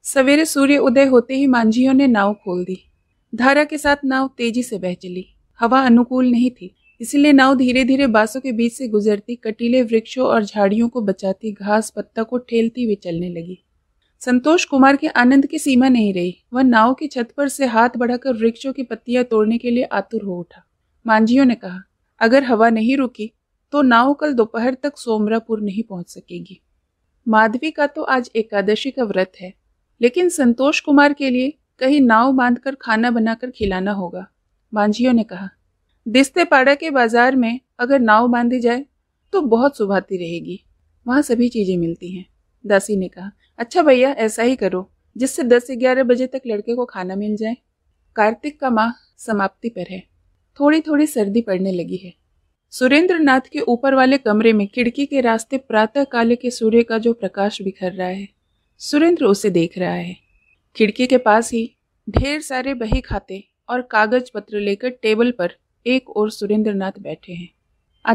सवेरे सूर्य उदय होते ही मांझियों ने नाव खोल दी धारा के साथ नाव तेजी से बह चली हवा अनुकूल नहीं थी इसलिए नाव धीरे धीरे बांसों के बीच से गुजरती कटीले वृक्षों और झाड़ियों को बचाती घास पत्ता को ठेलती हुई चलने लगी संतोष कुमार के आनंद की सीमा नहीं रही वह नाव की छत पर से हाथ बढ़ाकर वृक्षों की पत्तियां तोड़ने के लिए आतुर हो उठा मांझियों ने कहा अगर हवा नहीं रुकी तो नाव कल दोपहर तक सोमरापुर नहीं पहुंच सकेगी माधवी का तो आज एकादशी का व्रत है लेकिन संतोष कुमार के लिए कहीं नाव बांधकर खाना बनाकर खिलाना होगा बांझियों ने कहा पाड़ा के बाजार में अगर नाव बांधी जाए तो बहुत सुभाती रहेगी वहाँ सभी चीज़ें मिलती हैं दासी ने कहा अच्छा भैया ऐसा ही करो जिससे दस ग्यारह बजे तक लड़के को खाना मिल जाए कार्तिक का माह समाप्ति पर है थोड़ी थोड़ी सर्दी पड़ने लगी है सुरेंद्र नाथ के ऊपर वाले कमरे में खिड़की के रास्ते प्रातः काले के सूर्य का जो प्रकाश बिखर रहा है सुरेंद्र उसे देख रहा है खिड़की के पास ही ढेर सारे बही खाते और कागज पत्र लेकर टेबल पर एक और सुरेंद्रनाथ बैठे हैं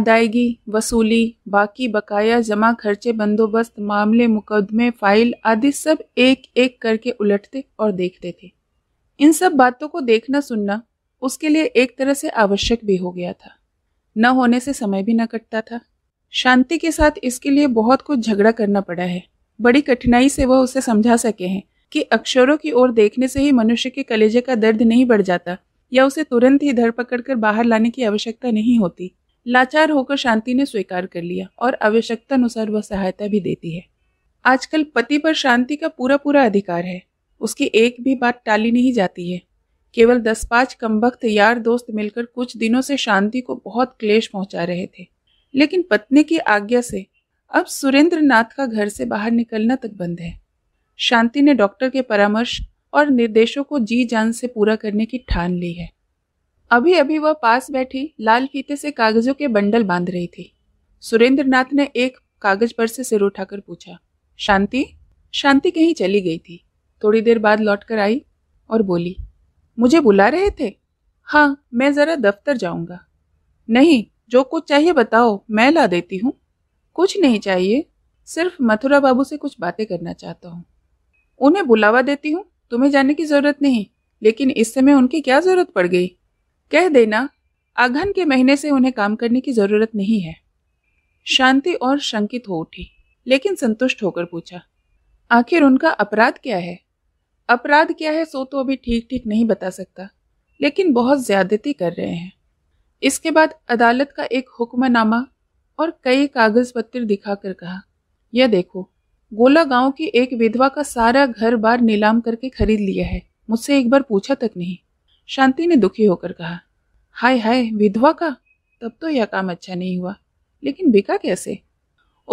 अदायगी वसूली बाकी बकाया जमा खर्चे बंदोबस्त मामले मुकदमे फाइल आदि सब एक एक करके उलटते और देखते थे इन सब बातों को देखना सुनना उसके लिए एक तरह से आवश्यक भी हो गया था न होने से समय भी न कटता था शांति के साथ इसके लिए बहुत कुछ झगड़ा करना पड़ा है बड़ी कठिनाई से वह उसे समझा सके हैं कि अक्षरों की ओर देखने से ही मनुष्य के कलेजे का दर्द नहीं बढ़ जाता या उसे तुरंत ही धर पकड़कर बाहर लाने की आवश्यकता नहीं होती लाचार होकर शांति ने स्वीकार कर लिया और आवश्यकता अनुसार वह सहायता भी देती है आजकल पति पर शांति का पूरा पूरा अधिकार है उसकी एक भी बात टाली नहीं जाती है केवल दस पाँच कमबख्त यार दोस्त मिलकर कुछ दिनों से शांति को बहुत क्लेश पहुंचा रहे थे लेकिन पत्नी की आज्ञा से अब सुरेंद्र नाथ का घर से बाहर निकलना तक बंद है शांति ने डॉक्टर के परामर्श और निर्देशों को जी जान से पूरा करने की ठान ली है अभी अभी वह पास बैठी लाल फीते से कागजों के बंडल बांध रही थी सुरेंद्र नाथ ने एक कागज पर से सिर उठाकर पूछा शांति शांति कहीं चली गई थी थोड़ी देर बाद लौट कर आई और बोली मुझे बुला रहे थे हाँ मैं ज़रा दफ्तर जाऊंगा नहीं जो कुछ चाहिए बताओ मैं ला देती हूँ कुछ नहीं चाहिए सिर्फ मथुरा बाबू से कुछ बातें करना चाहता हूँ उन्हें बुलावा देती हूँ तुम्हें जाने की जरूरत नहीं लेकिन इस समय उनकी क्या जरूरत पड़ गई कह देना अघन के महीने से उन्हें काम करने की जरूरत नहीं है शांति और शंकित हो उठी लेकिन संतुष्ट होकर पूछा आखिर उनका अपराध क्या है अपराध क्या है सो तो अभी ठीक ठीक नहीं बता सकता लेकिन बहुत ज्यादती कर रहे हैं इसके बाद अदालत का एक हुक्मनामा और कई कागज पत्र दिखाकर कहा यह देखो गोला गांव की एक विधवा का सारा घर बार नीलाम करके खरीद लिया है मुझसे एक बार पूछा तक नहीं शांति ने दुखी होकर कहा हाय हाय विधवा का तब तो यह काम अच्छा नहीं हुआ लेकिन बिका कैसे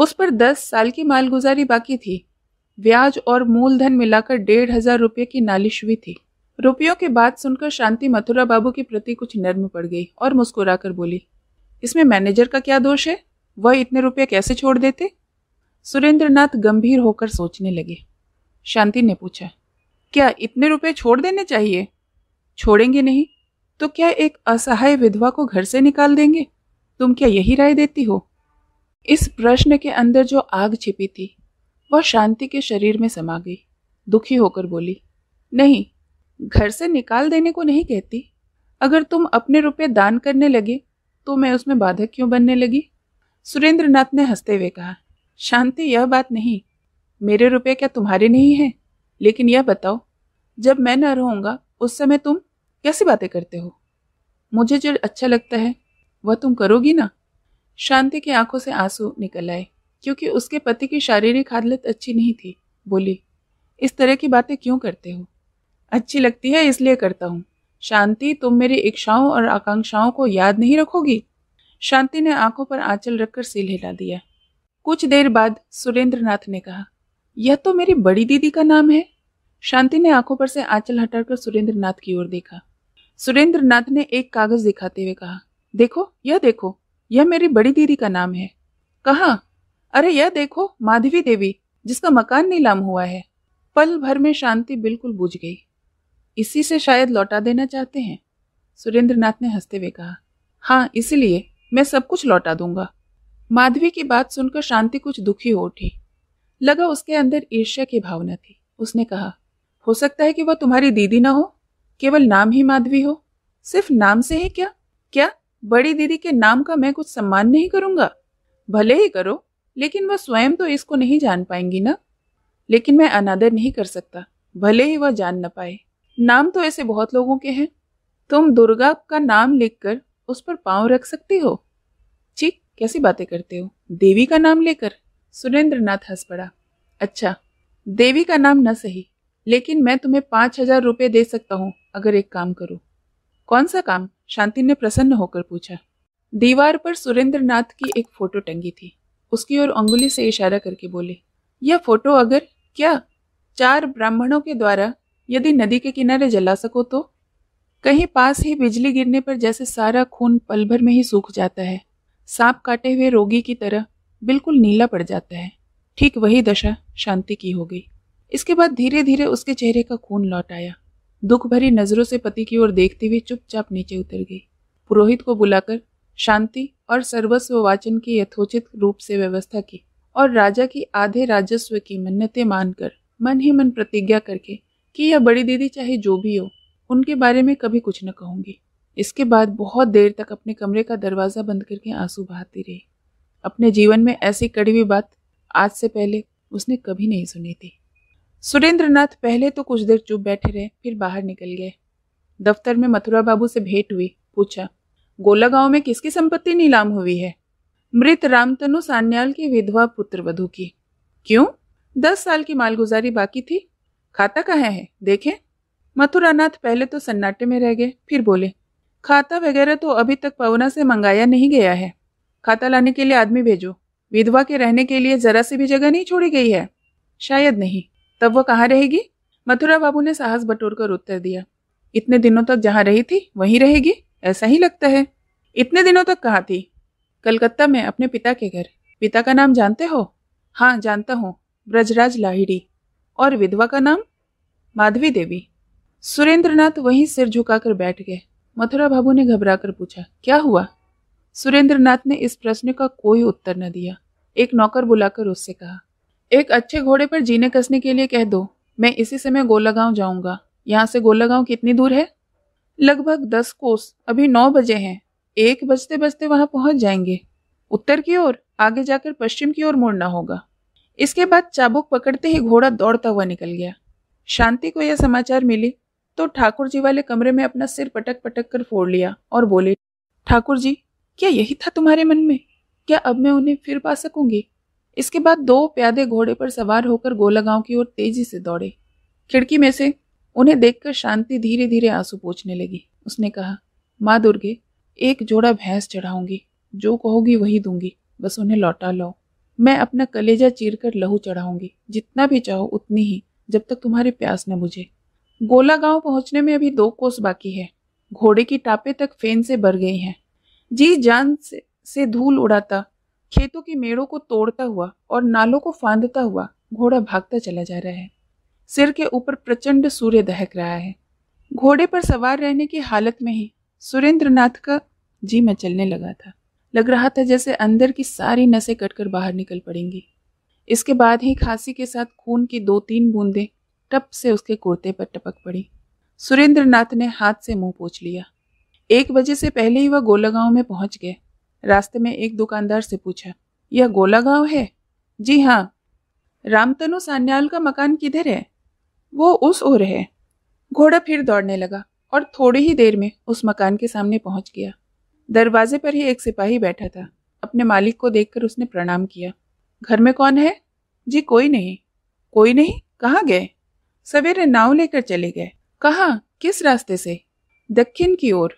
उस पर दस साल की मालगुजारी बाकी थी ब्याज और मूलधन मिलाकर डेढ़ हजार रुपये की नालिश हुई थी रुपयों की बात सुनकर शांति मथुरा बाबू के प्रति कुछ नर्म पड़ गई और मुस्कुराकर बोली इसमें मैनेजर का क्या दोष है वह इतने रुपये कैसे छोड़ देते सुरेंद्रनाथ गंभीर होकर सोचने लगे शांति ने पूछा क्या इतने रुपये छोड़ देने चाहिए छोड़ेंगे नहीं तो क्या एक असहाय विधवा को घर से निकाल देंगे तुम क्या यही राय देती हो इस प्रश्न के अंदर जो आग छिपी थी वह शांति के शरीर में समा गई दुखी होकर बोली नहीं घर से निकाल देने को नहीं कहती अगर तुम अपने रुपये दान करने लगे तो मैं उसमें बाधक क्यों बनने लगी सुरेंद्रनाथ ने हंसते हुए कहा शांति यह बात नहीं मेरे रुपये क्या तुम्हारे नहीं हैं लेकिन यह बताओ जब मैं न रहूँगा उस समय तुम कैसी बातें करते हो मुझे जो अच्छा लगता है वह तुम करोगी ना शांति की आंखों से आंसू निकल आए क्योंकि उसके पति की शारीरिक हालत अच्छी नहीं थी बोली इस तरह की बातें क्यों करते हो अच्छी लगती है इसलिए करता हूँ शांति तुम मेरी इच्छाओं और आकांक्षाओं को याद नहीं रखोगी शांति ने आंखों पर आंचल रखकर सिल हिला दिया कुछ देर बाद सुरेंद्र नाथ ने कहा यह तो मेरी बड़ी दीदी का नाम है शांति ने आंखों पर से आंचल हटाकर सुरेंद्र नाथ की ओर देखा सुरेंद्र नाथ ने एक कागज दिखाते हुए कहा देखो यह देखो यह मेरी बड़ी दीदी का नाम है कहा अरे यह देखो माधवी देवी जिसका मकान नीलाम हुआ है पल भर में शांति बिल्कुल बुझ गई इसी से शायद लौटा देना चाहते हैं सुरेंद्र नाथ ने हंसते हुए कहा हाँ इसीलिए मैं सब कुछ लौटा दूंगा माधवी की बात सुनकर शांति कुछ दुखी हो उठी लगा उसके अंदर ईर्ष्या की भावना थी उसने कहा हो सकता है कि वह तुम्हारी दीदी ना हो केवल नाम ही माधवी हो सिर्फ नाम से ही क्या क्या बड़ी दीदी के नाम का मैं कुछ सम्मान नहीं करूंगा भले ही करो लेकिन वह स्वयं तो इसको नहीं जान पाएंगी ना लेकिन मैं अनादर नहीं कर सकता भले ही वह जान न पाए नाम तो ऐसे बहुत लोगों के हैं तुम दुर्गा का नाम लिखकर उस पर पांव रख सकती हो ठीक कैसी बातें करते हो देवी का नाम लेकर सुरेंद्र नाथ हंस पड़ा अच्छा देवी का नाम न सही लेकिन मैं तुम्हें पांच हजार रुपये दे सकता हूँ अगर एक काम करो कौन सा काम शांति ने प्रसन्न होकर पूछा दीवार पर सुरेंद्र नाथ की एक फोटो टंगी थी उसकी ओर उंगुली से इशारा करके बोले यह फोटो अगर क्या चार ब्राह्मणों के द्वारा यदि नदी के किनारे जला सको तो कहीं पास ही बिजली गिरने पर जैसे सारा खून पल भर में ही सूख जाता है सांप काटे हुए रोगी की तरह बिल्कुल नीला पड़ जाता है ठीक वही दशा शांति की हो गई इसके बाद धीरे धीरे उसके चेहरे का खून लौट आया दुख भरी नजरों से पति की ओर देखते हुए चुपचाप नीचे उतर गई पुरोहित को बुलाकर शांति और सर्वस्व वाचन की यथोचित रूप से व्यवस्था की और राजा की आधे राजस्व की मन्नतें मानकर मन ही मन प्रतिज्ञा करके कि यह बड़ी दीदी चाहे जो भी हो उनके बारे में कभी कुछ न कहूँगी इसके बाद बहुत देर तक अपने कमरे का दरवाज़ा बंद करके आंसू बहाती रही अपने जीवन में ऐसी कड़वी बात आज से पहले उसने कभी नहीं सुनी थी सुरेंद्रनाथ पहले तो कुछ देर चुप बैठे रहे फिर बाहर निकल गए दफ्तर में मथुरा बाबू से भेंट हुई पूछा गोला गांव में किसकी संपत्ति नीलाम हुई है मृत रामतनु सान्याल की विधवा पुत्र वधु की क्यों दस साल की मालगुजारी बाकी थी खाता कहाँ है देखें मथुरानाथ पहले तो सन्नाटे में रह गए फिर बोले खाता वगैरह तो अभी तक पवना से मंगाया नहीं गया है खाता लाने के लिए आदमी भेजो विधवा के रहने के लिए जरा सी भी जगह नहीं छोड़ी गई है शायद नहीं तब वह कहाँ रहेगी मथुरा बाबू ने साहस बटोर कर उत्तर दिया इतने दिनों तक जहाँ रही थी वहीं रहेगी ऐसा ही लगता है इतने दिनों तक कहाँ थी कलकत्ता में अपने पिता के घर पिता का नाम जानते हो हाँ जानता हूँ ब्रजराज लाहिड़ी और विधवा का नाम माधवी देवी सुरेंद्रनाथ वहीं सिर झुकाकर बैठ गए मथुरा बाबू ने घबराकर पूछा क्या हुआ सुरेंद्रनाथ ने इस प्रश्न का कोई उत्तर न दिया एक नौकर बुलाकर उससे कहा एक अच्छे घोड़े पर जीने कसने के लिए कह दो मैं इसी समय गोलागांव जाऊंगा यहाँ से गोलागांव कितनी दूर है लगभग दस कोस अभी नौ बजे हैं एक बजते बजते वहां पहुंच जाएंगे उत्तर की ओर आगे जाकर पश्चिम की ओर मुड़ना होगा इसके बाद चाबुक पकड़ते ही घोड़ा दौड़ता हुआ निकल गया शांति को यह समाचार मिली तो ठाकुर जी वाले कमरे में अपना सिर पटक पटक कर फोड़ लिया और बोले ठाकुर जी क्या यही था तुम्हारे मन में क्या अब मैं उन्हें फिर पा सकूंगी इसके बाद दो प्यादे घोड़े पर सवार होकर गोला गांव की ओर तेजी से दौड़े खिड़की में से उन्हें देखकर शांति धीरे धीरे आंसू पोछने लगी उसने कहा माँ दुर्गे एक जोड़ा भैंस चढ़ाऊंगी जो कहोगी वही दूंगी बस उन्हें लौटा लो मैं अपना कलेजा चीर कर लहू चढ़ाऊंगी जितना भी चाहो उतनी ही जब तक तुम्हारी प्यास न बुझे गोला गांव पहुंचने में अभी दो कोस बाकी है घोड़े की टापे तक फेन से भर गई हैं जी जान से, से धूल उड़ाता खेतों की मेड़ों को तोड़ता हुआ और नालों को फांदता हुआ घोड़ा भागता चला जा रहा है सिर के ऊपर प्रचंड सूर्य दहक रहा है घोड़े पर सवार रहने की हालत में ही सुरेंद्र नाथ का जी में चलने लगा था लग रहा था जैसे अंदर की सारी नसें कटकर बाहर निकल पड़ेंगी इसके बाद ही खांसी के साथ खून की दो तीन बूंदें टप से उसके कुर्ते पर टपक पड़ी सुरेंद्र नाथ ने हाथ से मुंह पोछ लिया एक बजे से पहले ही वह गोलागांव में पहुंच गए रास्ते में एक दुकानदार से पूछा यह गोलागांव है जी हाँ रामतनु सान्याल का मकान किधर है वो उस ओर है घोड़ा फिर दौड़ने लगा और थोड़ी ही देर में उस मकान के सामने पहुंच गया दरवाजे पर ही एक सिपाही बैठा था अपने मालिक को देखकर उसने प्रणाम किया घर में कौन है जी कोई नहीं कोई नहीं कहाँ गए सवेरे नाव लेकर चले गए कहा किस रास्ते से दक्षिण की ओर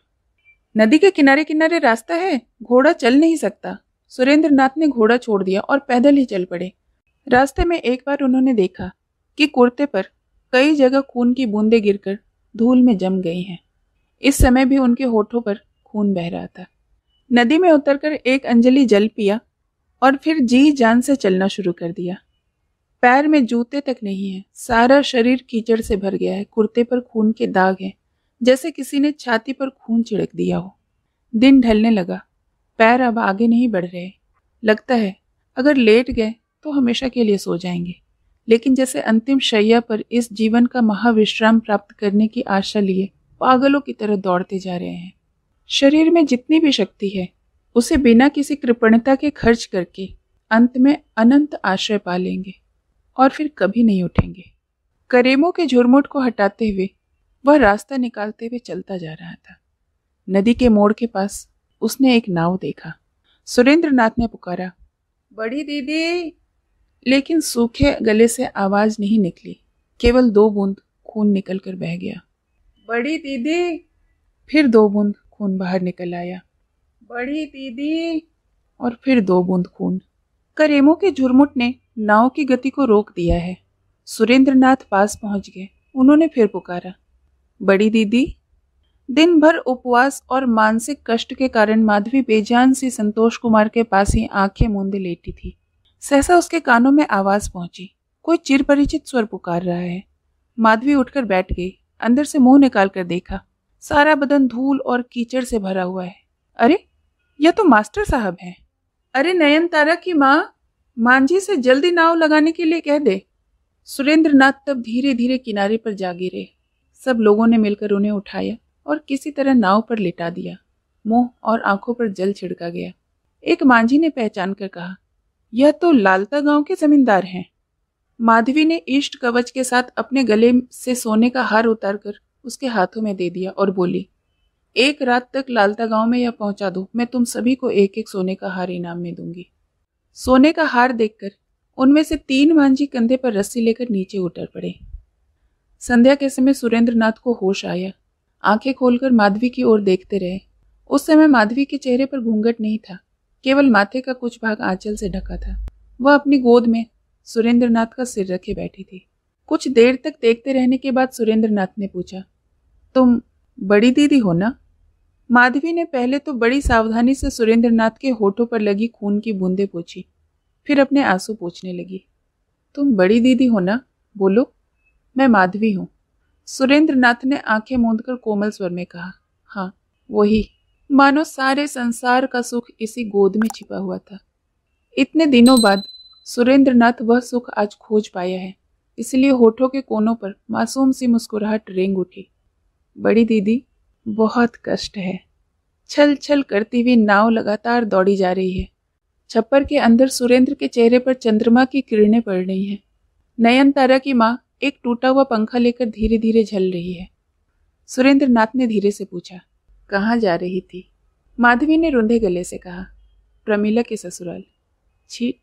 नदी के किनारे किनारे रास्ता है घोड़ा चल नहीं सकता सुरेंद्र नाथ ने घोड़ा छोड़ दिया और पैदल ही चल पड़े रास्ते में एक बार उन्होंने देखा कि कुर्ते पर कई जगह खून की बूंदें गिरकर धूल में जम गई हैं इस समय भी उनके होठों पर खून बह रहा था नदी में उतरकर एक अंजलि जल पिया और फिर जी जान से चलना शुरू कर दिया पैर में जूते तक नहीं है सारा शरीर कीचड़ से भर गया है कुर्ते पर खून के दाग हैं जैसे किसी ने छाती पर खून छिड़क दिया हो दिन ढलने लगा पैर अब आगे नहीं बढ़ रहे लगता है अगर लेट गए तो हमेशा के लिए सो जाएंगे लेकिन जैसे अंतिम शैया पर इस जीवन का महाविश्राम प्राप्त करने की आशा लिए पागलों की तरह दौड़ते जा रहे हैं शरीर में जितनी भी शक्ति है उसे बिना किसी कृपणता के खर्च करके अंत में अनंत आश्रय पा लेंगे और फिर कभी नहीं उठेंगे करेमों के झुरमुट को हटाते हुए वह रास्ता निकालते हुए चलता जा रहा था नदी के मोड़ के पास उसने एक नाव देखा सुरेंद्र नाथ ने पुकारा बड़ी दीदी लेकिन सूखे गले से आवाज नहीं निकली केवल दो बूंद खून निकल कर बह गया बड़ी दीदी फिर दो बूंद खून बाहर निकल आया बड़ी दीदी और फिर दो बूंद खून करेमों के झुरमुट ने नाव की गति को रोक दिया है सुरेंद्रनाथ पास पहुंच गए उन्होंने फिर पुकारा बड़ी दीदी दिन भर उपवास और मानसिक कष्ट के कारण माधवी बेजान सी संतोष कुमार के पास ही आंखें मूंदे लेटी थी सहसा उसके कानों में आवाज पहुंची कोई चिरपरिचित स्वर पुकार रहा है माधवी उठकर बैठ गई अंदर से मुंह निकाल कर देखा सारा बदन धूल और कीचड़ से भरा हुआ है अरे यह तो मास्टर साहब है अरे नयन तारा की माँ मांझी से जल्दी नाव लगाने के लिए कह दे सुरेंद्र नाथ तब धीरे धीरे किनारे पर जा गिरे सब लोगों ने मिलकर उन्हें उठाया और किसी तरह नाव पर लिटा दिया मुंह और आंखों पर जल छिड़का गया एक मांझी ने पहचान कर कहा यह तो लालता गांव के जमींदार हैं माधवी ने इष्ट कवच के साथ अपने गले से सोने का हार उतार कर उसके हाथों में दे दिया और बोली एक रात तक लालता गांव में यह पहुंचा दो मैं तुम सभी को एक एक सोने का हार इनाम में दूंगी सोने का हार देखकर उनमें से तीन मांझी कंधे पर रस्सी लेकर नीचे उतर पड़े संध्या के समय सुरेंद्रनाथ को होश आया आंखें खोलकर माधवी की ओर देखते रहे उस समय माधवी के चेहरे पर घूंघट नहीं था केवल माथे का कुछ भाग आंचल से ढका था वह अपनी गोद में सुरेंद्रनाथ का सिर रखे बैठी थी कुछ देर तक देखते रहने के बाद सुरेंद्रनाथ ने पूछा तुम बड़ी दीदी हो ना माधवी ने पहले तो बड़ी सावधानी से सुरेंद्रनाथ के होठों पर लगी खून की बूंदें पूछी फिर अपने आंसू पूछने लगी तुम बड़ी दीदी हो ना बोलो मैं माधवी हूँ सुरेंद्रनाथ ने आंखें मूंद कर कोमल स्वर में कहा हाँ वही मानो सारे संसार का सुख इसी गोद में छिपा हुआ था इतने दिनों बाद सुरेंद्रनाथ वह सुख आज खोज पाया है इसलिए होठों के कोनों पर मासूम सी मुस्कुराहट रेंग उठी बड़ी दीदी बहुत कष्ट है छल छल करती हुई नाव लगातार दौड़ी जा रही है छप्पर के अंदर सुरेंद्र के चेहरे पर चंद्रमा की किरणें पड़ रही हैं नयन तारा की माँ एक टूटा हुआ पंखा लेकर धीरे धीरे झल रही है सुरेंद्र नाथ ने धीरे से पूछा कहाँ जा रही थी माधवी ने रुंधे गले से कहा प्रमीला के ससुराल छी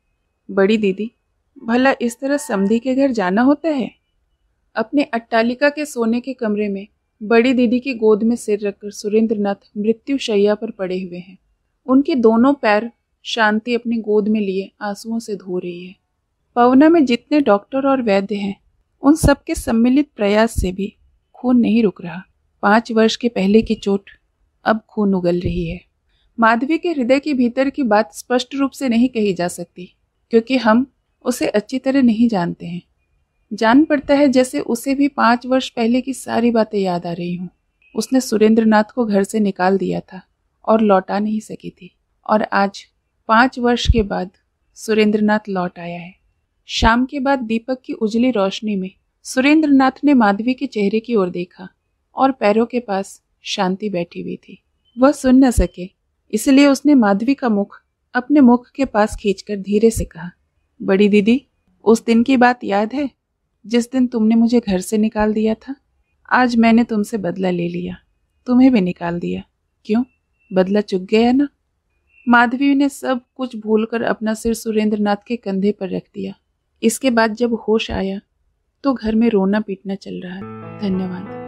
बड़ी दीदी भला इस तरह समधी के घर जाना होता है अपने अट्टालिका के सोने के कमरे में बड़ी दीदी की गोद में सिर रखकर सुरेंद्रनाथ मृत्युशैया पर पड़े हुए हैं उनके दोनों पैर शांति अपनी गोद में लिए आंसुओं से धो रही है पवना में जितने डॉक्टर और वैद्य हैं उन सबके सम्मिलित प्रयास से भी खून नहीं रुक रहा पाँच वर्ष के पहले की चोट अब खून उगल रही है माधवी के हृदय के भीतर की बात स्पष्ट रूप से नहीं कही जा सकती क्योंकि हम उसे अच्छी तरह नहीं जानते हैं जान पड़ता है जैसे उसे भी पांच वर्ष पहले की सारी बातें याद आ रही हूँ उसने सुरेंद्रनाथ को घर से निकाल दिया था और लौटा नहीं सकी थी और आज पाँच वर्ष के बाद सुरेंद्रनाथ लौट आया है शाम के बाद दीपक की उजली रोशनी में सुरेंद्रनाथ ने माधवी के चेहरे की ओर देखा और पैरों के पास शांति बैठी हुई थी वह सुन न सके इसलिए उसने माधवी का मुख अपने मुख के पास खींचकर धीरे से कहा बड़ी दीदी उस दिन की बात याद है जिस दिन तुमने मुझे घर से निकाल दिया था आज मैंने तुमसे बदला ले लिया तुम्हें भी निकाल दिया क्यों बदला चुक गया ना माधवी ने सब कुछ भूलकर अपना सिर सुरेंद्रनाथ के कंधे पर रख दिया इसके बाद जब होश आया तो घर में रोना पीटना चल रहा धन्यवाद